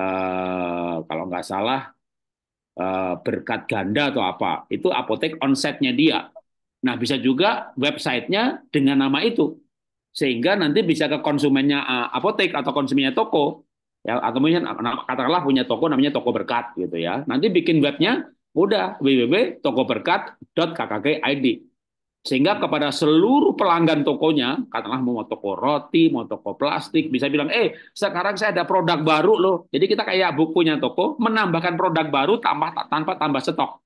eh, kalau nggak salah eh, berkat ganda atau apa itu apotek onsetnya dia Nah, bisa juga websitenya dengan nama itu. Sehingga nanti bisa ke konsumennya eh, apotek atau konsumennya toko. Ya, atau mungkin eh, katakanlah punya toko namanya toko berkat gitu ya. Nanti bikin webnya udah www.tokoberkat.kkg.id. Sehingga kepada seluruh pelanggan tokonya, katakanlah mau toko roti, mau toko plastik, bisa bilang, eh sekarang saya ada produk baru loh. Jadi kita kayak bukunya toko, menambahkan produk baru tanpa, tanpa tambah stok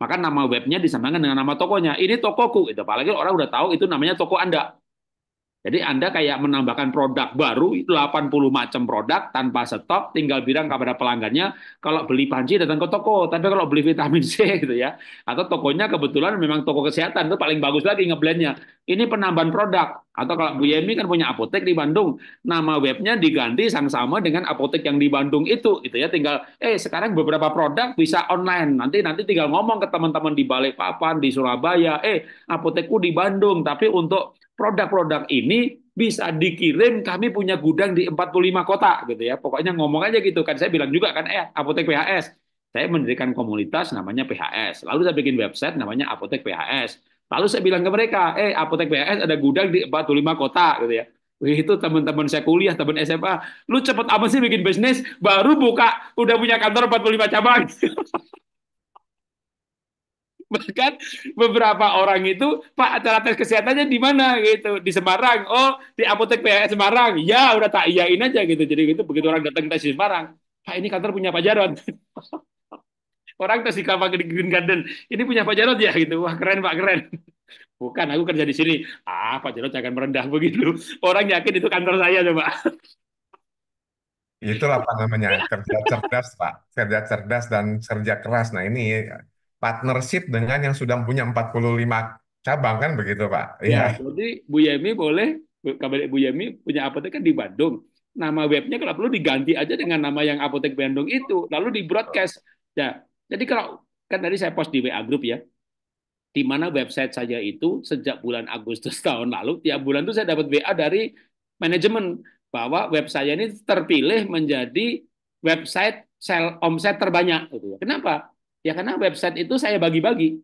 maka nama webnya disamakan dengan nama tokonya. Ini tokoku, itu apalagi orang udah tahu itu namanya toko Anda. Jadi Anda kayak menambahkan produk baru, 80 macam produk tanpa stok, tinggal bilang kepada pelanggannya, kalau beli panci datang ke toko, tapi kalau beli vitamin C gitu ya, atau tokonya kebetulan memang toko kesehatan, itu paling bagus lagi ngeblendnya. Ini penambahan produk. Atau kalau Bu Yemi kan punya apotek di Bandung, nama webnya diganti sang sama dengan apotek yang di Bandung itu, itu ya. Tinggal, eh sekarang beberapa produk bisa online, nanti nanti tinggal ngomong ke teman-teman di Balikpapan, di Surabaya, eh apotekku di Bandung, tapi untuk produk-produk ini bisa dikirim kami punya gudang di 45 kota gitu ya. Pokoknya ngomong aja gitu kan. Saya bilang juga kan eh apotek PHS. Saya mendirikan komunitas namanya PHS. Lalu saya bikin website namanya apotek PHS. Lalu saya bilang ke mereka, eh apotek PHS ada gudang di 45 kota gitu ya. Itu teman-teman saya kuliah, teman SMA. Lu cepet apa sih bikin bisnis? Baru buka, udah punya kantor 45 cabang. bahkan beberapa orang itu pak acara tes kesehatannya di mana gitu di Semarang oh di apotek PHS Semarang ya udah tak iyain aja gitu jadi gitu begitu orang datang tes di Semarang pak ini kantor punya Pak Jarod orang tes di Kelapa Green Garden ini punya Pak Jarod ya gitu wah keren pak keren bukan aku kerja di sini ah Pak Jarod jangan merendah begitu orang yakin itu kantor saya coba itulah apa namanya kerja cerdas pak kerja cerdas dan kerja keras nah ini partnership dengan yang sudah punya 45 cabang kan begitu Pak. Ya, iya. Ya, jadi Bu Yemi boleh kabar Bu Yemi punya apotek kan di Bandung. Nama webnya kalau perlu diganti aja dengan nama yang apotek Bandung itu lalu di broadcast. Ya, jadi kalau kan tadi saya post di WA grup ya. Di mana website saya itu sejak bulan Agustus tahun lalu tiap bulan itu saya dapat WA dari manajemen bahwa web saya ini terpilih menjadi website sel omset terbanyak gitu ya. Kenapa? Ya karena website itu saya bagi-bagi.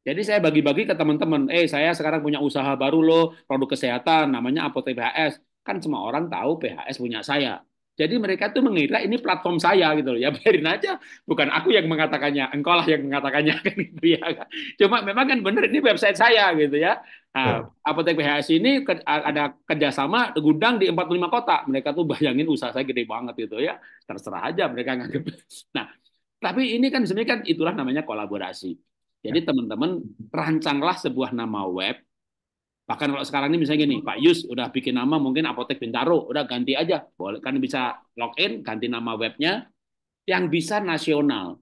Jadi saya bagi-bagi ke teman-teman, eh saya sekarang punya usaha baru loh, produk kesehatan namanya Apotek PHS. Kan semua orang tahu PHS punya saya. Jadi mereka tuh mengira ini platform saya gitu loh. Ya biarin aja, bukan aku yang mengatakannya, engkau lah yang mengatakannya kan gitu ya. Cuma memang kan benar ini website saya gitu ya. Nah, ya. Apotek PHS ini ada kerjasama gudang di 45 kota. Mereka tuh bayangin usaha saya gede banget gitu ya. Terserah aja mereka nganggap. Nah, tapi ini kan sebenarnya kan itulah namanya kolaborasi. Jadi ya. teman-teman rancanglah sebuah nama web. Bahkan kalau sekarang ini misalnya gini, Pak Yus udah bikin nama mungkin Apotek Bintaro, udah ganti aja. Boleh kan bisa login, ganti nama webnya yang bisa nasional.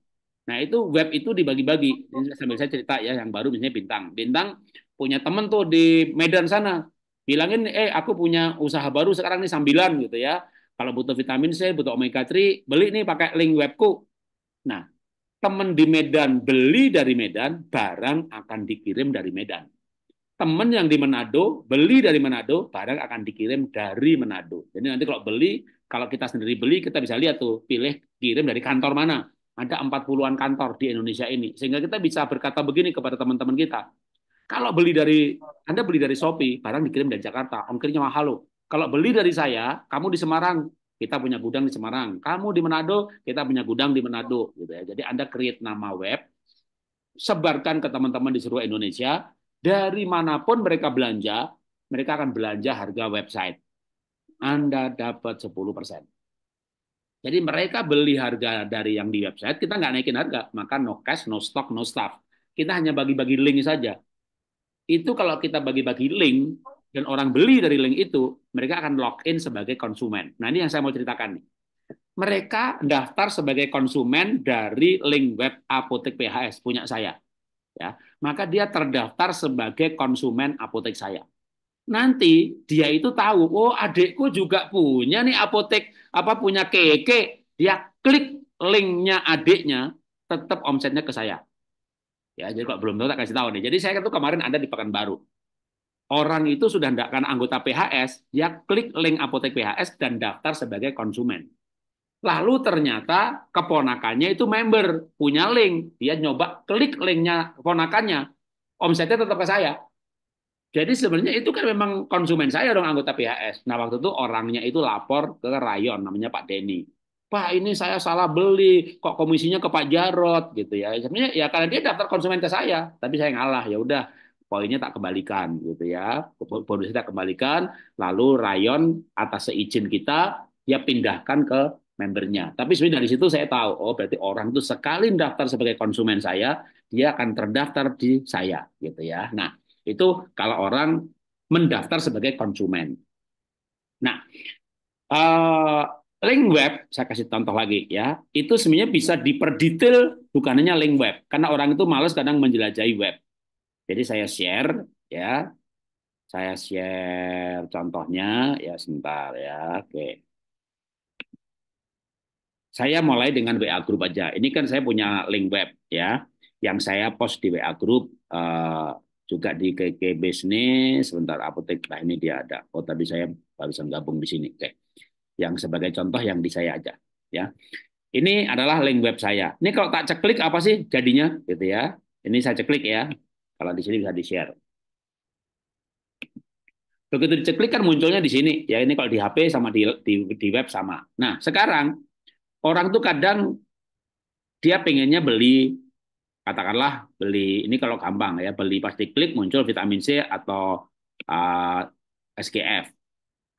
Nah, itu web itu dibagi-bagi. Sambil saya cerita ya yang baru misalnya Bintang. Bintang punya temen tuh di Medan sana. Bilangin, "Eh, aku punya usaha baru sekarang nih sambilan gitu ya. Kalau butuh vitamin C, butuh omega 3, beli nih pakai link webku Nah, teman di Medan beli dari Medan, barang akan dikirim dari Medan. Teman yang di Manado beli dari Manado, barang akan dikirim dari Manado. Jadi nanti kalau beli, kalau kita sendiri beli, kita bisa lihat tuh, pilih kirim dari kantor mana. Ada 40-an kantor di Indonesia ini. Sehingga kita bisa berkata begini kepada teman-teman kita. Kalau beli dari, Anda beli dari Shopee, barang dikirim dari Jakarta, ongkirnya mahal loh. Kalau beli dari saya, kamu di Semarang, kita punya gudang di Semarang. Kamu di Manado, kita punya gudang di Manado. Gitu ya. Jadi Anda create nama web, sebarkan ke teman-teman di seluruh Indonesia. Dari manapun mereka belanja, mereka akan belanja harga website. Anda dapat 10%. Jadi mereka beli harga dari yang di website, kita nggak naikin harga. Maka no cash, no stock, no staff. Kita hanya bagi-bagi link saja. Itu kalau kita bagi-bagi link, dan orang beli dari link itu, mereka akan login sebagai konsumen. Nah, ini yang saya mau ceritakan nih. Mereka daftar sebagai konsumen dari link web Apotek PHS punya saya. Ya, maka dia terdaftar sebagai konsumen apotek saya. Nanti dia itu tahu, oh adikku juga punya nih apotek apa punya keke. Dia klik linknya adiknya, tetap omsetnya ke saya. Ya, jadi kalau belum tahu tak kasih tahu nih. Jadi saya itu kemarin ada di Pekanbaru orang itu sudah tidak akan anggota PHS, ya klik link apotek PHS dan daftar sebagai konsumen. Lalu ternyata keponakannya itu member, punya link. Dia nyoba klik linknya keponakannya, omsetnya tetap ke saya. Jadi sebenarnya itu kan memang konsumen saya dong anggota PHS. Nah waktu itu orangnya itu lapor ke rayon, namanya Pak Denny. Pak ini saya salah beli, kok komisinya ke Pak Jarot gitu ya. Sebenarnya ya karena dia daftar konsumen ke saya, tapi saya ngalah ya udah poinnya tak kembalikan gitu ya hmm. bonusnya tak kembalikan lalu rayon atas seizin kita dia pindahkan ke membernya tapi sebenarnya dari situ saya tahu oh berarti orang itu sekali mendaftar sebagai konsumen saya dia akan terdaftar di saya gitu ya nah itu kalau orang mendaftar sebagai konsumen nah uh, link web saya kasih contoh lagi ya itu sebenarnya bisa diperdetail bukan hanya link web karena orang itu males kadang menjelajahi web jadi saya share ya. Saya share contohnya ya sebentar ya. Oke. Saya mulai dengan WA grup aja. Ini kan saya punya link web ya yang saya post di WA grup uh, eh, juga di KK bisnis sebentar apotek nah ini dia ada oh tadi saya barusan gabung di sini oke yang sebagai contoh yang di saya aja ya ini adalah link web saya ini kalau tak ceklik apa sih jadinya gitu ya ini saya ceklik ya kalau di sini bisa di-share. Begitu diceklik kan munculnya di sini. Ya ini kalau di HP sama di, di, di web sama. Nah sekarang orang tuh kadang dia pengennya beli katakanlah beli ini kalau gampang ya beli pasti klik muncul vitamin C atau uh, ah, SKF.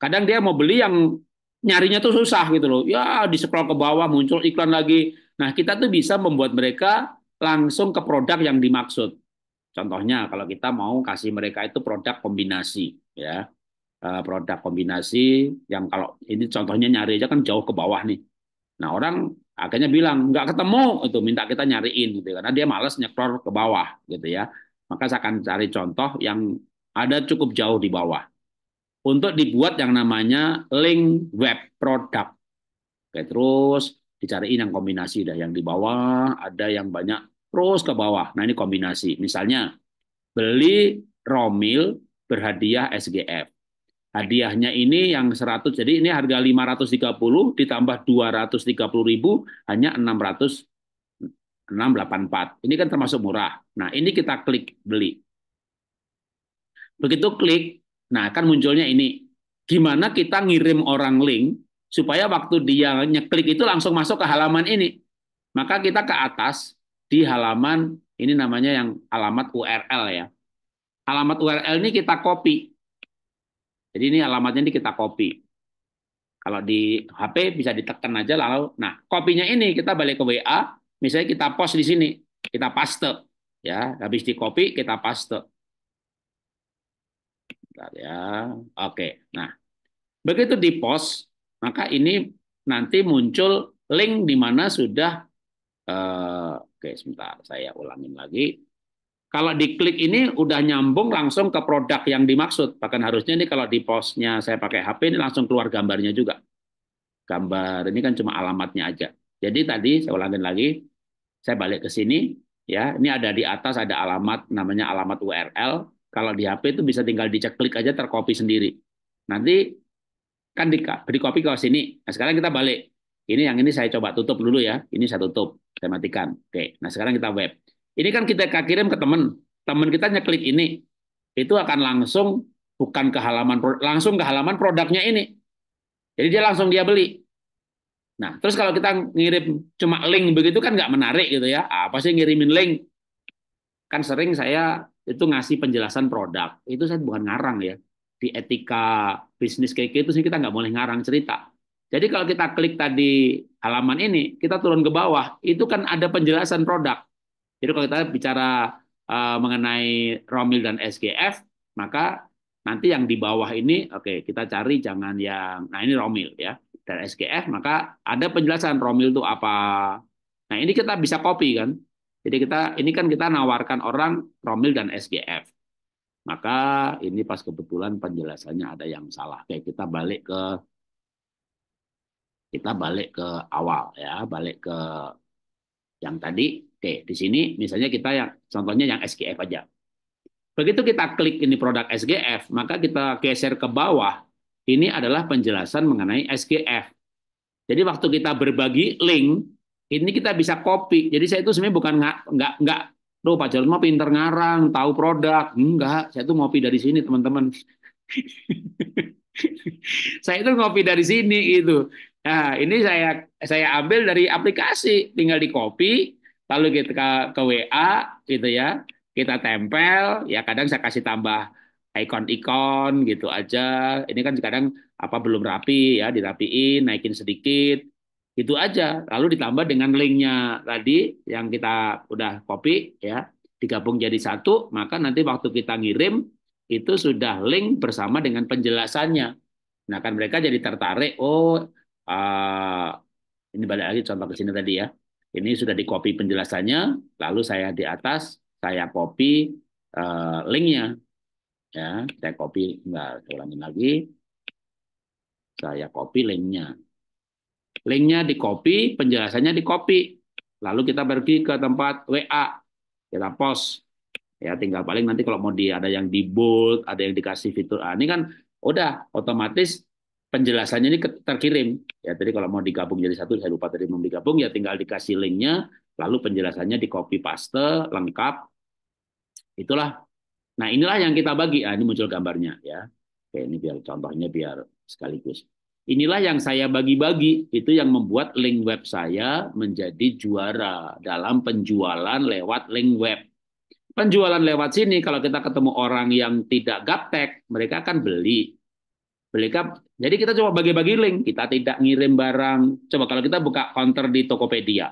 Kadang dia mau beli yang nyarinya tuh susah gitu loh. Ya di scroll ke bawah muncul iklan lagi. Nah kita tuh bisa membuat mereka langsung ke produk yang dimaksud. Contohnya kalau kita mau kasih mereka itu produk kombinasi, ya eh, produk kombinasi yang kalau ini contohnya nyari aja kan jauh ke bawah nih. Nah orang akhirnya bilang nggak ketemu itu minta kita nyariin gitu ya. karena dia males nyekor ke bawah gitu ya. Maka saya akan cari contoh yang ada cukup jauh di bawah untuk dibuat yang namanya link web produk. Oke, terus dicariin yang kombinasi dah yang di bawah ada yang banyak terus ke bawah. Nah ini kombinasi. Misalnya beli romil berhadiah SGF. Hadiahnya ini yang 100, jadi ini harga 530 ditambah 230 ribu hanya 600 684. Ini kan termasuk murah. Nah, ini kita klik beli. Begitu klik, nah akan munculnya ini. Gimana kita ngirim orang link supaya waktu dia nyeklik itu langsung masuk ke halaman ini. Maka kita ke atas, di halaman ini namanya yang alamat URL ya. Alamat URL ini kita copy. Jadi ini alamatnya ini kita copy. Kalau di HP bisa ditekan aja lalu nah, kopinya ini kita balik ke WA, misalnya kita post di sini, kita paste ya, habis di copy kita paste. Bentar ya. Oke. Nah, begitu di post, maka ini nanti muncul link di mana sudah eh, Oke, sebentar saya ulangin lagi. Kalau diklik ini udah nyambung langsung ke produk yang dimaksud. Bahkan harusnya ini kalau di posnya saya pakai HP ini langsung keluar gambarnya juga. Gambar ini kan cuma alamatnya aja. Jadi tadi saya ulangin lagi, saya balik ke sini, ya ini ada di atas ada alamat namanya alamat URL. Kalau di HP itu bisa tinggal dicek klik aja terkopi sendiri. Nanti kan di, di copy ke sini. Nah, sekarang kita balik. Ini yang ini saya coba tutup dulu ya. Ini saya tutup matikan, Oke. Nah, sekarang kita web. Ini kan kita kirim ke teman. Teman kita nyeklik ini. Itu akan langsung bukan ke halaman langsung ke halaman produknya ini. Jadi dia langsung dia beli. Nah, terus kalau kita ngirim cuma link begitu kan nggak menarik gitu ya. Apa sih ngirimin link? Kan sering saya itu ngasih penjelasan produk. Itu saya bukan ngarang ya. Di etika bisnis kayak gitu sih kita nggak boleh ngarang cerita. Jadi kalau kita klik tadi halaman ini, kita turun ke bawah, itu kan ada penjelasan produk. Jadi kalau kita bicara uh, mengenai Romil dan SGF, maka nanti yang di bawah ini, oke okay, kita cari jangan yang, nah ini Romil ya, dan SGF, maka ada penjelasan Romil itu apa. Nah ini kita bisa copy kan, jadi kita ini kan kita nawarkan orang Romil dan SGF. Maka ini pas kebetulan penjelasannya ada yang salah. Oke kita balik ke kita balik ke awal ya, balik ke yang tadi. Oke, di sini misalnya kita yang contohnya yang SGF aja. Begitu kita klik ini produk SGF, maka kita geser ke bawah. Ini adalah penjelasan mengenai SGF. Jadi waktu kita berbagi link, ini kita bisa copy. Jadi saya itu sebenarnya bukan nggak nggak nggak Duh, Pak Jarod pinter ngarang, tahu produk. Enggak, saya itu ngopi dari sini, teman-teman. saya itu ngopi dari sini itu Nah, ini saya saya ambil dari aplikasi, tinggal di copy, lalu kita ke, ke WA gitu ya, kita tempel, ya kadang saya kasih tambah ikon-ikon gitu aja. Ini kan kadang apa belum rapi ya, dirapiin, naikin sedikit, itu aja. Lalu ditambah dengan linknya tadi yang kita udah copy ya, digabung jadi satu, maka nanti waktu kita ngirim itu sudah link bersama dengan penjelasannya. Nah, kan mereka jadi tertarik, oh uh, ini balik lagi contoh ke sini tadi ya. Ini sudah di copy penjelasannya, lalu saya di atas saya copy uh, linknya, ya saya copy nggak ulangin lagi, saya copy linknya, linknya di copy, penjelasannya di copy, lalu kita pergi ke tempat WA, kita post, ya tinggal paling nanti kalau mau di ada yang di bold, ada yang dikasih fitur, Nah, ini kan udah otomatis penjelasannya ini terkirim. Ya, tadi kalau mau digabung jadi satu, saya lupa tadi mau digabung, ya tinggal dikasih linknya, lalu penjelasannya di copy paste lengkap. Itulah. Nah, inilah yang kita bagi. nah, ini muncul gambarnya ya. Oke, ini biar contohnya biar sekaligus. Inilah yang saya bagi-bagi, itu yang membuat link web saya menjadi juara dalam penjualan lewat link web. Penjualan lewat sini, kalau kita ketemu orang yang tidak gaptek, mereka akan beli Belikap, jadi kita coba bagi-bagi link. Kita tidak ngirim barang. Coba kalau kita buka counter di Tokopedia,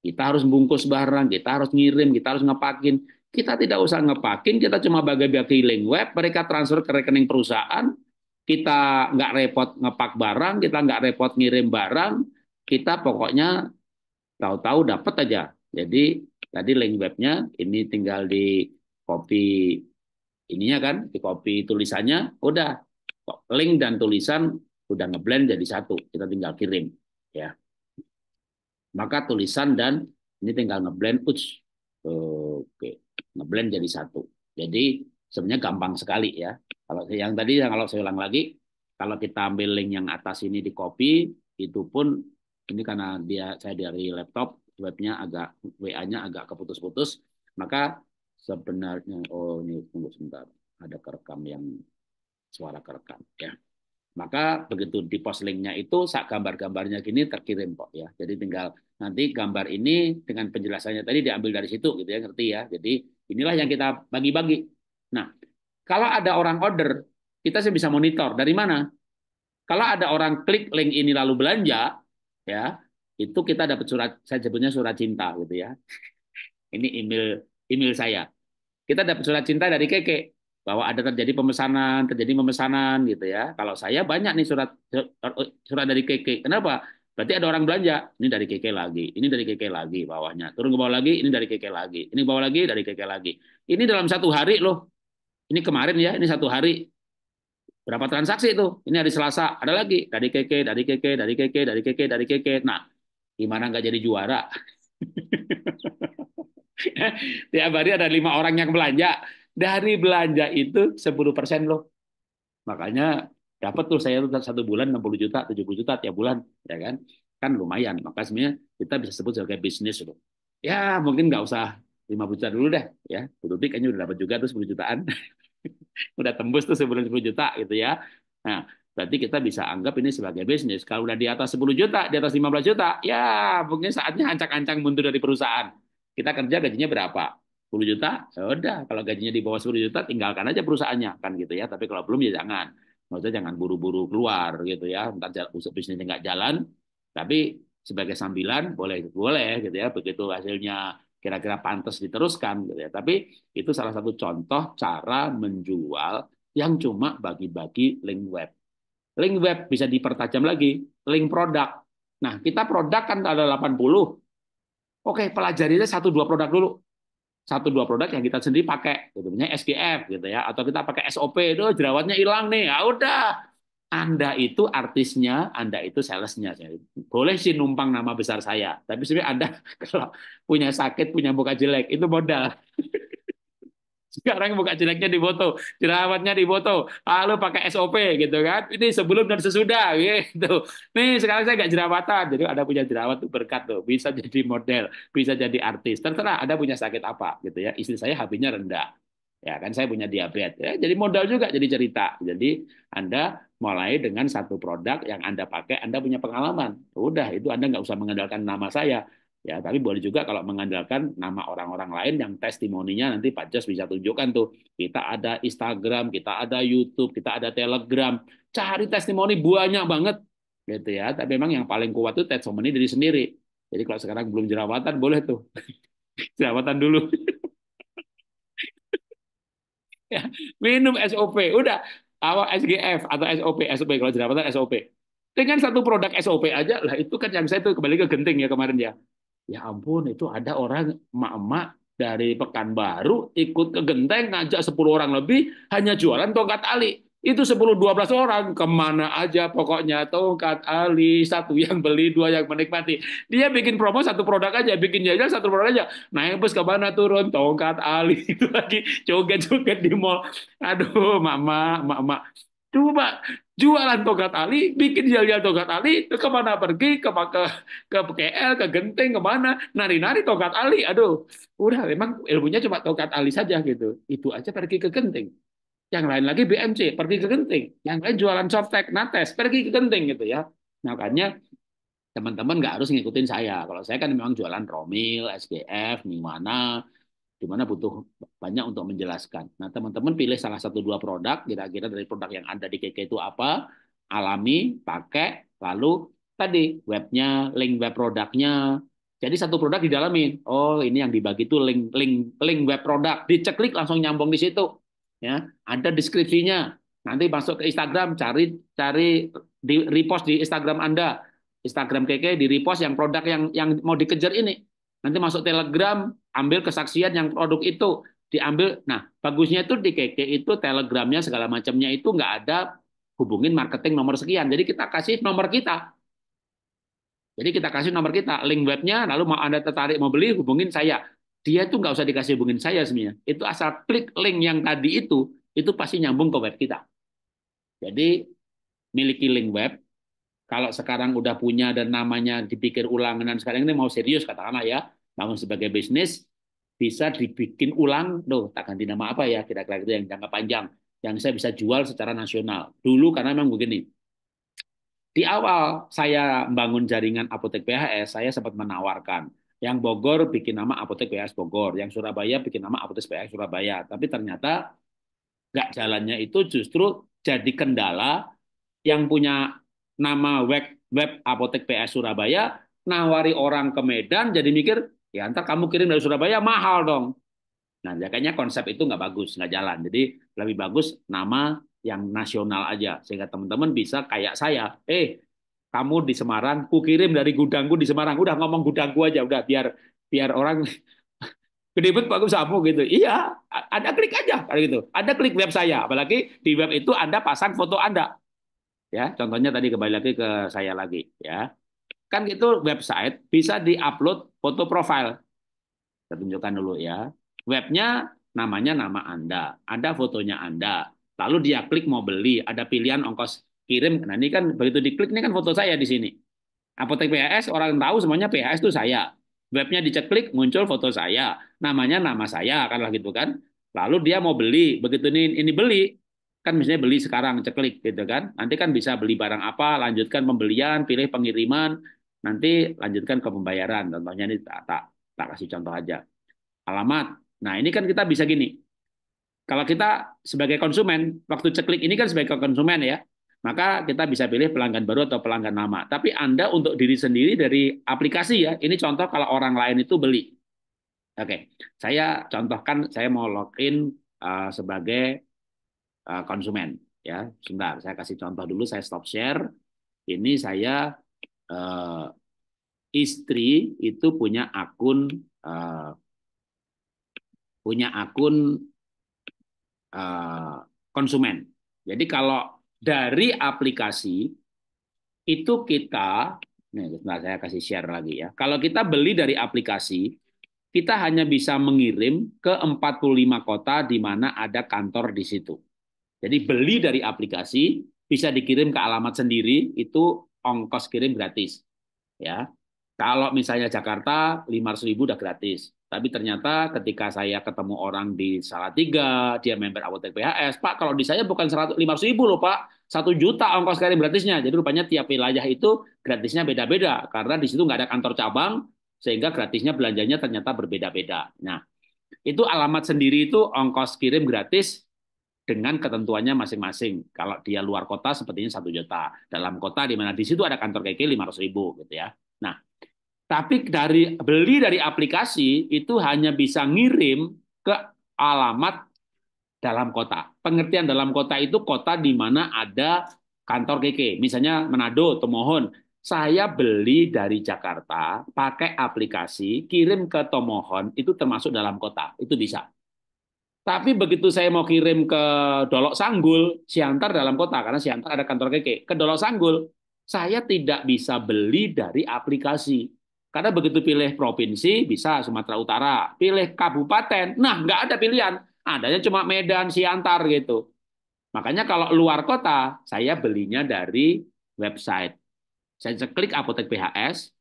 kita harus bungkus barang, kita harus ngirim, kita harus ngepakin. Kita tidak usah ngepakin, kita cuma bagi-bagi link web. Mereka transfer ke rekening perusahaan. Kita nggak repot ngepak barang, kita nggak repot ngirim barang. Kita pokoknya tahu-tahu dapat aja. Jadi tadi link webnya ini tinggal di copy ininya kan, di copy tulisannya, udah link dan tulisan udah ngeblend jadi satu kita tinggal kirim ya maka tulisan dan ini tinggal ngeblend push oke ngeblend jadi satu jadi sebenarnya gampang sekali ya kalau yang tadi yang kalau saya ulang lagi kalau kita ambil link yang atas ini di copy itu pun ini karena dia saya dari laptop webnya agak WA-nya agak keputus-putus maka sebenarnya oh ini tunggu sebentar ada kerekam yang suara kerekam ya. Maka begitu di post linknya itu saat gambar-gambarnya gini terkirim kok ya. Jadi tinggal nanti gambar ini dengan penjelasannya tadi diambil dari situ gitu ya ngerti ya. Jadi inilah yang kita bagi-bagi. Nah, kalau ada orang order, kita sih bisa monitor dari mana. Kalau ada orang klik link ini lalu belanja, ya itu kita dapat surat saya sebutnya surat cinta gitu ya. Ini email email saya. Kita dapat surat cinta dari Keke bahwa ada terjadi pemesanan, terjadi pemesanan gitu ya. Kalau saya banyak nih surat surat dari KK. Kenapa? Berarti ada orang belanja, ini dari KK lagi, ini dari KK lagi bawahnya. Turun ke bawah lagi, ini dari KK lagi, ini bawah lagi dari KK lagi. Ini dalam satu hari loh. Ini kemarin ya, ini satu hari berapa transaksi itu? Ini hari Selasa, ada lagi dari KK, dari KK, dari KK, dari KK, dari KK. Nah, gimana nggak jadi juara? Tiap hari ada lima orang yang belanja dari belanja itu 10% loh. Makanya dapat tuh saya tuh satu bulan 60 juta, 70 juta tiap bulan, ya kan? Kan lumayan. Maka sebenarnya kita bisa sebut sebagai bisnis loh. Ya, mungkin nggak usah 50 juta dulu deh, ya. Betul kayaknya udah dapat juga tuh 10 jutaan. udah tembus tuh sebulan 10 juta gitu ya. Nah, berarti kita bisa anggap ini sebagai bisnis. Kalau udah di atas 10 juta, di atas 15 juta, ya mungkin saatnya ancang-ancang mundur dari perusahaan. Kita kerja gajinya berapa? 10 juta, ya udah kalau gajinya di bawah 10 juta tinggalkan aja perusahaannya kan gitu ya. Tapi kalau belum ya jangan. Maksudnya jangan buru-buru keluar gitu ya. Entar bisnisnya nggak jalan, tapi sebagai sambilan boleh boleh gitu ya. Begitu hasilnya kira-kira pantas diteruskan gitu ya. Tapi itu salah satu contoh cara menjual yang cuma bagi-bagi link web. Link web bisa dipertajam lagi, link produk. Nah, kita produk kan ada 80. Oke, pelajarilah satu dua produk dulu satu dua produk yang kita sendiri pakai, gitu, misalnya SDF gitu ya, atau kita pakai SOP itu jerawatnya hilang nih, ya udah. Anda itu artisnya, Anda itu salesnya. Boleh sih numpang nama besar saya, tapi sebenarnya Anda kalau punya sakit, punya muka jelek, itu modal. Sekarang buka jeleknya foto, jerawatnya di foto, lalu pakai SOP gitu kan. Ini sebelum dan sesudah gitu. Nih sekarang saya gak jerawatan, jadi ada punya jerawat tuh berkat tuh. Bisa jadi model, bisa jadi artis. Terserah ada punya sakit apa gitu ya. Istri saya habisnya rendah. Ya kan saya punya diabetes. Ya, jadi modal juga jadi cerita. Jadi Anda mulai dengan satu produk yang Anda pakai, Anda punya pengalaman. Udah itu Anda nggak usah mengandalkan nama saya Ya, tapi boleh juga kalau mengandalkan nama orang-orang lain yang testimoninya nanti Pak Jos bisa tunjukkan tuh. Kita ada Instagram, kita ada YouTube, kita ada Telegram. Cari testimoni banyak banget gitu ya. Tapi memang yang paling kuat itu testimoni dari sendiri. Jadi kalau sekarang belum jerawatan boleh tuh. jerawatan dulu. ya, minum SOP, udah awal SGF atau SOP, SOP kalau jerawatan SOP. Dengan satu produk SOP aja lah itu kan yang saya tuh kembali ke genting ya kemarin ya. Ya ampun, itu ada orang emak-emak dari Pekanbaru ikut ke Genteng ngajak 10 orang lebih hanya jualan tongkat ali. Itu 10-12 orang kemana aja pokoknya tongkat ali satu yang beli dua yang menikmati. Dia bikin promo satu produk aja, bikin jajan satu produk aja. Naik bus kemana turun tongkat ali itu lagi joget-joget di mall. Aduh mama, mama. Coba jualan tongkat Ali, bikin jual-jual tongkat Ali, ke kemana pergi, ke, ke, ke KL, ke Genting, kemana, nari-nari tongkat Ali. Aduh, udah memang ilmunya cuma tongkat Ali saja gitu. Itu aja pergi ke Genting. Yang lain lagi BMC, pergi ke Genting. Yang lain jualan softtek, nates, pergi ke Genting gitu ya. Makanya teman-teman nggak harus ngikutin saya. Kalau saya kan memang jualan romil, SBF miwana, dimana butuh banyak untuk menjelaskan. Nah, teman-teman pilih salah satu dua produk, kira-kira dari produk yang ada di KK itu apa, alami, pakai, lalu tadi webnya, link web produknya. Jadi satu produk didalamin. Oh, ini yang dibagi itu link link link web produk. Diceklik langsung nyambung di situ. Ya, ada deskripsinya. Nanti masuk ke Instagram, cari cari di repost di Instagram Anda. Instagram KK di repost yang produk yang yang mau dikejar ini. Nanti masuk Telegram, ambil kesaksian yang produk itu diambil. Nah, bagusnya itu di KK itu telegramnya segala macamnya itu nggak ada hubungin marketing nomor sekian. Jadi kita kasih nomor kita. Jadi kita kasih nomor kita, link webnya, lalu mau Anda tertarik mau beli, hubungin saya. Dia itu nggak usah dikasih hubungin saya sebenarnya. Itu asal klik link yang tadi itu, itu pasti nyambung ke web kita. Jadi miliki link web, kalau sekarang udah punya dan namanya dipikir ulang dan sekarang ini mau serius katakanlah ya, bangun sebagai bisnis bisa dibikin ulang, tuh, tak ganti nama apa ya, kira-kira itu yang jangka panjang, yang saya bisa jual secara nasional. Dulu karena memang begini, di awal saya membangun jaringan apotek PHS, saya sempat menawarkan, yang Bogor bikin nama apotek PHS Bogor, yang Surabaya bikin nama apotek PHS Surabaya. Tapi ternyata nggak jalannya itu justru jadi kendala yang punya nama web, web apotek PS Surabaya nawari orang ke Medan jadi mikir Ya antar kamu kirim dari Surabaya mahal dong. Nah ya, kayaknya konsep itu nggak bagus, nggak jalan. Jadi lebih bagus nama yang nasional aja sehingga teman-teman bisa kayak saya. Eh kamu di Semarang, ku kirim dari gudangku di Semarang. Udah ngomong gudangku aja, udah biar biar orang gede banget Pak Sapu gitu. Iya, ada klik aja kalau gitu. Ada klik web saya, apalagi di web itu Anda pasang foto Anda. Ya, contohnya tadi kembali lagi ke saya lagi, ya kan itu website bisa diupload foto profil. Saya tunjukkan dulu ya. Webnya namanya nama Anda, ada fotonya Anda. Lalu dia klik mau beli, ada pilihan ongkos kirim. Nah ini kan begitu diklik ini kan foto saya di sini. Apotek PHS orang tahu semuanya PHS itu saya. Webnya diceklik muncul foto saya, namanya nama saya kan lah gitu kan. Lalu dia mau beli, begitu ini ini beli, kan misalnya beli sekarang ceklik gitu kan nanti kan bisa beli barang apa lanjutkan pembelian pilih pengiriman Nanti lanjutkan ke pembayaran. Contohnya ini tak, tak, tak kasih contoh aja. Alamat. Nah ini kan kita bisa gini. Kalau kita sebagai konsumen, waktu ceklik ini kan sebagai konsumen ya, maka kita bisa pilih pelanggan baru atau pelanggan lama. Tapi Anda untuk diri sendiri dari aplikasi ya, ini contoh kalau orang lain itu beli. Oke, saya contohkan saya mau login eh, sebagai eh, konsumen ya. Sebentar, saya kasih contoh dulu, saya stop share. Ini saya uh, istri itu punya akun uh, punya akun uh, konsumen. Jadi kalau dari aplikasi itu kita, nih saya kasih share lagi ya. Kalau kita beli dari aplikasi, kita hanya bisa mengirim ke 45 kota di mana ada kantor di situ. Jadi beli dari aplikasi bisa dikirim ke alamat sendiri itu ongkos kirim gratis. Ya. Kalau misalnya Jakarta 500.000 udah gratis. Tapi ternyata ketika saya ketemu orang di Salatiga, dia member Apotek PHS, Pak, kalau di saya bukan ratus ribu loh Pak, satu juta ongkos kirim gratisnya. Jadi rupanya tiap wilayah itu gratisnya beda-beda, karena di situ nggak ada kantor cabang, sehingga gratisnya belanjanya ternyata berbeda-beda. Nah, itu alamat sendiri itu ongkos kirim gratis dengan ketentuannya masing-masing. Kalau dia luar kota sepertinya satu juta. Dalam kota di mana di situ ada kantor KK lima ratus ribu gitu ya. Nah, tapi dari beli dari aplikasi itu hanya bisa ngirim ke alamat dalam kota. Pengertian dalam kota itu kota di mana ada kantor KK. Misalnya Manado, Tomohon. Saya beli dari Jakarta pakai aplikasi kirim ke Tomohon itu termasuk dalam kota. Itu bisa. Tapi begitu saya mau kirim ke Dolok Sanggul, Siantar dalam kota, karena Siantar ada kantor keke, ke Dolok Sanggul, saya tidak bisa beli dari aplikasi. Karena begitu pilih provinsi, bisa Sumatera Utara. Pilih kabupaten, nah nggak ada pilihan. Adanya cuma Medan, Siantar gitu. Makanya kalau luar kota, saya belinya dari website. Saya klik apotek PHS,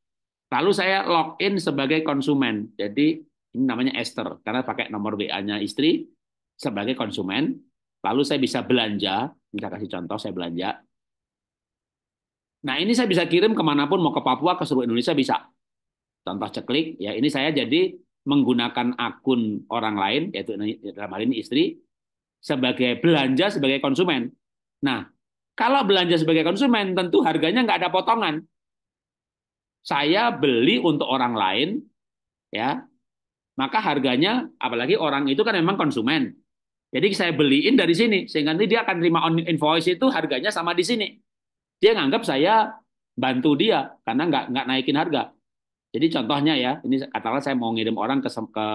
lalu saya login sebagai konsumen. Jadi ini namanya Esther, karena pakai nomor WA-nya istri sebagai konsumen. Lalu saya bisa belanja, bisa kasih contoh, saya belanja. Nah ini saya bisa kirim kemanapun, mau ke Papua, ke seluruh Indonesia bisa. Contoh ceklik, ya ini saya jadi menggunakan akun orang lain, yaitu dalam hal ini istri, sebagai belanja sebagai konsumen. Nah, kalau belanja sebagai konsumen, tentu harganya nggak ada potongan. Saya beli untuk orang lain, ya maka harganya apalagi orang itu kan memang konsumen. Jadi saya beliin dari sini sehingga nanti dia akan terima on invoice itu harganya sama di sini. Dia nganggap saya bantu dia karena nggak nggak naikin harga. Jadi contohnya ya, ini katakanlah saya mau ngirim orang ke, ke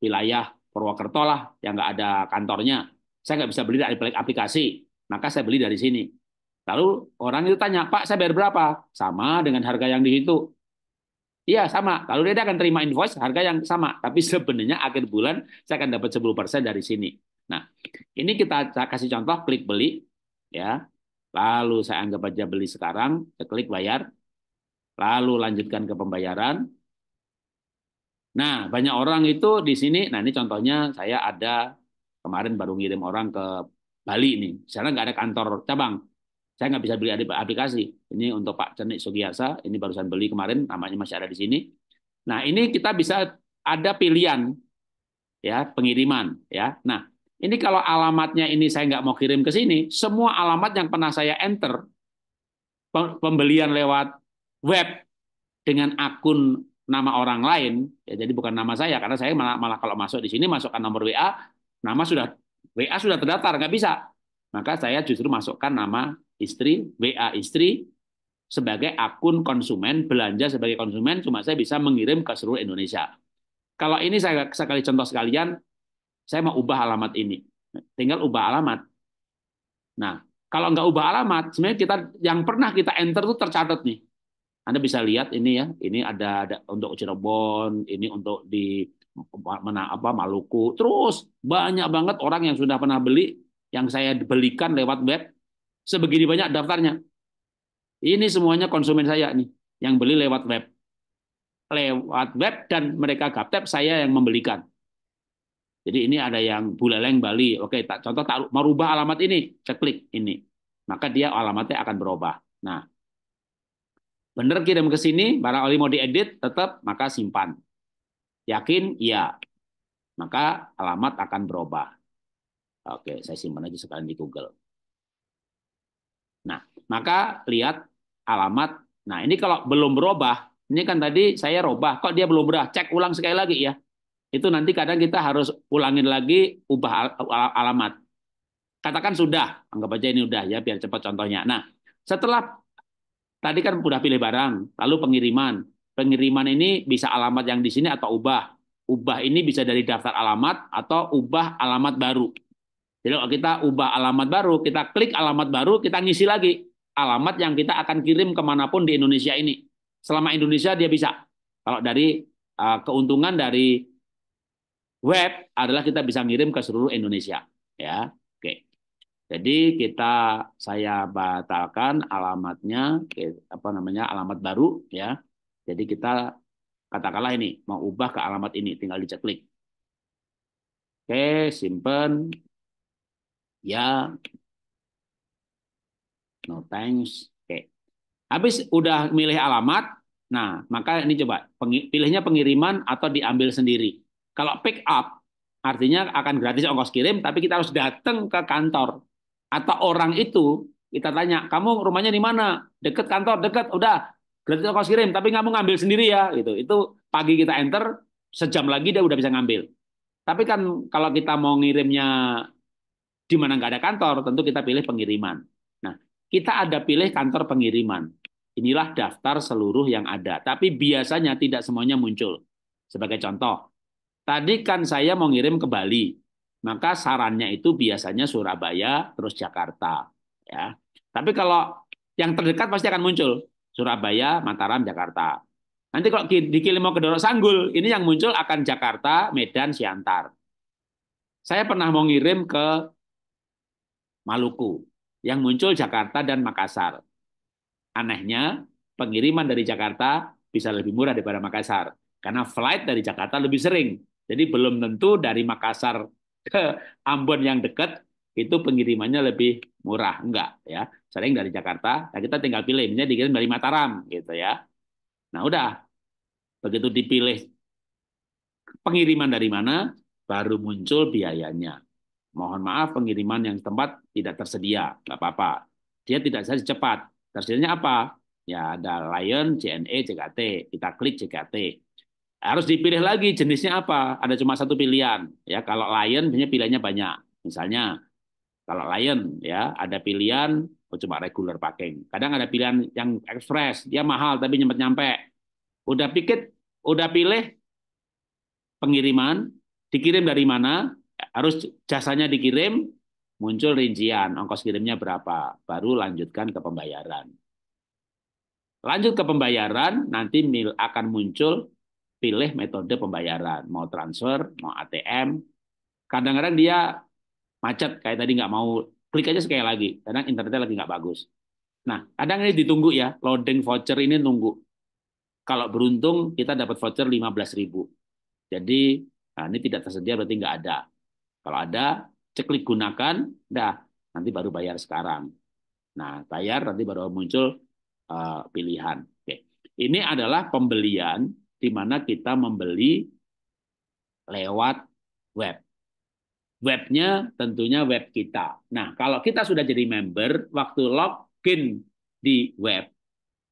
wilayah Purwokerto lah yang nggak ada kantornya. Saya nggak bisa beli dari aplikasi, maka saya beli dari sini. Lalu orang itu tanya, Pak saya bayar berapa? Sama dengan harga yang di situ. Iya sama. Lalu dia akan terima invoice harga yang sama, tapi sebenarnya akhir bulan saya akan dapat 10% dari sini. Nah, ini kita kasih contoh klik beli ya. Lalu saya anggap aja beli sekarang, saya klik bayar. Lalu lanjutkan ke pembayaran. Nah, banyak orang itu di sini. Nah, ini contohnya saya ada kemarin baru ngirim orang ke Bali ini, Sekarang nggak ada kantor cabang. Saya nggak bisa beli aplikasi. Ini untuk Pak Cenik Sugiasa, ini barusan beli kemarin, namanya masih ada di sini. Nah, ini kita bisa ada pilihan ya pengiriman ya. Nah, ini kalau alamatnya ini saya nggak mau kirim ke sini, semua alamat yang pernah saya enter pembelian lewat web dengan akun nama orang lain, ya jadi bukan nama saya karena saya malah, malah kalau masuk di sini masukkan nomor WA, nama sudah WA sudah terdaftar nggak bisa, maka saya justru masukkan nama istri, WA istri, sebagai akun konsumen, belanja sebagai konsumen, cuma saya bisa mengirim ke seluruh Indonesia. Kalau ini saya sekali contoh sekalian, saya mau ubah alamat ini. Tinggal ubah alamat. Nah, kalau nggak ubah alamat, sebenarnya kita yang pernah kita enter itu tercatat nih. Anda bisa lihat ini ya, ini ada, ada untuk Cirebon, ini untuk di mana apa Maluku. Terus banyak banget orang yang sudah pernah beli yang saya belikan lewat web Sebegini banyak daftarnya. Ini semuanya konsumen saya nih, yang beli lewat web. Lewat web dan mereka gaptep, saya yang membelikan. Jadi ini ada yang Buleleng Bali, oke, tak, contoh tak mau rubah alamat ini, cek klik ini, maka dia alamatnya akan berubah. Nah, benar kirim ke sini, oli mau diedit, tetap maka simpan. Yakin? Iya. Maka alamat akan berubah. Oke, saya simpan aja sekalian di Google. Nah, maka lihat alamat. Nah, ini kalau belum berubah, ini kan tadi saya rubah, kok dia belum berubah? Cek ulang sekali lagi ya. Itu nanti kadang kita harus ulangin lagi ubah alamat. Katakan sudah, anggap aja ini udah ya biar cepat contohnya. Nah, setelah tadi kan sudah pilih barang, lalu pengiriman. Pengiriman ini bisa alamat yang di sini atau ubah. Ubah ini bisa dari daftar alamat atau ubah alamat baru. Jadi kalau kita ubah alamat baru, kita klik alamat baru, kita ngisi lagi alamat yang kita akan kirim kemanapun di Indonesia ini. Selama Indonesia dia bisa. Kalau dari uh, keuntungan dari web adalah kita bisa ngirim ke seluruh Indonesia. Ya, oke. Jadi kita saya batalkan alamatnya, apa namanya alamat baru, ya. Jadi kita katakanlah ini mau ubah ke alamat ini, tinggal dicek klik. Oke, simpan ya no thanks oke okay. habis udah milih alamat nah maka ini coba pilihnya pengiriman atau diambil sendiri kalau pick up artinya akan gratis ongkos kirim tapi kita harus datang ke kantor atau orang itu kita tanya kamu rumahnya di mana deket kantor deket udah gratis ongkos kirim tapi kamu ngambil sendiri ya gitu itu pagi kita enter sejam lagi dia udah bisa ngambil tapi kan kalau kita mau ngirimnya di mana nggak ada kantor, tentu kita pilih pengiriman. Nah, kita ada pilih kantor pengiriman. Inilah daftar seluruh yang ada. Tapi biasanya tidak semuanya muncul. Sebagai contoh, tadi kan saya mau ngirim ke Bali. Maka sarannya itu biasanya Surabaya, terus Jakarta. ya. Tapi kalau yang terdekat pasti akan muncul. Surabaya, Mataram, Jakarta. Nanti kalau dikirim mau ke Dorok Sanggul, ini yang muncul akan Jakarta, Medan, Siantar. Saya pernah mau ngirim ke Maluku, yang muncul Jakarta dan Makassar. Anehnya, pengiriman dari Jakarta bisa lebih murah daripada Makassar karena flight dari Jakarta lebih sering. Jadi belum tentu dari Makassar ke Ambon yang dekat itu pengirimannya lebih murah, enggak ya. Sering dari Jakarta, nah kita tinggal pilih, misalnya dikirim dari Mataram gitu ya. Nah, udah. Begitu dipilih pengiriman dari mana, baru muncul biayanya. Mohon maaf pengiriman yang tempat tidak tersedia, nggak apa-apa. Dia tidak bisa cepat. Tersedianya apa? Ya ada Lion, cne JKT. Kita klik JKT. Harus dipilih lagi jenisnya apa? Ada cuma satu pilihan. Ya kalau Lion punya pilihannya banyak. Misalnya kalau Lion ya ada pilihan oh, cuma regular packing. Kadang ada pilihan yang express, dia mahal tapi nyempet nyampe. Udah pikir, udah pilih pengiriman, dikirim dari mana, harus jasanya dikirim, muncul rincian ongkos kirimnya berapa, baru lanjutkan ke pembayaran. Lanjut ke pembayaran, nanti mil akan muncul pilih metode pembayaran, mau transfer, mau ATM. Kadang-kadang dia macet, kayak tadi nggak mau klik aja sekali lagi, kadang internetnya lagi nggak bagus. Nah, kadang ini ditunggu ya, loading voucher ini nunggu. Kalau beruntung kita dapat voucher 15.000. Jadi nah ini tidak tersedia berarti nggak ada. Kalau ada, ceklik gunakan, dah nanti baru bayar sekarang. Nah, bayar nanti baru muncul uh, pilihan. Oke. Ini adalah pembelian di mana kita membeli lewat web. Webnya tentunya web kita. Nah, kalau kita sudah jadi member, waktu login di web,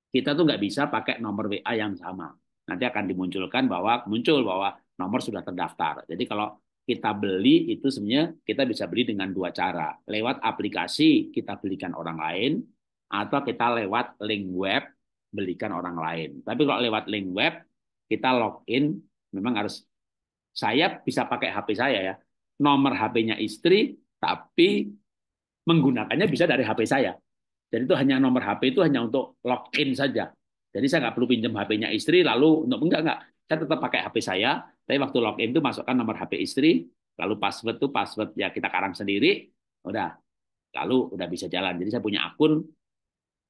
kita tuh nggak bisa pakai nomor WA yang sama. Nanti akan dimunculkan bahwa muncul bahwa nomor sudah terdaftar. Jadi kalau kita beli itu sebenarnya kita bisa beli dengan dua cara. Lewat aplikasi kita belikan orang lain atau kita lewat link web belikan orang lain. Tapi kalau lewat link web kita login memang harus saya bisa pakai HP saya ya. Nomor HP-nya istri tapi menggunakannya bisa dari HP saya. Jadi itu hanya nomor HP itu hanya untuk login saja. Jadi saya nggak perlu pinjam HP-nya istri lalu untuk enggak enggak saya kan tetap pakai HP saya, tapi waktu login itu masukkan nomor HP istri, lalu password tuh password ya kita karang sendiri, udah. Lalu udah bisa jalan. Jadi saya punya akun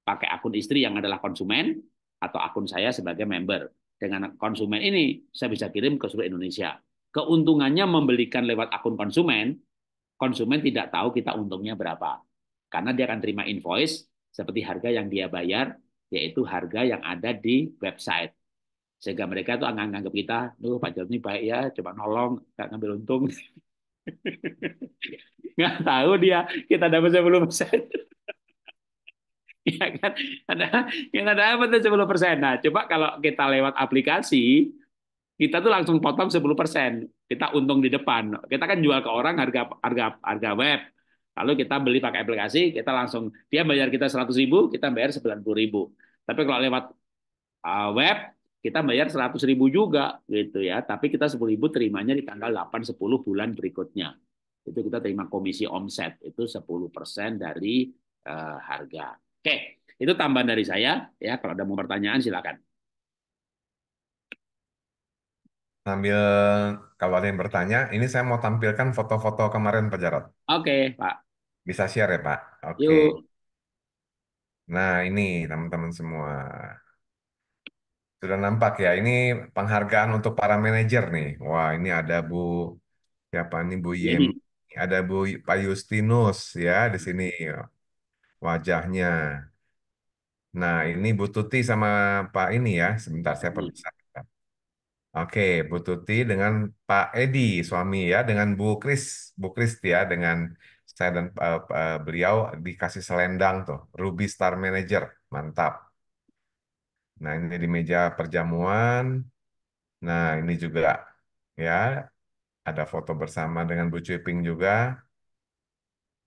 pakai akun istri yang adalah konsumen atau akun saya sebagai member. Dengan konsumen ini saya bisa kirim ke seluruh Indonesia. Keuntungannya membelikan lewat akun konsumen, konsumen tidak tahu kita untungnya berapa. Karena dia akan terima invoice seperti harga yang dia bayar, yaitu harga yang ada di website sehingga mereka itu anggap kita, tuh Pak Jarod ini baik ya, coba nolong, nggak ngambil untung." nggak tahu dia kita dapat 10 persen. ya kan? Ada kita dapat 10 persen. Nah, coba kalau kita lewat aplikasi, kita tuh langsung potong 10 persen. Kita untung di depan. Kita kan jual ke orang harga harga harga web. Lalu kita beli pakai aplikasi, kita langsung dia bayar kita 100 ribu, kita bayar 90 ribu. Tapi kalau lewat ah, web, kita bayar 100.000 ribu juga gitu ya, tapi kita 10.000 ribu terimanya di tanggal 8 10 bulan berikutnya. Itu kita terima komisi omset itu 10% dari uh, harga. Oke, itu tambahan dari saya ya. Kalau ada mau pertanyaan silakan. Sambil kalau ada yang bertanya, ini saya mau tampilkan foto-foto kemarin Pak Jarot. Oke, Pak. Bisa share ya, Pak? Oke. Nah, ini teman-teman semua. Sudah nampak ya, ini penghargaan untuk para manajer nih. Wah, ini ada Bu siapa nih Bu Yem, ini. ada Bu Pak Justinus ya di hmm. sini wajahnya. Nah, ini Bu Tuti sama Pak ini ya. Sebentar saya hmm. perbesar. Oke, Bu Tuti dengan Pak Edi suami ya, dengan Bu Kris, Bu Kris ya, dengan saya dan uh, uh, beliau dikasih selendang tuh, Ruby Star Manager, mantap. Nah, ini di meja perjamuan. Nah, ini juga ya, ada foto bersama dengan Bu Cuiping juga.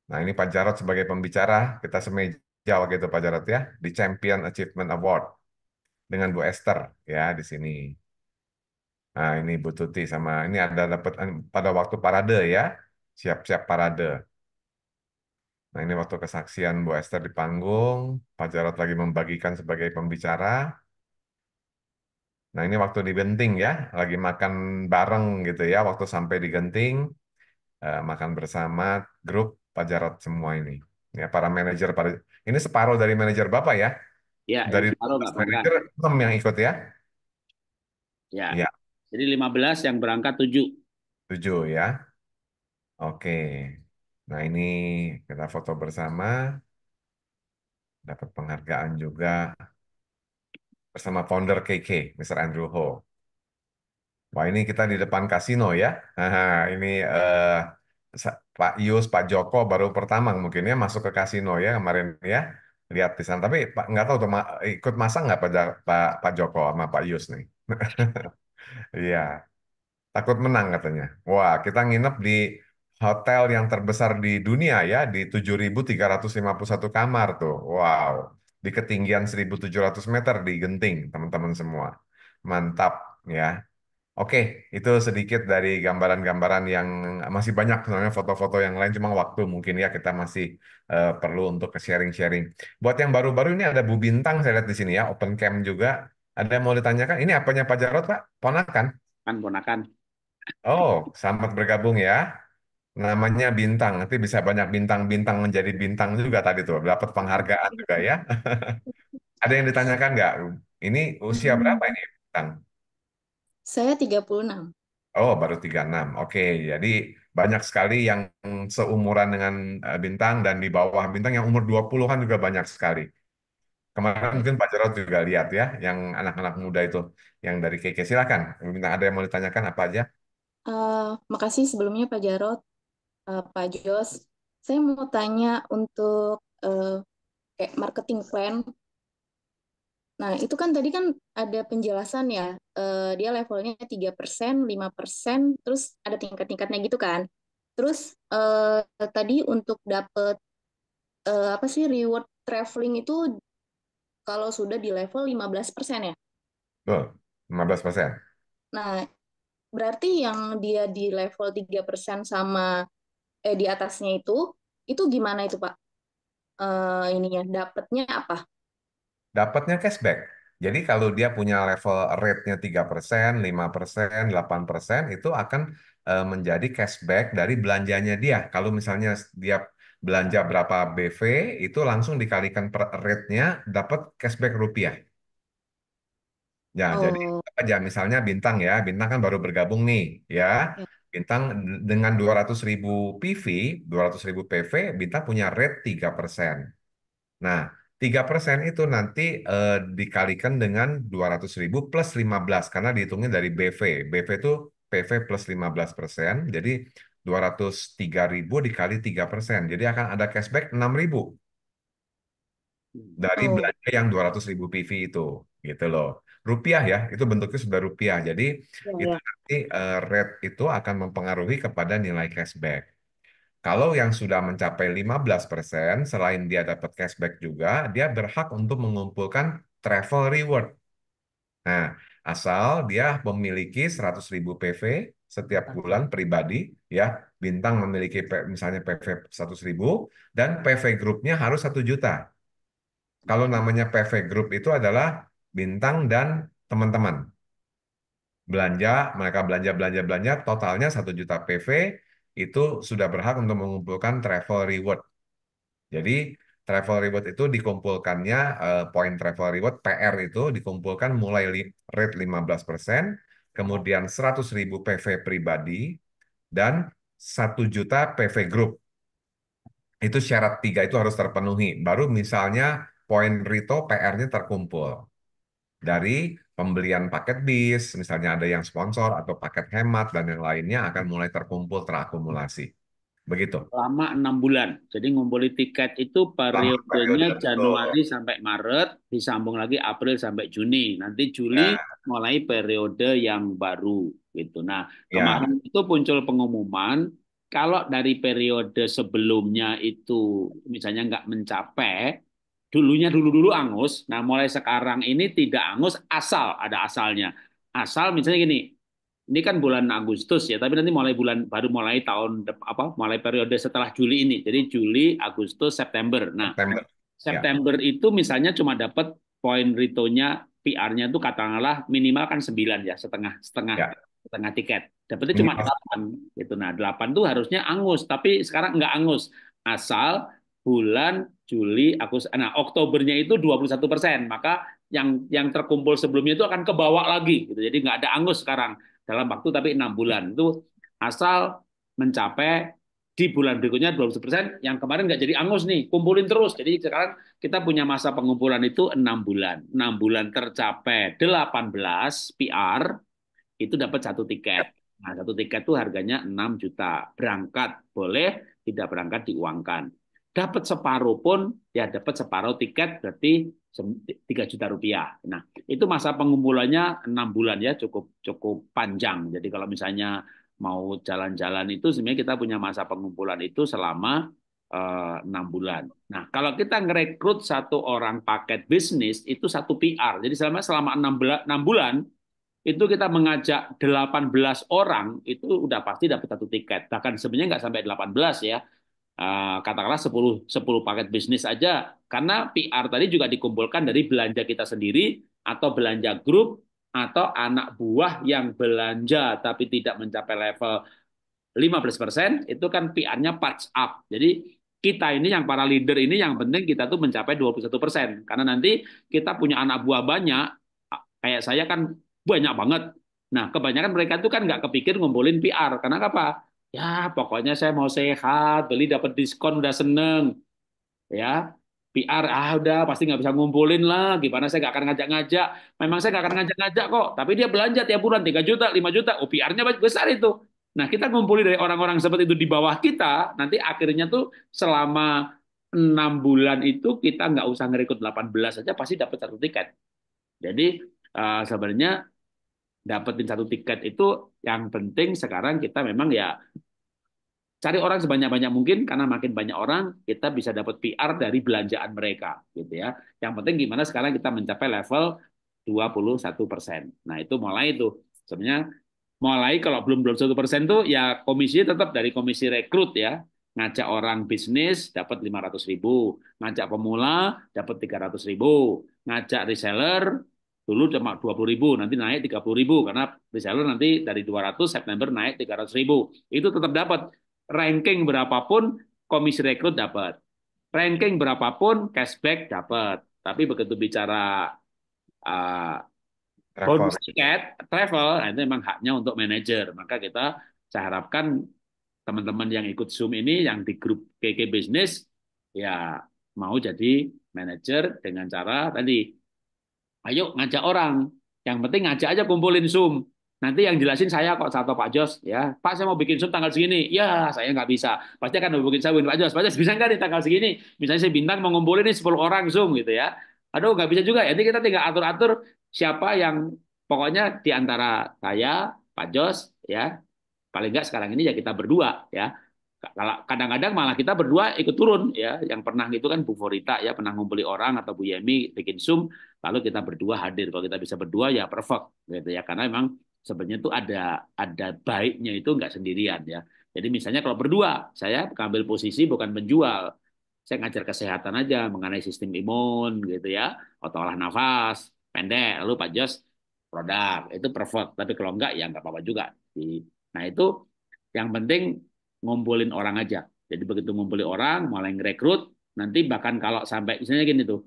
Nah, ini Pak Jarot sebagai pembicara, kita semeja waktu itu Pak Jarot ya, di Champion Achievement Award dengan Bu Esther ya di sini. Nah, ini Bu Tuti sama ini ada dapat pada waktu parade ya, siap-siap parade. Nah, ini waktu kesaksian Bu Esther di panggung, Pak Jarot lagi membagikan sebagai pembicara. Nah, ini waktu di Genting ya, lagi makan bareng gitu ya, waktu sampai di Genting, uh, makan bersama grup Pajarat semua ini. Ya, para manajer para ini separuh dari manajer Bapak ya. Ya, dari separuh manajer 6 yang ikut ya. Ya. ya. Jadi 15 yang berangkat 7. 7 ya. Oke. Nah, ini kita foto bersama. Dapat penghargaan juga bersama founder KK, Mr. Andrew Ho. Wah ini kita di depan kasino ya. Aha, ini uh, Pak Yus, Pak Joko baru pertama mungkin ya masuk ke kasino ya kemarin ya lihat di sana. Tapi Pak nggak tahu tuh ikut masa nggak pada Pak Pak Joko sama Pak Yus nih. Iya, takut menang katanya. Wah kita nginep di hotel yang terbesar di dunia ya di 7.351 kamar tuh. Wow di ketinggian 1700 meter di Genting, teman-teman semua. Mantap ya. Oke, itu sedikit dari gambaran-gambaran yang masih banyak sebenarnya foto-foto yang lain cuma waktu mungkin ya kita masih uh, perlu untuk sharing-sharing. Buat yang baru-baru ini ada Bu Bintang saya lihat di sini ya, open cam juga. Ada yang mau ditanyakan? Ini apanya Pak Jarot, Pak? Ponakan? Kan ponakan. Oh, selamat bergabung ya. Namanya bintang, nanti bisa banyak bintang-bintang menjadi bintang juga tadi tuh, dapat penghargaan juga ya. Ada yang ditanyakan nggak? Ini usia hmm. berapa ini bintang? Saya 36. Oh, baru 36. Oke, jadi banyak sekali yang seumuran dengan eh, bintang dan di bawah bintang yang umur 20-an juga banyak sekali. Kemarin mungkin Pak Jarod juga lihat ya, yang anak-anak muda itu, yang dari KK. Silakan, bintang ada yang mau ditanyakan apa aja? Eh, makasih sebelumnya Pak Jarot uh, Pak Jos. Saya mau tanya untuk uh, kayak marketing plan. Nah, itu kan tadi kan ada penjelasan ya, uh, dia levelnya 3%, 5%, terus ada tingkat-tingkatnya gitu kan. Terus uh, tadi untuk dapet uh, apa sih reward traveling itu kalau sudah di level 15% ya? Betul, 15%. Nah, berarti yang dia di level 3% sama eh di atasnya itu itu gimana itu Pak? Uh, ininya dapatnya apa? Dapatnya cashback. Jadi kalau dia punya level rate-nya 3%, 5%, 8% itu akan eh, menjadi cashback dari belanjanya dia. Kalau misalnya dia belanja berapa BV itu langsung dikalikan per rate-nya dapat cashback rupiah. Ya, oh. jadi aja misalnya Bintang ya, Bintang kan baru bergabung nih, ya. ya. Bintang dengan 200.000 PV, 200.000 PV, Bintang punya rate 3 Nah, 3 itu nanti eh, dikalikan dengan 200.000 plus 15, karena dihitungnya dari BV. BV itu PV plus 15 jadi 203.000 dikali 3 Jadi akan ada cashback 6.000 ribu dari oh. belanja yang 200.000 PV itu. Gitu loh rupiah ya, itu bentuknya sudah rupiah. Jadi ya, itu ya. nanti uh, rate itu akan mempengaruhi kepada nilai cashback. Kalau yang sudah mencapai 15%, selain dia dapat cashback juga, dia berhak untuk mengumpulkan travel reward. Nah, asal dia memiliki 100.000 PV setiap bulan pribadi, ya, bintang memiliki misalnya PV 100.000 dan PV grupnya harus 1 juta. Kalau namanya PV group itu adalah bintang dan teman-teman. Belanja, mereka belanja, belanja, belanja, totalnya 1 juta PV itu sudah berhak untuk mengumpulkan travel reward. Jadi travel reward itu dikumpulkannya, uh, poin travel reward PR itu dikumpulkan mulai rate 15%, kemudian 100 ribu PV pribadi, dan 1 juta PV grup. Itu syarat tiga itu harus terpenuhi. Baru misalnya poin Rito PR-nya terkumpul dari pembelian paket bis, misalnya ada yang sponsor atau paket hemat dan yang lainnya akan mulai terkumpul terakumulasi. Begitu. Lama enam bulan. Jadi ngumpulin tiket itu periodenya Januari betul. sampai Maret, disambung lagi April sampai Juni. Nanti Juli ya. mulai periode yang baru gitu. Nah, ya. kemarin ya. itu muncul pengumuman kalau dari periode sebelumnya itu misalnya nggak mencapai dulunya dulu-dulu angus, nah mulai sekarang ini tidak angus asal, ada asalnya. Asal misalnya gini, ini kan bulan Agustus ya, tapi nanti mulai bulan baru mulai tahun apa mulai periode setelah Juli ini. Jadi Juli, Agustus, September. Nah, September, September ya. itu misalnya cuma dapat poin ritonya PR-nya itu katakanlah minimal kan 9 ya, setengah setengah ya. setengah tiket. Dapatnya cuma delapan, gitu. Nah, delapan itu harusnya angus, tapi sekarang nggak angus. Asal bulan Juli, aku, Nah, Oktobernya itu 21 persen. Maka yang yang terkumpul sebelumnya itu akan kebawa lagi. Gitu. Jadi nggak ada angus sekarang dalam waktu tapi enam bulan. Itu asal mencapai di bulan berikutnya 20 persen, yang kemarin nggak jadi angus nih, kumpulin terus. Jadi sekarang kita punya masa pengumpulan itu enam bulan. enam bulan tercapai 18 PR, itu dapat satu tiket. Nah, satu tiket itu harganya 6 juta. Berangkat boleh, tidak berangkat diuangkan dapat separuh pun ya dapat separuh tiket berarti 3 juta rupiah. Nah, itu masa pengumpulannya enam bulan ya, cukup cukup panjang. Jadi kalau misalnya mau jalan-jalan itu sebenarnya kita punya masa pengumpulan itu selama eh, enam bulan. Nah, kalau kita ngerekrut satu orang paket bisnis itu satu PR. Jadi selama selama enam bulan itu kita mengajak 18 orang itu udah pasti dapat satu tiket. Bahkan sebenarnya nggak sampai 18 ya, Eh, katakanlah 10 10 paket bisnis aja karena PR tadi juga dikumpulkan dari belanja kita sendiri atau belanja grup atau anak buah yang belanja tapi tidak mencapai level 15% itu kan PR-nya patch up. Jadi kita ini yang para leader ini yang penting kita tuh mencapai 21%. Karena nanti kita punya anak buah banyak, kayak saya kan banyak banget. Nah, kebanyakan mereka tuh kan nggak kepikir ngumpulin PR. Karena apa? Ya, pokoknya saya mau sehat, beli dapat diskon udah seneng. Ya, PR ah udah pasti nggak bisa ngumpulin lah gimana saya nggak akan ngajak-ngajak memang saya nggak akan ngajak-ngajak kok tapi dia belanja tiap bulan 3 juta 5 juta oh PR-nya besar itu nah kita ngumpulin dari orang-orang seperti itu di bawah kita nanti akhirnya tuh selama enam bulan itu kita nggak usah ngerekut 18 saja pasti dapat satu tiket jadi uh, sebenarnya dapetin satu tiket itu yang penting sekarang kita memang ya cari orang sebanyak-banyak mungkin karena makin banyak orang kita bisa dapat PR dari belanjaan mereka gitu ya. Yang penting gimana sekarang kita mencapai level 21 persen. Nah itu mulai itu sebenarnya mulai kalau belum belum satu persen tuh ya komisi tetap dari komisi rekrut ya ngajak orang bisnis dapat lima ratus ribu, ngajak pemula dapat tiga ratus ribu, ngajak reseller dulu cuma dua puluh ribu, nanti naik tiga puluh ribu karena reseller nanti dari dua ratus September naik tiga ratus ribu. Itu tetap dapat ranking berapapun komisi rekrut dapat. Ranking berapapun cashback dapat. Tapi begitu bicara uh, ah, bonus tiket, travel, nah, itu memang haknya untuk manajer. Maka kita saya harapkan teman-teman yang ikut Zoom ini, yang di grup KK Business, ya mau jadi manajer dengan cara tadi, ayo ngajak orang. Yang penting ngajak aja kumpulin Zoom. Nanti yang jelasin saya kok satu Pak Jos ya. Pak saya mau bikin sub tanggal segini. Ya saya nggak bisa. Pasti akan bikin saya Pak Jos. Pak Jos bisa nggak di tanggal segini? Misalnya saya bintang mau ngumpulin nih sepuluh orang Zoom gitu ya. Aduh nggak bisa juga. Nanti kita tinggal atur-atur siapa yang pokoknya di antara saya, Pak Jos ya. Paling nggak sekarang ini ya kita berdua ya kadang-kadang malah kita berdua ikut turun ya yang pernah gitu kan Bu Forita ya pernah ngumpuli orang atau Bu Yemi bikin Zoom lalu kita berdua hadir kalau kita bisa berdua ya perfect gitu ya karena memang sebenarnya itu ada ada baiknya itu nggak sendirian ya. Jadi misalnya kalau berdua, saya ambil posisi bukan menjual. Saya ngajar kesehatan aja mengenai sistem imun gitu ya, atau olah nafas, pendek, lalu Pak Jos produk, itu perfect Tapi kalau enggak ya enggak apa-apa juga. Nah itu yang penting ngumpulin orang aja. Jadi begitu ngumpulin orang, mulai ngerekrut, nanti bahkan kalau sampai misalnya gini tuh,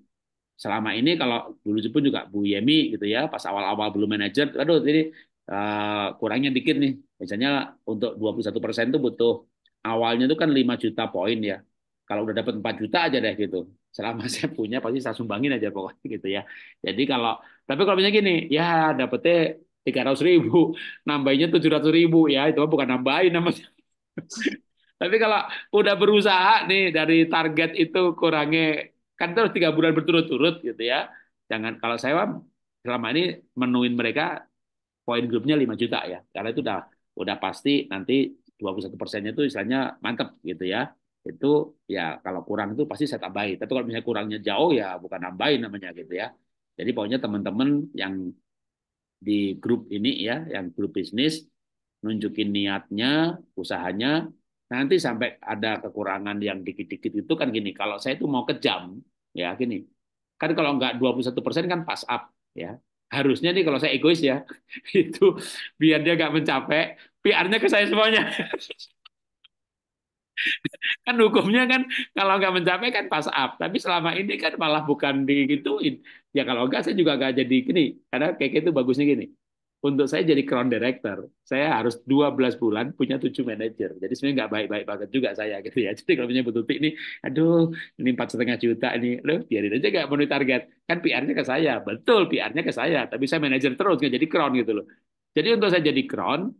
selama ini kalau dulu pun juga Bu Yemi gitu ya, pas awal-awal belum manajer, aduh jadi Eh, kurangnya dikit nih. misalnya untuk 21 persen itu butuh awalnya itu kan 5 juta poin ya. Kalau udah dapat 4 juta aja deh gitu. Selama saya punya pasti saya sumbangin aja pokoknya gitu ya. Jadi kalau tapi kalau misalnya gini, ya dapetnya 300 ribu, nambahinnya 700 ribu ya itu bukan nambahin namanya. Tapi kalau udah berusaha nih dari target itu kurangnya kan terus tiga bulan berturut-turut gitu ya. Jangan kalau saya selama ini menuin mereka poin grupnya 5 juta ya. Karena itu udah udah pasti nanti 21 persennya itu istilahnya mantep gitu ya. Itu ya kalau kurang itu pasti saya tambahin. Tapi kalau misalnya kurangnya jauh ya bukan nambahin namanya gitu ya. Jadi pokoknya teman-teman yang di grup ini ya, yang grup bisnis nunjukin niatnya, usahanya. Nanti sampai ada kekurangan yang dikit-dikit itu kan gini. Kalau saya itu mau kejam ya gini. Kan kalau nggak 21 persen kan pas up ya harusnya nih kalau saya egois ya itu biar dia nggak mencapai PR-nya ke saya semuanya kan hukumnya kan kalau nggak mencapai kan pas up tapi selama ini kan malah bukan digituin ya kalau enggak saya juga nggak jadi gini karena kayak itu bagusnya gini untuk saya jadi crown director, saya harus 12 bulan punya tujuh manajer. Jadi sebenarnya nggak baik-baik banget juga saya gitu ya. Jadi kalau punya butuh ini, aduh, ini empat setengah juta ini, loh biarin aja nggak memenuhi target. Kan PR-nya ke saya, betul PR-nya ke saya, tapi saya manajer terus nggak jadi crown gitu loh. Jadi untuk saya jadi crown,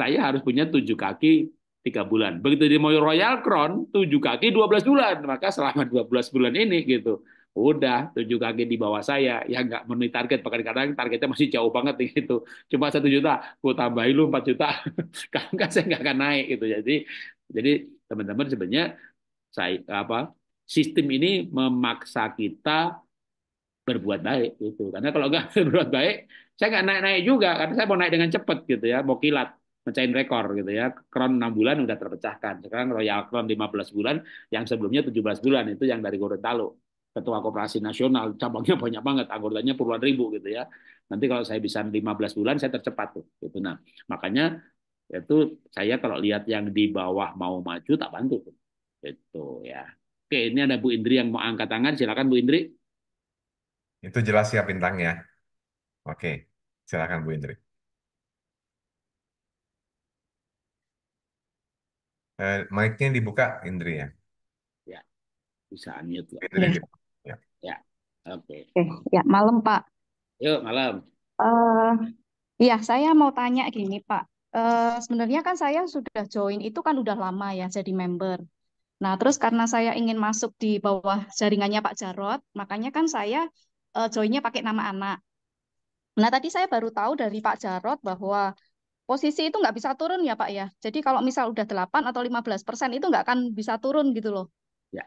saya harus punya tujuh kaki tiga bulan. Begitu di Royal Crown, tujuh kaki dua belas bulan. Maka selama dua belas bulan ini gitu, udah tujuh kaki di bawah saya ya nggak menuhi target bahkan kadang targetnya masih jauh banget gitu cuma satu juta ku tambahin lu empat juta kan kan saya nggak akan naik gitu jadi jadi teman-teman sebenarnya saya apa sistem ini memaksa kita berbuat baik itu karena kalau nggak berbuat baik saya nggak naik-naik juga karena saya mau naik dengan cepat gitu ya mau kilat mencain rekor gitu ya. Kron enam bulan udah terpecahkan. Sekarang Royal Kron belas bulan, yang sebelumnya tujuh belas bulan itu yang dari Gorontalo ketua koperasi nasional cabangnya banyak banget anggotanya puluhan ribu gitu ya nanti kalau saya bisa 15 bulan saya tercepat tuh gitu nah makanya itu saya kalau lihat yang di bawah mau maju tak bantu tuh. Itu ya oke ini ada Bu Indri yang mau angkat tangan silakan Bu Indri itu jelas ya bintangnya oke silakan Bu Indri Uh, mic-nya dibuka Indri ya. Ya. Bisa unmute ya. ya. Ya, oke. Okay. Eh, oke, ya malam Pak. Yuk malam. Uh, ya saya mau tanya gini Pak. Uh, sebenarnya kan saya sudah join itu kan udah lama ya jadi member. Nah terus karena saya ingin masuk di bawah jaringannya Pak Jarot, makanya kan saya uh, joinnya pakai nama anak. Nah tadi saya baru tahu dari Pak Jarot bahwa posisi itu nggak bisa turun ya Pak ya. Jadi kalau misal udah 8 atau 15 persen itu nggak akan bisa turun gitu loh. Ya.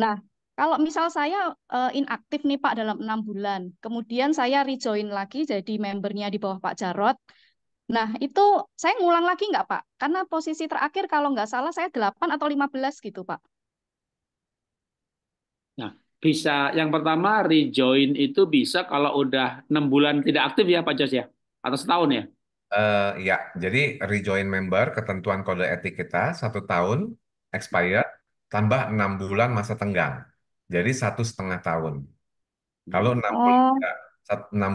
Nah kalau misal saya uh, inaktif nih Pak dalam enam bulan, kemudian saya rejoin lagi jadi membernya di bawah Pak Jarot. Nah itu saya ngulang lagi nggak Pak? Karena posisi terakhir kalau nggak salah saya 8 atau 15 gitu Pak. Nah bisa yang pertama rejoin itu bisa kalau udah enam bulan tidak aktif ya Pak Jos ya? Atau setahun ya? Uh, ya, jadi rejoin member ketentuan kode etik kita satu tahun expired tambah enam bulan masa tenggang. Jadi satu setengah tahun. Kalau hmm. enam bulan,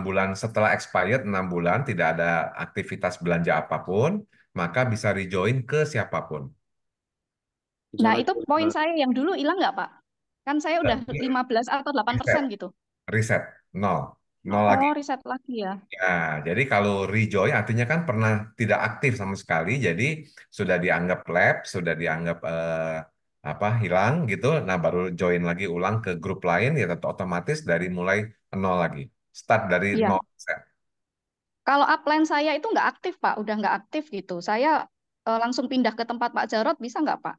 oh. bulan setelah expired, enam bulan tidak ada aktivitas belanja apapun, maka bisa rejoin ke siapapun. nah itu poin saya yang dulu hilang nggak Pak? Kan saya nah, udah 15 atau delapan persen gitu. reset, nol, nol oh, lagi. Oh, reset lagi ya. Ya, jadi kalau rejoin artinya kan pernah tidak aktif sama sekali, jadi sudah dianggap lab, sudah dianggap uh, apa hilang gitu nah baru join lagi ulang ke grup lain ya tetap otomatis dari mulai nol lagi start dari ya. nol kalau upline saya itu nggak aktif pak udah nggak aktif gitu saya eh, langsung pindah ke tempat Pak jarod bisa nggak pak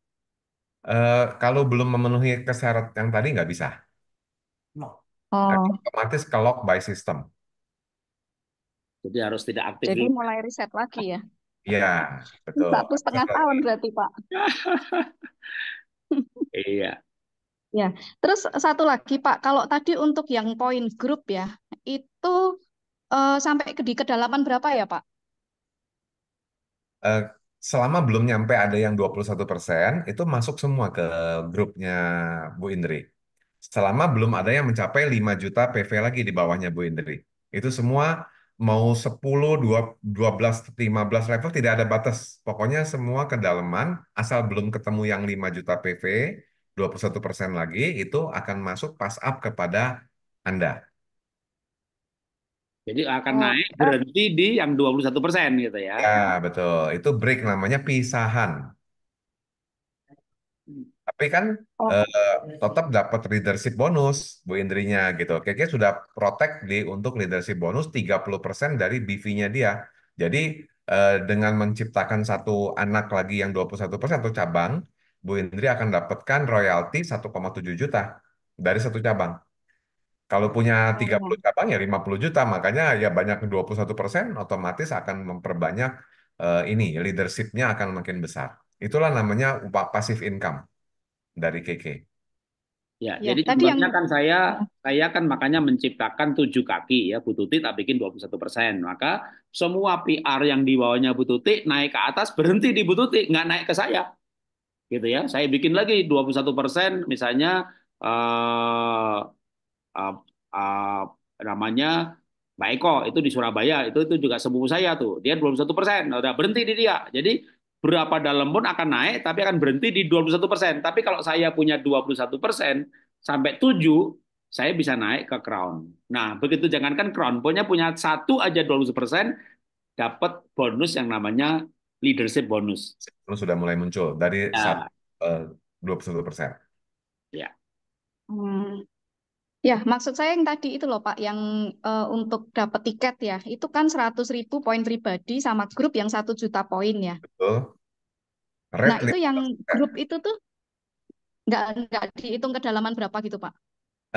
eh, kalau belum memenuhi kesyarat yang tadi nggak bisa oh. otomatis ke lock by system jadi harus tidak aktif jadi dulu. mulai riset lagi ya Iya, betul. Satu setengah tahun berarti, Pak. Iya. Ya, terus satu lagi Pak, kalau tadi untuk yang poin grup ya, itu uh, sampai ke di kedalaman berapa ya Pak? Uh, selama belum nyampe ada yang 21%, itu masuk semua ke grupnya Bu Indri. Selama belum ada yang mencapai 5 juta PV lagi di bawahnya Bu Indri. Itu semua mau 10, 12, 15 level tidak ada batas. Pokoknya semua kedalaman asal belum ketemu yang 5 juta PV, 21% lagi itu akan masuk pass up kepada Anda. Jadi akan oh. naik berhenti di yang 21% gitu ya. Ya, betul. Itu break namanya pisahan tapi kan oh. uh, tetap dapat leadership bonus Bu Indrinya gitu. Kayaknya sudah protect di untuk leadership bonus 30% dari BV-nya dia. Jadi uh, dengan menciptakan satu anak lagi yang 21% atau cabang, Bu Indri akan dapatkan royalti 1,7 juta dari satu cabang. Kalau punya 30 hmm. cabang ya 50 juta, makanya ya banyak 21% otomatis akan memperbanyak uh, ini leadershipnya akan makin besar. Itulah namanya passive income dari KK. Ya, ya jadi tadi yang... kan saya saya kan makanya menciptakan tujuh kaki ya Bu Tuti tak bikin 21 persen. Maka semua PR yang di bawahnya Bu naik ke atas berhenti di Bu nggak naik ke saya. Gitu ya. Saya bikin lagi 21 persen misalnya eh, uh, uh, namanya Mbak Eko itu di Surabaya itu itu juga sepupu saya tuh. Dia 21 persen, udah berhenti di dia. Jadi berapa dalam pun akan naik, tapi akan berhenti di 21 persen. Tapi kalau saya punya 21 persen sampai 7, saya bisa naik ke crown. Nah, begitu jangankan crown, punya punya satu aja 21 persen, dapat bonus yang namanya leadership bonus. Itu sudah mulai muncul dari ya. 21 eh, persen. Ya. Hmm. Ya, maksud saya yang tadi itu loh Pak, yang uh, untuk dapat tiket ya, itu kan 100 ribu poin pribadi sama grup yang satu juta poin ya. Betul. nah itu yang grup itu tuh nggak nggak dihitung kedalaman berapa gitu Pak?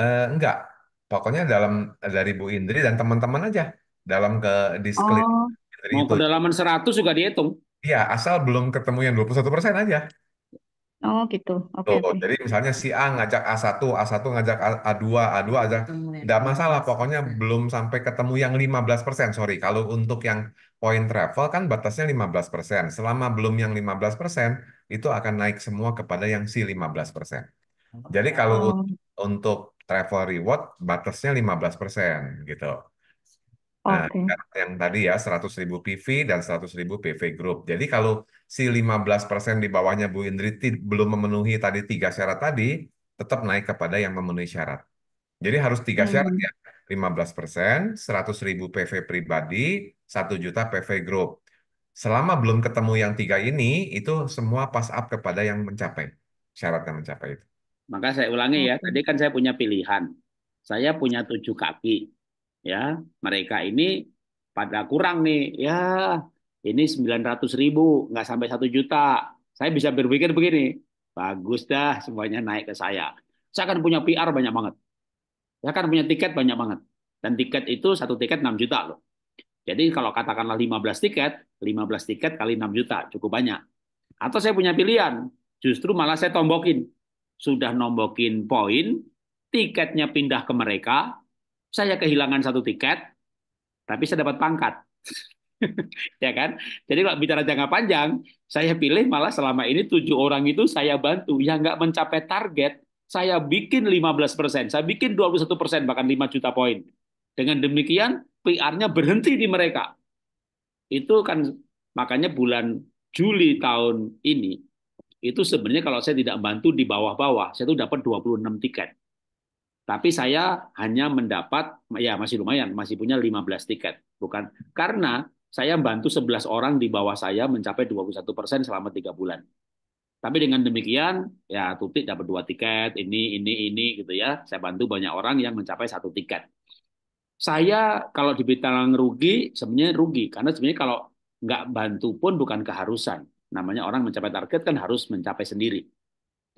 Uh, eh, enggak, pokoknya dalam dari Bu Indri dan teman-teman aja dalam ke disklit. Oh. Mau kedalaman 100 juga dihitung? Iya, asal belum ketemu yang 21 persen aja. Oh gitu. Oke. Tuh, oke. Jadi misalnya si A ngajak A1, A1 ngajak A2, A2 ajak enggak ya. masalah pokoknya belum sampai ketemu yang 15%. Sorry, kalau untuk yang point travel kan batasnya 15%. Selama belum yang 15%, itu akan naik semua kepada yang si 15%. Jadi kalau oh. untuk travel reward batasnya 15% gitu. Nah, okay. yang tadi ya 100.000 PV dan 100.000 PV group. Jadi kalau si 15% di bawahnya Bu Indri belum memenuhi tadi tiga syarat tadi, tetap naik kepada yang memenuhi syarat. Jadi harus tiga hmm. syarat ya. 15%, 100 ribu PV pribadi, 1 juta PV grup. Selama belum ketemu yang tiga ini, itu semua pas up kepada yang mencapai. Syarat yang mencapai itu. Maka saya ulangi ya, tadi kan saya punya pilihan. Saya punya tujuh kaki. Ya, mereka ini pada kurang nih. Ya, ini 900 ribu, nggak sampai satu juta. Saya bisa berpikir begini, bagus dah semuanya naik ke saya. Saya akan punya PR banyak banget. Saya akan punya tiket banyak banget. Dan tiket itu satu tiket 6 juta loh. Jadi kalau katakanlah 15 tiket, 15 tiket kali 6 juta, cukup banyak. Atau saya punya pilihan, justru malah saya tombokin. Sudah nombokin poin, tiketnya pindah ke mereka, saya kehilangan satu tiket, tapi saya dapat pangkat. ya kan? Jadi kalau bicara jangka panjang, saya pilih malah selama ini tujuh orang itu saya bantu yang nggak mencapai target, saya bikin 15 persen, saya bikin 21 persen bahkan 5 juta poin. Dengan demikian PR-nya berhenti di mereka. Itu kan makanya bulan Juli tahun ini itu sebenarnya kalau saya tidak bantu di bawah-bawah, saya itu dapat 26 tiket. Tapi saya hanya mendapat, ya masih lumayan, masih punya 15 tiket. Bukan karena saya bantu 11 orang di bawah saya mencapai 21 persen selama tiga bulan. Tapi dengan demikian, ya Tutik dapat dua tiket, ini, ini, ini, gitu ya. Saya bantu banyak orang yang mencapai satu tiket. Saya kalau dibilang rugi, sebenarnya rugi. Karena sebenarnya kalau nggak bantu pun bukan keharusan. Namanya orang mencapai target kan harus mencapai sendiri.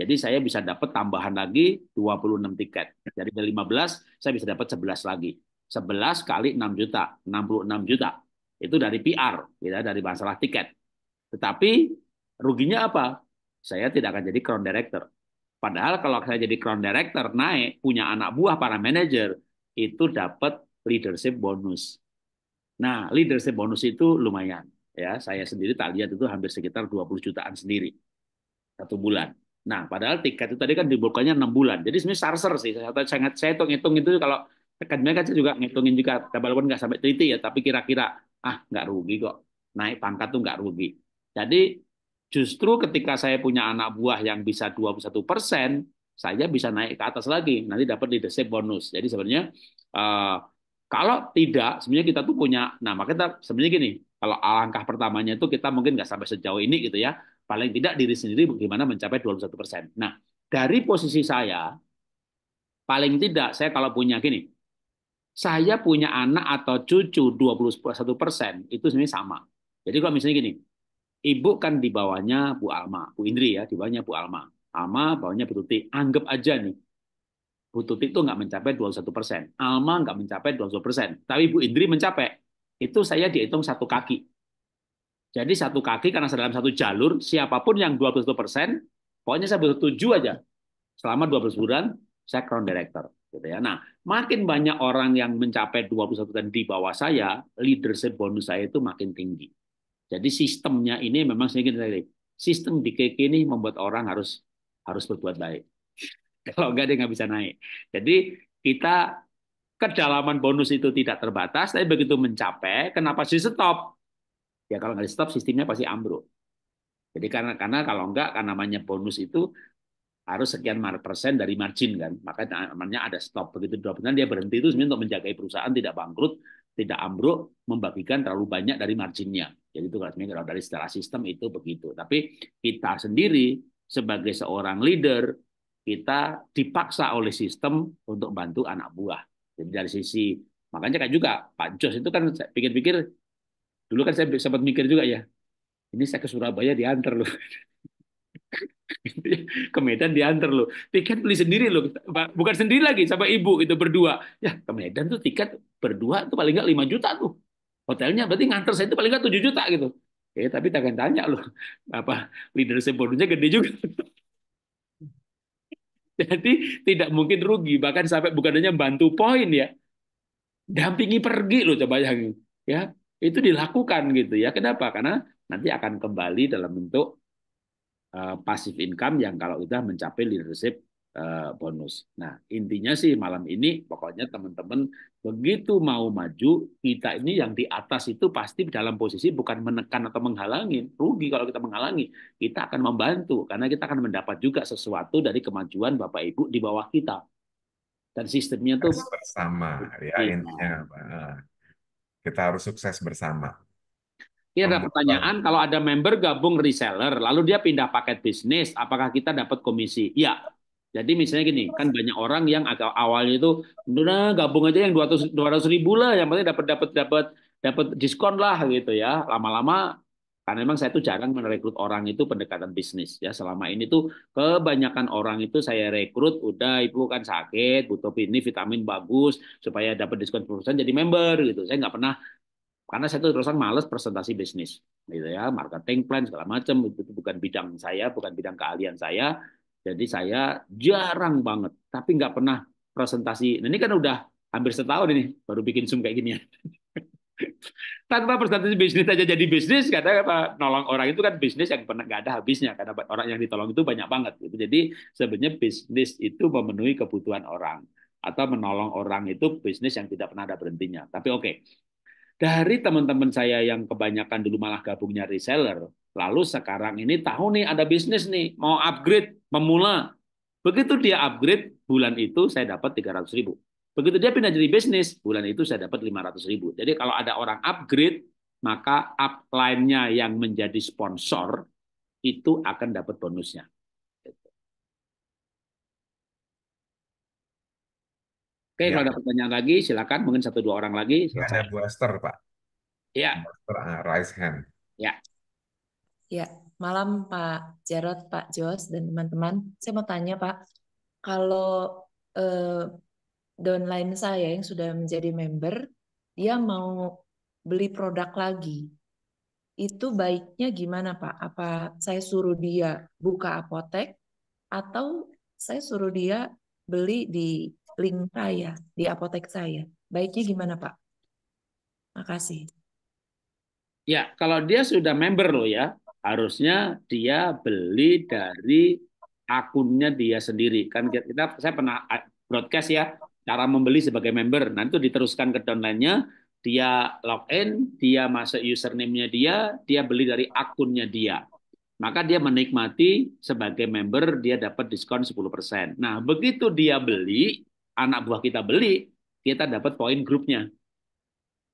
Jadi saya bisa dapat tambahan lagi 26 tiket. Jadi dari 15, saya bisa dapat 11 lagi. 11 kali 6 juta, 66 juta itu dari PR, ya, dari masalah tiket. Tetapi ruginya apa? Saya tidak akan jadi crown director. Padahal kalau saya jadi crown director naik punya anak buah para manajer itu dapat leadership bonus. Nah, leadership bonus itu lumayan ya. Saya sendiri tak lihat itu hampir sekitar 20 jutaan sendiri satu bulan. Nah, padahal tiket itu tadi kan dibukanya enam bulan. Jadi sebenarnya sarser sih. Saya, saya, saya itu kalau kadang saya juga ngitungin juga, walaupun nggak sampai teliti ya, tapi kira-kira ah nggak rugi kok naik pangkat tuh nggak rugi jadi justru ketika saya punya anak buah yang bisa 21 persen saya bisa naik ke atas lagi nanti dapat leadership bonus jadi sebenarnya eh, kalau tidak sebenarnya kita tuh punya nah kita sebenarnya gini kalau langkah pertamanya itu kita mungkin nggak sampai sejauh ini gitu ya paling tidak diri sendiri bagaimana mencapai 21 persen nah dari posisi saya paling tidak saya kalau punya gini saya punya anak atau cucu 21 persen, itu sebenarnya sama. Jadi kalau misalnya gini, ibu kan di bawahnya Bu Alma, Bu Indri ya, di bawahnya Bu Alma. Alma bawahnya Bu Tuti. Anggap aja nih, Bu Tuti itu nggak mencapai 21 persen. Alma nggak mencapai 21 persen. Tapi Bu Indri mencapai. Itu saya dihitung satu kaki. Jadi satu kaki karena dalam satu jalur, siapapun yang 21 persen, pokoknya saya butuh tujuh aja. Selama 12 bulan, saya crown director. Gitu ya. Nah, makin banyak orang yang mencapai 21 dan di bawah saya, leadership bonus saya itu makin tinggi. Jadi sistemnya ini memang sedikit tadi. Sistem di KK ini membuat orang harus harus berbuat baik. Kalau enggak dia nggak bisa naik. Jadi kita kedalaman bonus itu tidak terbatas, tapi begitu mencapai, kenapa sih stop? Ya kalau nggak di stop sistemnya pasti ambruk. Jadi karena karena kalau enggak karena namanya bonus itu harus sekian persen dari margin kan. Maka namanya ada stop. Begitu dua persen dia berhenti itu sebenarnya untuk menjaga perusahaan tidak bangkrut, tidak ambruk, membagikan terlalu banyak dari marginnya. Jadi ya, itu kalau dari secara sistem itu begitu. Tapi kita sendiri sebagai seorang leader, kita dipaksa oleh sistem untuk bantu anak buah. Jadi dari sisi makanya kan juga Pak Jos itu kan pikir-pikir dulu kan saya sempat mikir juga ya, ini saya ke Surabaya diantar loh. Gitu ya. ke Medan diantar loh. Tiket beli sendiri loh, bukan sendiri lagi sama ibu itu berdua. Ya ke Medan tuh tiket berdua tuh paling nggak 5 juta tuh. Hotelnya berarti nganter saya itu paling nggak 7 juta gitu. Eh tapi tak tanya loh, apa leader bonusnya gede juga. Jadi tidak mungkin rugi, bahkan sampai bukan hanya bantu poin ya, dampingi pergi loh coba yang ya itu dilakukan gitu ya. Kenapa? Karena nanti akan kembali dalam bentuk Eh, pasif income yang kalau sudah mencapai leadership eh, bonus. Nah, intinya sih malam ini pokoknya teman-teman begitu mau maju, kita ini yang di atas itu pasti dalam posisi bukan menekan atau menghalangi. Rugi kalau kita menghalangi. Kita akan membantu karena kita akan mendapat juga sesuatu dari kemajuan Bapak Ibu di bawah kita. Dan sistemnya tuh bersama ya iya. intinya. Nah, kita harus sukses bersama. Ini ada pertanyaan, kalau ada member gabung reseller, lalu dia pindah paket bisnis, apakah kita dapat komisi? Ya. Jadi misalnya gini, kan banyak orang yang agak awalnya itu, nah gabung aja yang 200, 200 ribu lah, yang penting dapat dapat dapat dapat diskon lah gitu ya. Lama-lama karena memang saya tuh jarang merekrut orang itu pendekatan bisnis ya selama ini tuh kebanyakan orang itu saya rekrut udah ibu kan sakit butuh ini vitamin bagus supaya dapat diskon perusahaan jadi member gitu saya nggak pernah karena saya terus terang males presentasi bisnis gitu ya marketing plan segala macam itu bukan bidang saya bukan bidang keahlian saya jadi saya jarang banget tapi nggak pernah presentasi nah, ini kan udah hampir setahun ini baru bikin zoom kayak gini ya tanpa presentasi bisnis aja jadi bisnis karena apa nolong orang itu kan bisnis yang pernah nggak ada habisnya karena orang yang ditolong itu banyak banget gitu jadi sebenarnya bisnis itu memenuhi kebutuhan orang atau menolong orang itu bisnis yang tidak pernah ada berhentinya tapi oke okay, dari teman-teman saya yang kebanyakan dulu malah gabungnya reseller, lalu sekarang ini tahu nih ada bisnis nih, mau upgrade pemula. Begitu dia upgrade, bulan itu saya dapat 300 ribu. Begitu dia pindah jadi bisnis, bulan itu saya dapat 500 ribu. Jadi kalau ada orang upgrade, maka upline-nya yang menjadi sponsor, itu akan dapat bonusnya. Oke, ya. kalau ada pertanyaan lagi silakan mungkin satu dua orang lagi. Silakan. Ada Bu Esther, Pak. Iya. Esther ah, rise hand. Ya. Ya, malam Pak Jarod Pak Jos dan teman-teman. Saya mau tanya Pak, kalau eh, downline saya yang sudah menjadi member, dia mau beli produk lagi. Itu baiknya gimana Pak? Apa saya suruh dia buka apotek atau saya suruh dia beli di link saya, di apotek saya. Baiknya gimana Pak? Makasih. Ya, kalau dia sudah member loh ya, harusnya dia beli dari akunnya dia sendiri. Kan kita saya pernah eh, broadcast ya cara membeli sebagai member. Nanti itu diteruskan ke downline-nya, dia login, dia masuk username-nya dia, dia beli dari akunnya dia. Maka dia menikmati sebagai member dia dapat diskon 10%. Nah, begitu dia beli, anak buah kita beli, kita dapat poin grupnya.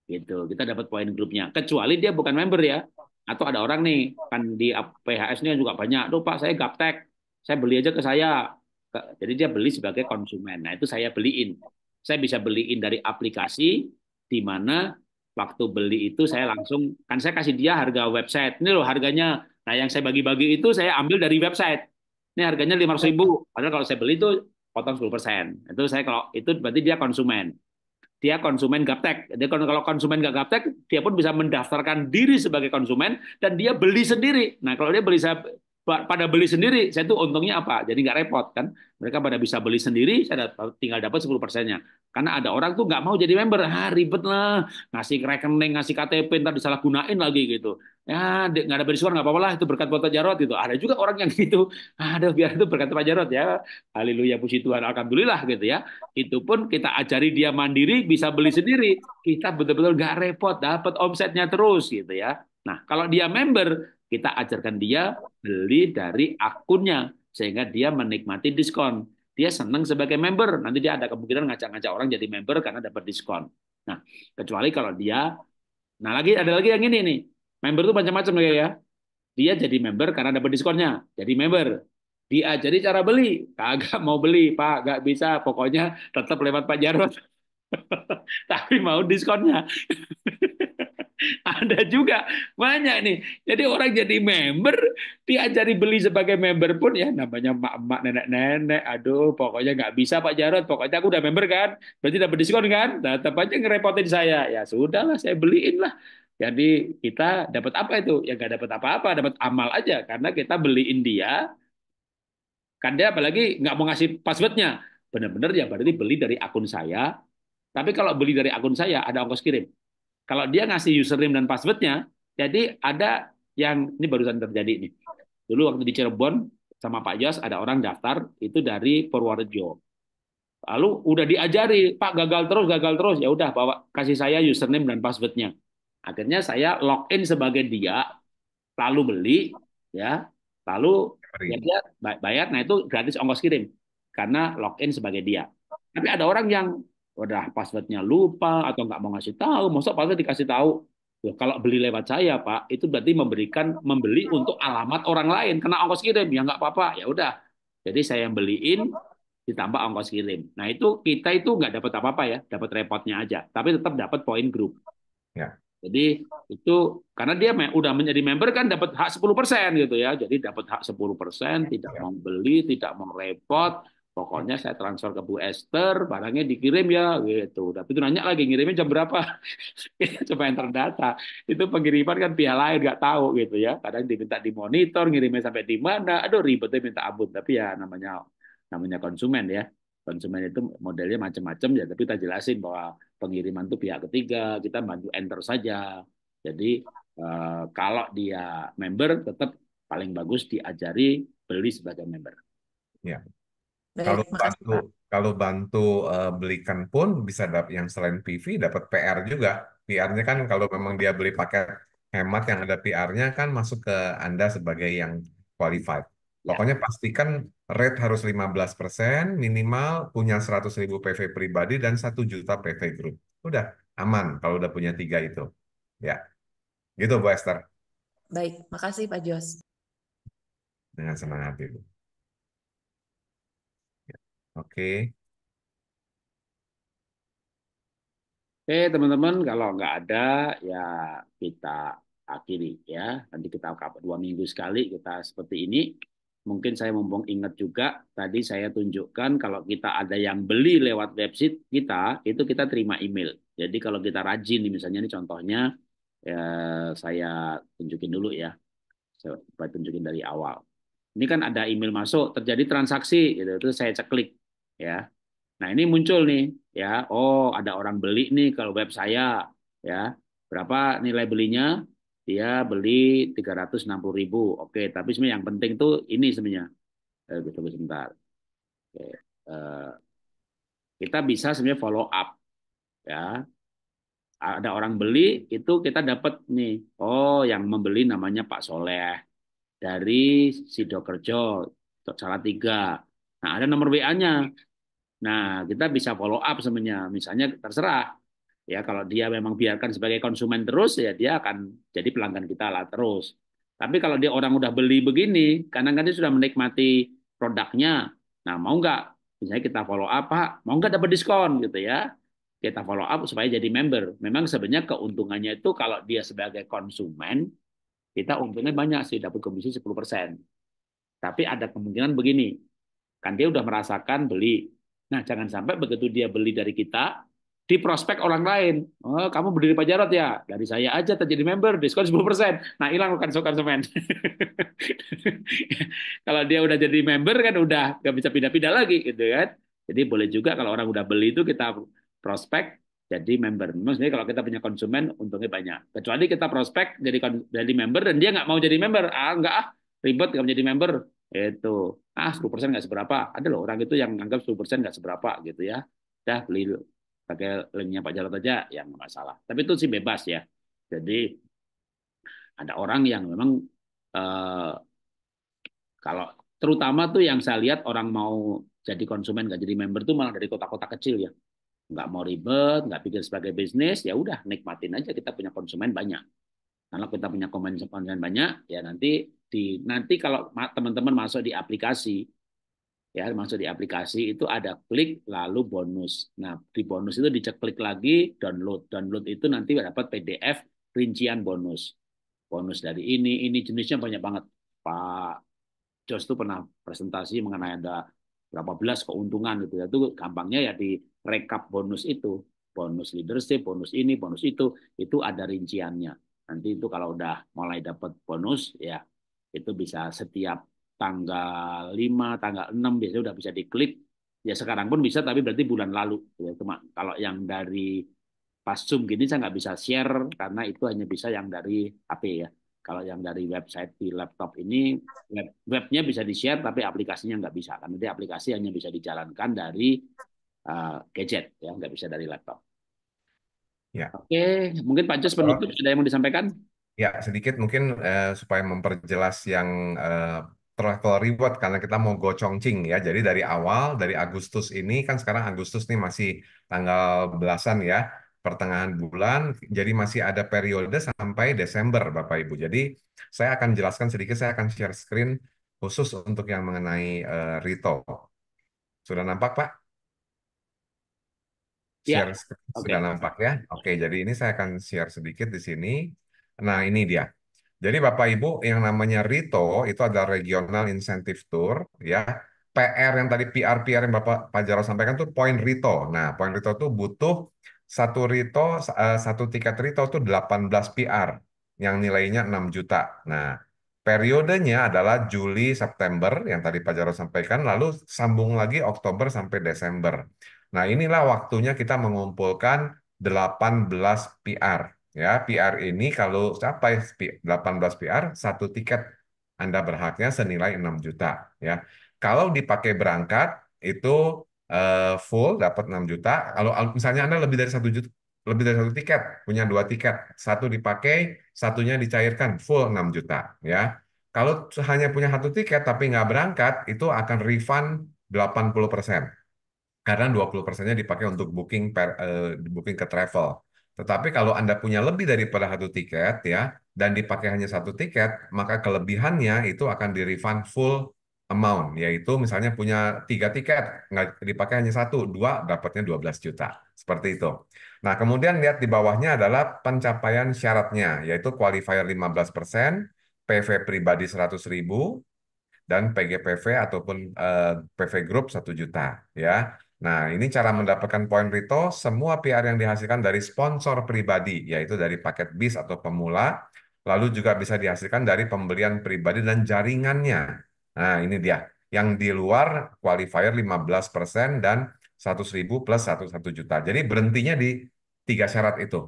Gitu, kita dapat poin grupnya. Kecuali dia bukan member ya. Atau ada orang nih, kan di PHS ini juga banyak, tuh Pak saya gaptek, saya beli aja ke saya. Jadi dia beli sebagai konsumen. Nah itu saya beliin. Saya bisa beliin dari aplikasi, di mana waktu beli itu saya langsung, kan saya kasih dia harga website. Ini loh harganya. Nah yang saya bagi-bagi itu saya ambil dari website. Ini harganya 500 ribu. Padahal kalau saya beli itu potong 10%. Itu saya kalau itu berarti dia konsumen. Dia konsumen gaptek. Jadi kalau konsumen gaptek, dia pun bisa mendaftarkan diri sebagai konsumen dan dia beli sendiri. Nah, kalau dia beli pada beli sendiri, saya tuh untungnya apa? Jadi nggak repot kan? Mereka pada bisa beli sendiri, saya tinggal dapat 10 persennya. Karena ada orang tuh nggak mau jadi member, ah, ribet lah, ngasih rekening, ngasih KTP, ntar disalahgunain lagi gitu. Ya nggak ada beriswan nggak apa-apa lah, itu berkat Pak Jarot gitu. Ada juga orang yang gitu, ada biar itu berkat Pak Jarot ya. Haleluya puji Tuhan, alhamdulillah gitu ya. Itu pun kita ajari dia mandiri, bisa beli sendiri. Kita betul-betul nggak repot, dapat omsetnya terus gitu ya. Nah, kalau dia member, kita ajarkan dia beli dari akunnya sehingga dia menikmati diskon. Dia senang sebagai member, nanti dia ada kemungkinan ngajak-ngajak orang jadi member karena dapat diskon. Nah, kecuali kalau dia Nah, lagi ada lagi yang ini nih. Member itu macam-macam ya, ya. Dia jadi member karena dapat diskonnya. Jadi member. Dia jadi cara beli. Kagak mau beli, Pak. Gak bisa. Pokoknya tetap lewat Pak Jarot. Tapi mau diskonnya. Ada juga banyak nih. Jadi orang jadi member diajari beli sebagai member pun ya namanya emak-emak nenek-nenek. Aduh, pokoknya nggak bisa Pak Jarot. Pokoknya aku udah member kan, berarti dapat diskon kan? Nah, aja ngerepotin saya. Ya sudahlah, saya beliin lah. Jadi kita dapat apa itu? Ya nggak dapat apa-apa, dapat amal aja karena kita beliin dia. Kan dia apalagi nggak mau ngasih passwordnya. Benar-benar ya berarti beli dari akun saya. Tapi kalau beli dari akun saya ada ongkos kirim. Kalau dia ngasih username dan passwordnya, jadi ada yang ini barusan terjadi nih. Dulu waktu di Cirebon sama Pak Jos ada orang daftar itu dari Purworejo. Lalu udah diajari, Pak gagal terus, gagal terus. Ya udah bawa kasih saya username dan passwordnya. Akhirnya saya login sebagai dia, lalu beli, ya, lalu ya dia bayar. Nah itu gratis ongkos kirim karena login sebagai dia. Tapi ada orang yang udah passwordnya lupa atau nggak mau ngasih tahu, masa password dikasih tahu. Loh, ya, kalau beli lewat saya pak, itu berarti memberikan membeli untuk alamat orang lain, kena ongkos kirim ya nggak apa-apa, ya udah. Jadi saya yang beliin ditambah ongkos kirim. Nah itu kita itu nggak dapat apa-apa ya, dapat repotnya aja, tapi tetap dapat poin grup. Ya. Jadi itu karena dia udah menjadi member kan dapat hak 10% gitu ya. Jadi dapat hak 10%, tidak ya. mau beli, tidak mau repot, Pokoknya saya transfer ke Bu Esther, barangnya dikirim ya gitu. Tapi itu nanya lagi ngirimnya jam berapa? Coba yang terdata. Itu pengiriman kan pihak lain nggak tahu gitu ya. Kadang diminta dimonitor ngirimnya sampai di mana. Aduh ribetnya minta ampun. Tapi ya namanya namanya konsumen ya. Konsumen itu modelnya macam-macam ya. Tapi kita jelasin bahwa pengiriman itu pihak ketiga. Kita bantu enter saja. Jadi eh, kalau dia member tetap paling bagus diajari beli sebagai member. Ya. Kalau bantu kalau bantu uh, eh, belikan pun bisa dapat yang selain PV dapat PR juga. PR-nya kan kalau memang dia beli paket hemat yang ada PR-nya kan masuk ke Anda sebagai yang qualified. Ya. Pokoknya pastikan rate harus 15% minimal punya 100.000 PV pribadi dan 1 juta PV grup. Udah aman kalau udah punya tiga itu. Ya. Gitu Bu Esther. Baik, makasih Pak Jos. Dengan senang hati Bu. Oke. Oke, teman-teman, kalau nggak ada ya kita akhiri ya. Nanti kita dua minggu sekali kita seperti ini. Mungkin saya mumpung ingat juga tadi saya tunjukkan kalau kita ada yang beli lewat website kita itu kita terima email. Jadi kalau kita rajin misalnya ini contohnya ya, saya tunjukin dulu ya. Saya tunjukin dari awal. Ini kan ada email masuk terjadi transaksi gitu. Terus saya ceklik ya. Nah, ini muncul nih ya, oh ada orang beli nih kalau web saya ya. Berapa nilai belinya? Dia beli 360.000. Oke, tapi sebenarnya yang penting tuh ini sebenarnya. Eh, tunggu gitu, sebentar. Oke. Eh, kita bisa sebenarnya follow up ya ada orang beli itu kita dapat nih oh yang membeli namanya Pak Soleh dari Sidokerjo salah tiga nah ada nomor WA-nya Nah, kita bisa follow up sebenarnya. Misalnya terserah. Ya, kalau dia memang biarkan sebagai konsumen terus ya dia akan jadi pelanggan kita lah terus. Tapi kalau dia orang udah beli begini, kadang-kadang dia sudah menikmati produknya. Nah, mau nggak misalnya kita follow up, Pak, mau nggak dapat diskon gitu ya. Kita follow up supaya jadi member. Memang sebenarnya keuntungannya itu kalau dia sebagai konsumen, kita untungnya banyak sih, dapat komisi 10%. Tapi ada kemungkinan begini, kan dia udah merasakan beli, Nah, jangan sampai begitu dia beli dari kita, di prospek orang lain. Oh, kamu berdiri Pak Jarot ya? Dari saya aja terjadi member, diskon 10%. Nah, hilang bukan konsumen. kalau dia udah jadi member kan udah nggak bisa pindah-pindah lagi gitu kan. Jadi boleh juga kalau orang udah beli itu kita prospek jadi member. Maksudnya kalau kita punya konsumen untungnya banyak. Kecuali kita prospek jadi jadi member dan dia nggak mau jadi member. Ah, enggak ah, ribet nggak menjadi member itu ah 10 persen nggak seberapa ada loh orang itu yang anggap 10 persen nggak seberapa gitu ya dah beli pakai linknya Pak Jarot aja yang nggak salah tapi itu sih bebas ya jadi ada orang yang memang eh, kalau terutama tuh yang saya lihat orang mau jadi konsumen nggak jadi member tuh malah dari kota-kota kecil ya nggak mau ribet nggak pikir sebagai bisnis ya udah nikmatin aja kita punya konsumen banyak karena kita punya konsumen banyak ya nanti di nanti kalau teman-teman masuk di aplikasi ya masuk di aplikasi itu ada klik lalu bonus. Nah, di bonus itu dicek klik lagi download. Download itu nanti dapat PDF rincian bonus. Bonus dari ini, ini jenisnya banyak banget. Pak Jos itu pernah presentasi mengenai ada berapa belas keuntungan gitu ya. Itu gampangnya ya di rekap bonus itu, bonus leadership, bonus ini, bonus itu, itu ada rinciannya. Nanti itu kalau udah mulai dapat bonus ya itu bisa setiap tanggal 5, tanggal 6 biasanya sudah bisa diklik. Ya sekarang pun bisa tapi berarti bulan lalu. Ya, cuma kalau yang dari pas Zoom gini saya nggak bisa share karena itu hanya bisa yang dari HP ya. Kalau yang dari website di laptop ini web, webnya bisa di share tapi aplikasinya nggak bisa karena dia aplikasi hanya bisa dijalankan dari uh, gadget ya nggak bisa dari laptop. Ya. Oke, mungkin Pak Jos penutup oh. sudah yang mau disampaikan? Ya, sedikit mungkin eh, supaya memperjelas yang eh, travel reward karena kita mau go chongqing ya. Jadi dari awal dari Agustus ini kan sekarang Agustus nih masih tanggal belasan ya, pertengahan bulan. Jadi masih ada periode sampai Desember Bapak Ibu. Jadi saya akan jelaskan sedikit, saya akan share screen khusus untuk yang mengenai eh, Rito. Sudah nampak Pak? Ya. Share ya. okay. sudah nampak ya. Oke, jadi ini saya akan share sedikit di sini. Nah, ini dia. Jadi Bapak Ibu yang namanya RITO itu adalah Regional Incentive Tour ya. PR yang tadi PR-PR yang Bapak Pak Jarod sampaikan tuh poin RITO. Nah, poin RITO tuh butuh satu RITO eh, satu tiket RITO itu 18 PR yang nilainya 6 juta. Nah, periodenya adalah Juli September yang tadi Pak Jarod sampaikan lalu sambung lagi Oktober sampai Desember. Nah, inilah waktunya kita mengumpulkan 18 PR Ya, PR ini kalau capai 18 PR, satu tiket Anda berhaknya senilai 6 juta. Ya, Kalau dipakai berangkat, itu uh, full dapat 6 juta. Kalau misalnya Anda lebih dari satu juta, lebih dari satu tiket, punya dua tiket, satu dipakai, satunya dicairkan, full 6 juta. Ya, Kalau hanya punya satu tiket tapi nggak berangkat, itu akan refund 80 persen karena 20 persennya dipakai untuk booking per, uh, booking ke travel. Tetapi kalau Anda punya lebih daripada satu tiket ya dan dipakai hanya satu tiket, maka kelebihannya itu akan di-refund full amount, yaitu misalnya punya tiga tiket, nggak dipakai hanya satu, dua dapatnya 12 juta. Seperti itu. Nah, kemudian lihat di bawahnya adalah pencapaian syaratnya, yaitu qualifier 15%, PV pribadi 100 ribu, dan PGPV ataupun uh, eh, PV Group 1 juta ya. Nah, ini cara mendapatkan poin Rito, semua PR yang dihasilkan dari sponsor pribadi, yaitu dari paket bis atau pemula, lalu juga bisa dihasilkan dari pembelian pribadi dan jaringannya. Nah, ini dia. Yang di luar qualifier 15% dan 100 ribu plus 1, juta. Jadi berhentinya di tiga syarat itu.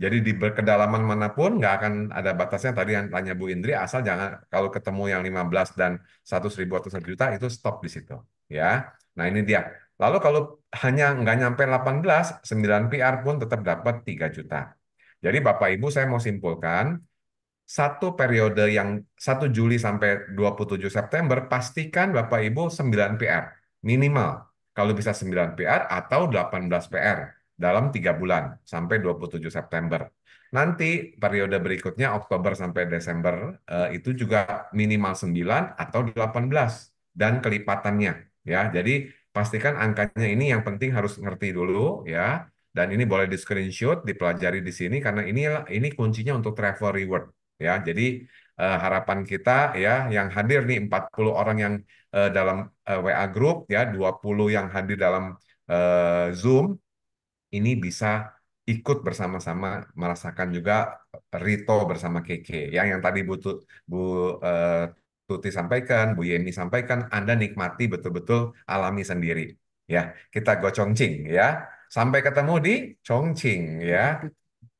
Jadi di kedalaman manapun nggak akan ada batasnya. Tadi yang tanya Bu Indri, asal jangan kalau ketemu yang 15 dan 100 ribu atau 1 juta itu stop di situ. ya. Nah ini dia Lalu kalau hanya nggak nyampe 18, 9 PR pun tetap dapat 3 juta. Jadi Bapak Ibu saya mau simpulkan, satu periode yang 1 Juli sampai 27 September, pastikan Bapak Ibu 9 PR, minimal. Kalau bisa 9 PR atau 18 PR dalam 3 bulan sampai 27 September. Nanti periode berikutnya Oktober sampai Desember eh, itu juga minimal 9 atau 18 dan kelipatannya ya. Jadi pastikan angkanya ini yang penting harus ngerti dulu ya. Dan ini boleh di screenshot, dipelajari di sini karena ini ini kuncinya untuk travel reward ya. Jadi uh, harapan kita ya yang hadir nih 40 orang yang uh, dalam uh, eh, WA group ya, 20 yang hadir dalam uh, Zoom ini bisa ikut bersama-sama merasakan juga Rito bersama KK yang yang tadi butuh Bu uh, Tuti sampaikan, Bu Yeni sampaikan, Anda nikmati betul-betul alami sendiri. Ya, kita go congcing ya. Sampai ketemu di Chongqing ya.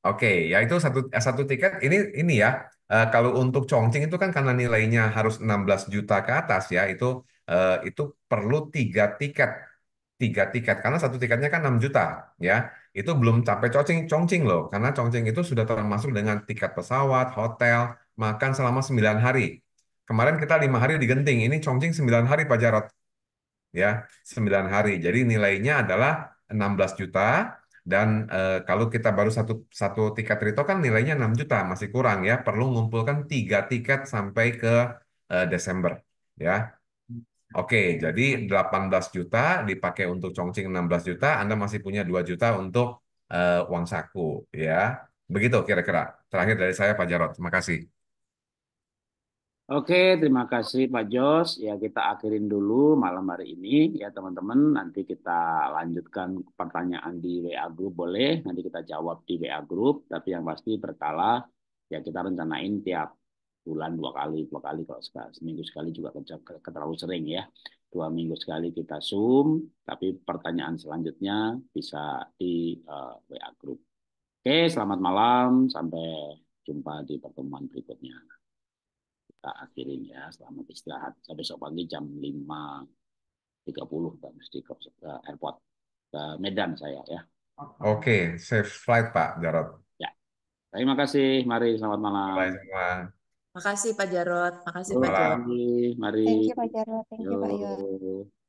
Oke, okay, ya itu satu eh, satu tiket ini ini ya. Uh, kalau untuk Chongqing itu kan karena nilainya harus 16 juta ke atas ya, itu uh, itu perlu tiga tiket. Tiga tiket karena satu tiketnya kan 6 juta ya. Itu belum sampai Chongqing, Chongqing loh, karena Chongqing itu sudah termasuk dengan tiket pesawat, hotel, makan selama 9 hari Kemarin kita lima hari di Genting, ini Chongqing 9 hari Pak Jarot. Ya, 9 hari. Jadi nilainya adalah 16 juta dan e, kalau kita baru satu satu tiket Rito kan nilainya 6 juta, masih kurang ya. Perlu ngumpulkan tiga tiket sampai ke e, Desember ya. Oke, jadi 18 juta dipakai untuk Chongqing 16 juta, Anda masih punya 2 juta untuk e, eh, uang saku ya. Begitu kira-kira. Terakhir dari saya Pak Jarot. Terima kasih. Oke, terima kasih Pak Jos. Ya, kita akhirin dulu malam hari ini ya teman-teman. Nanti kita lanjutkan pertanyaan di WA Group boleh. Nanti kita jawab di WA Group. Tapi yang pasti berkala ya kita rencanain tiap bulan dua kali, dua kali kalau sekali, seminggu sekali juga terlalu sering ya. Dua minggu sekali kita Zoom, tapi pertanyaan selanjutnya bisa di uh, eh, WA Group. Oke, selamat malam. Sampai jumpa di pertemuan berikutnya kita nah, akhirin ya. Selamat istirahat. Sampai besok pagi jam 5.30 Pak mesti ke, airport ke Medan saya ya. Oke, okay. safe flight Pak Jarot. Ya. Terima kasih. Mari selamat malam. Bye semua. Makasih Pak Jarot. Makasih Pak Jarot. Mari. Thank you Pak Jarot. Thank you Pak Yo.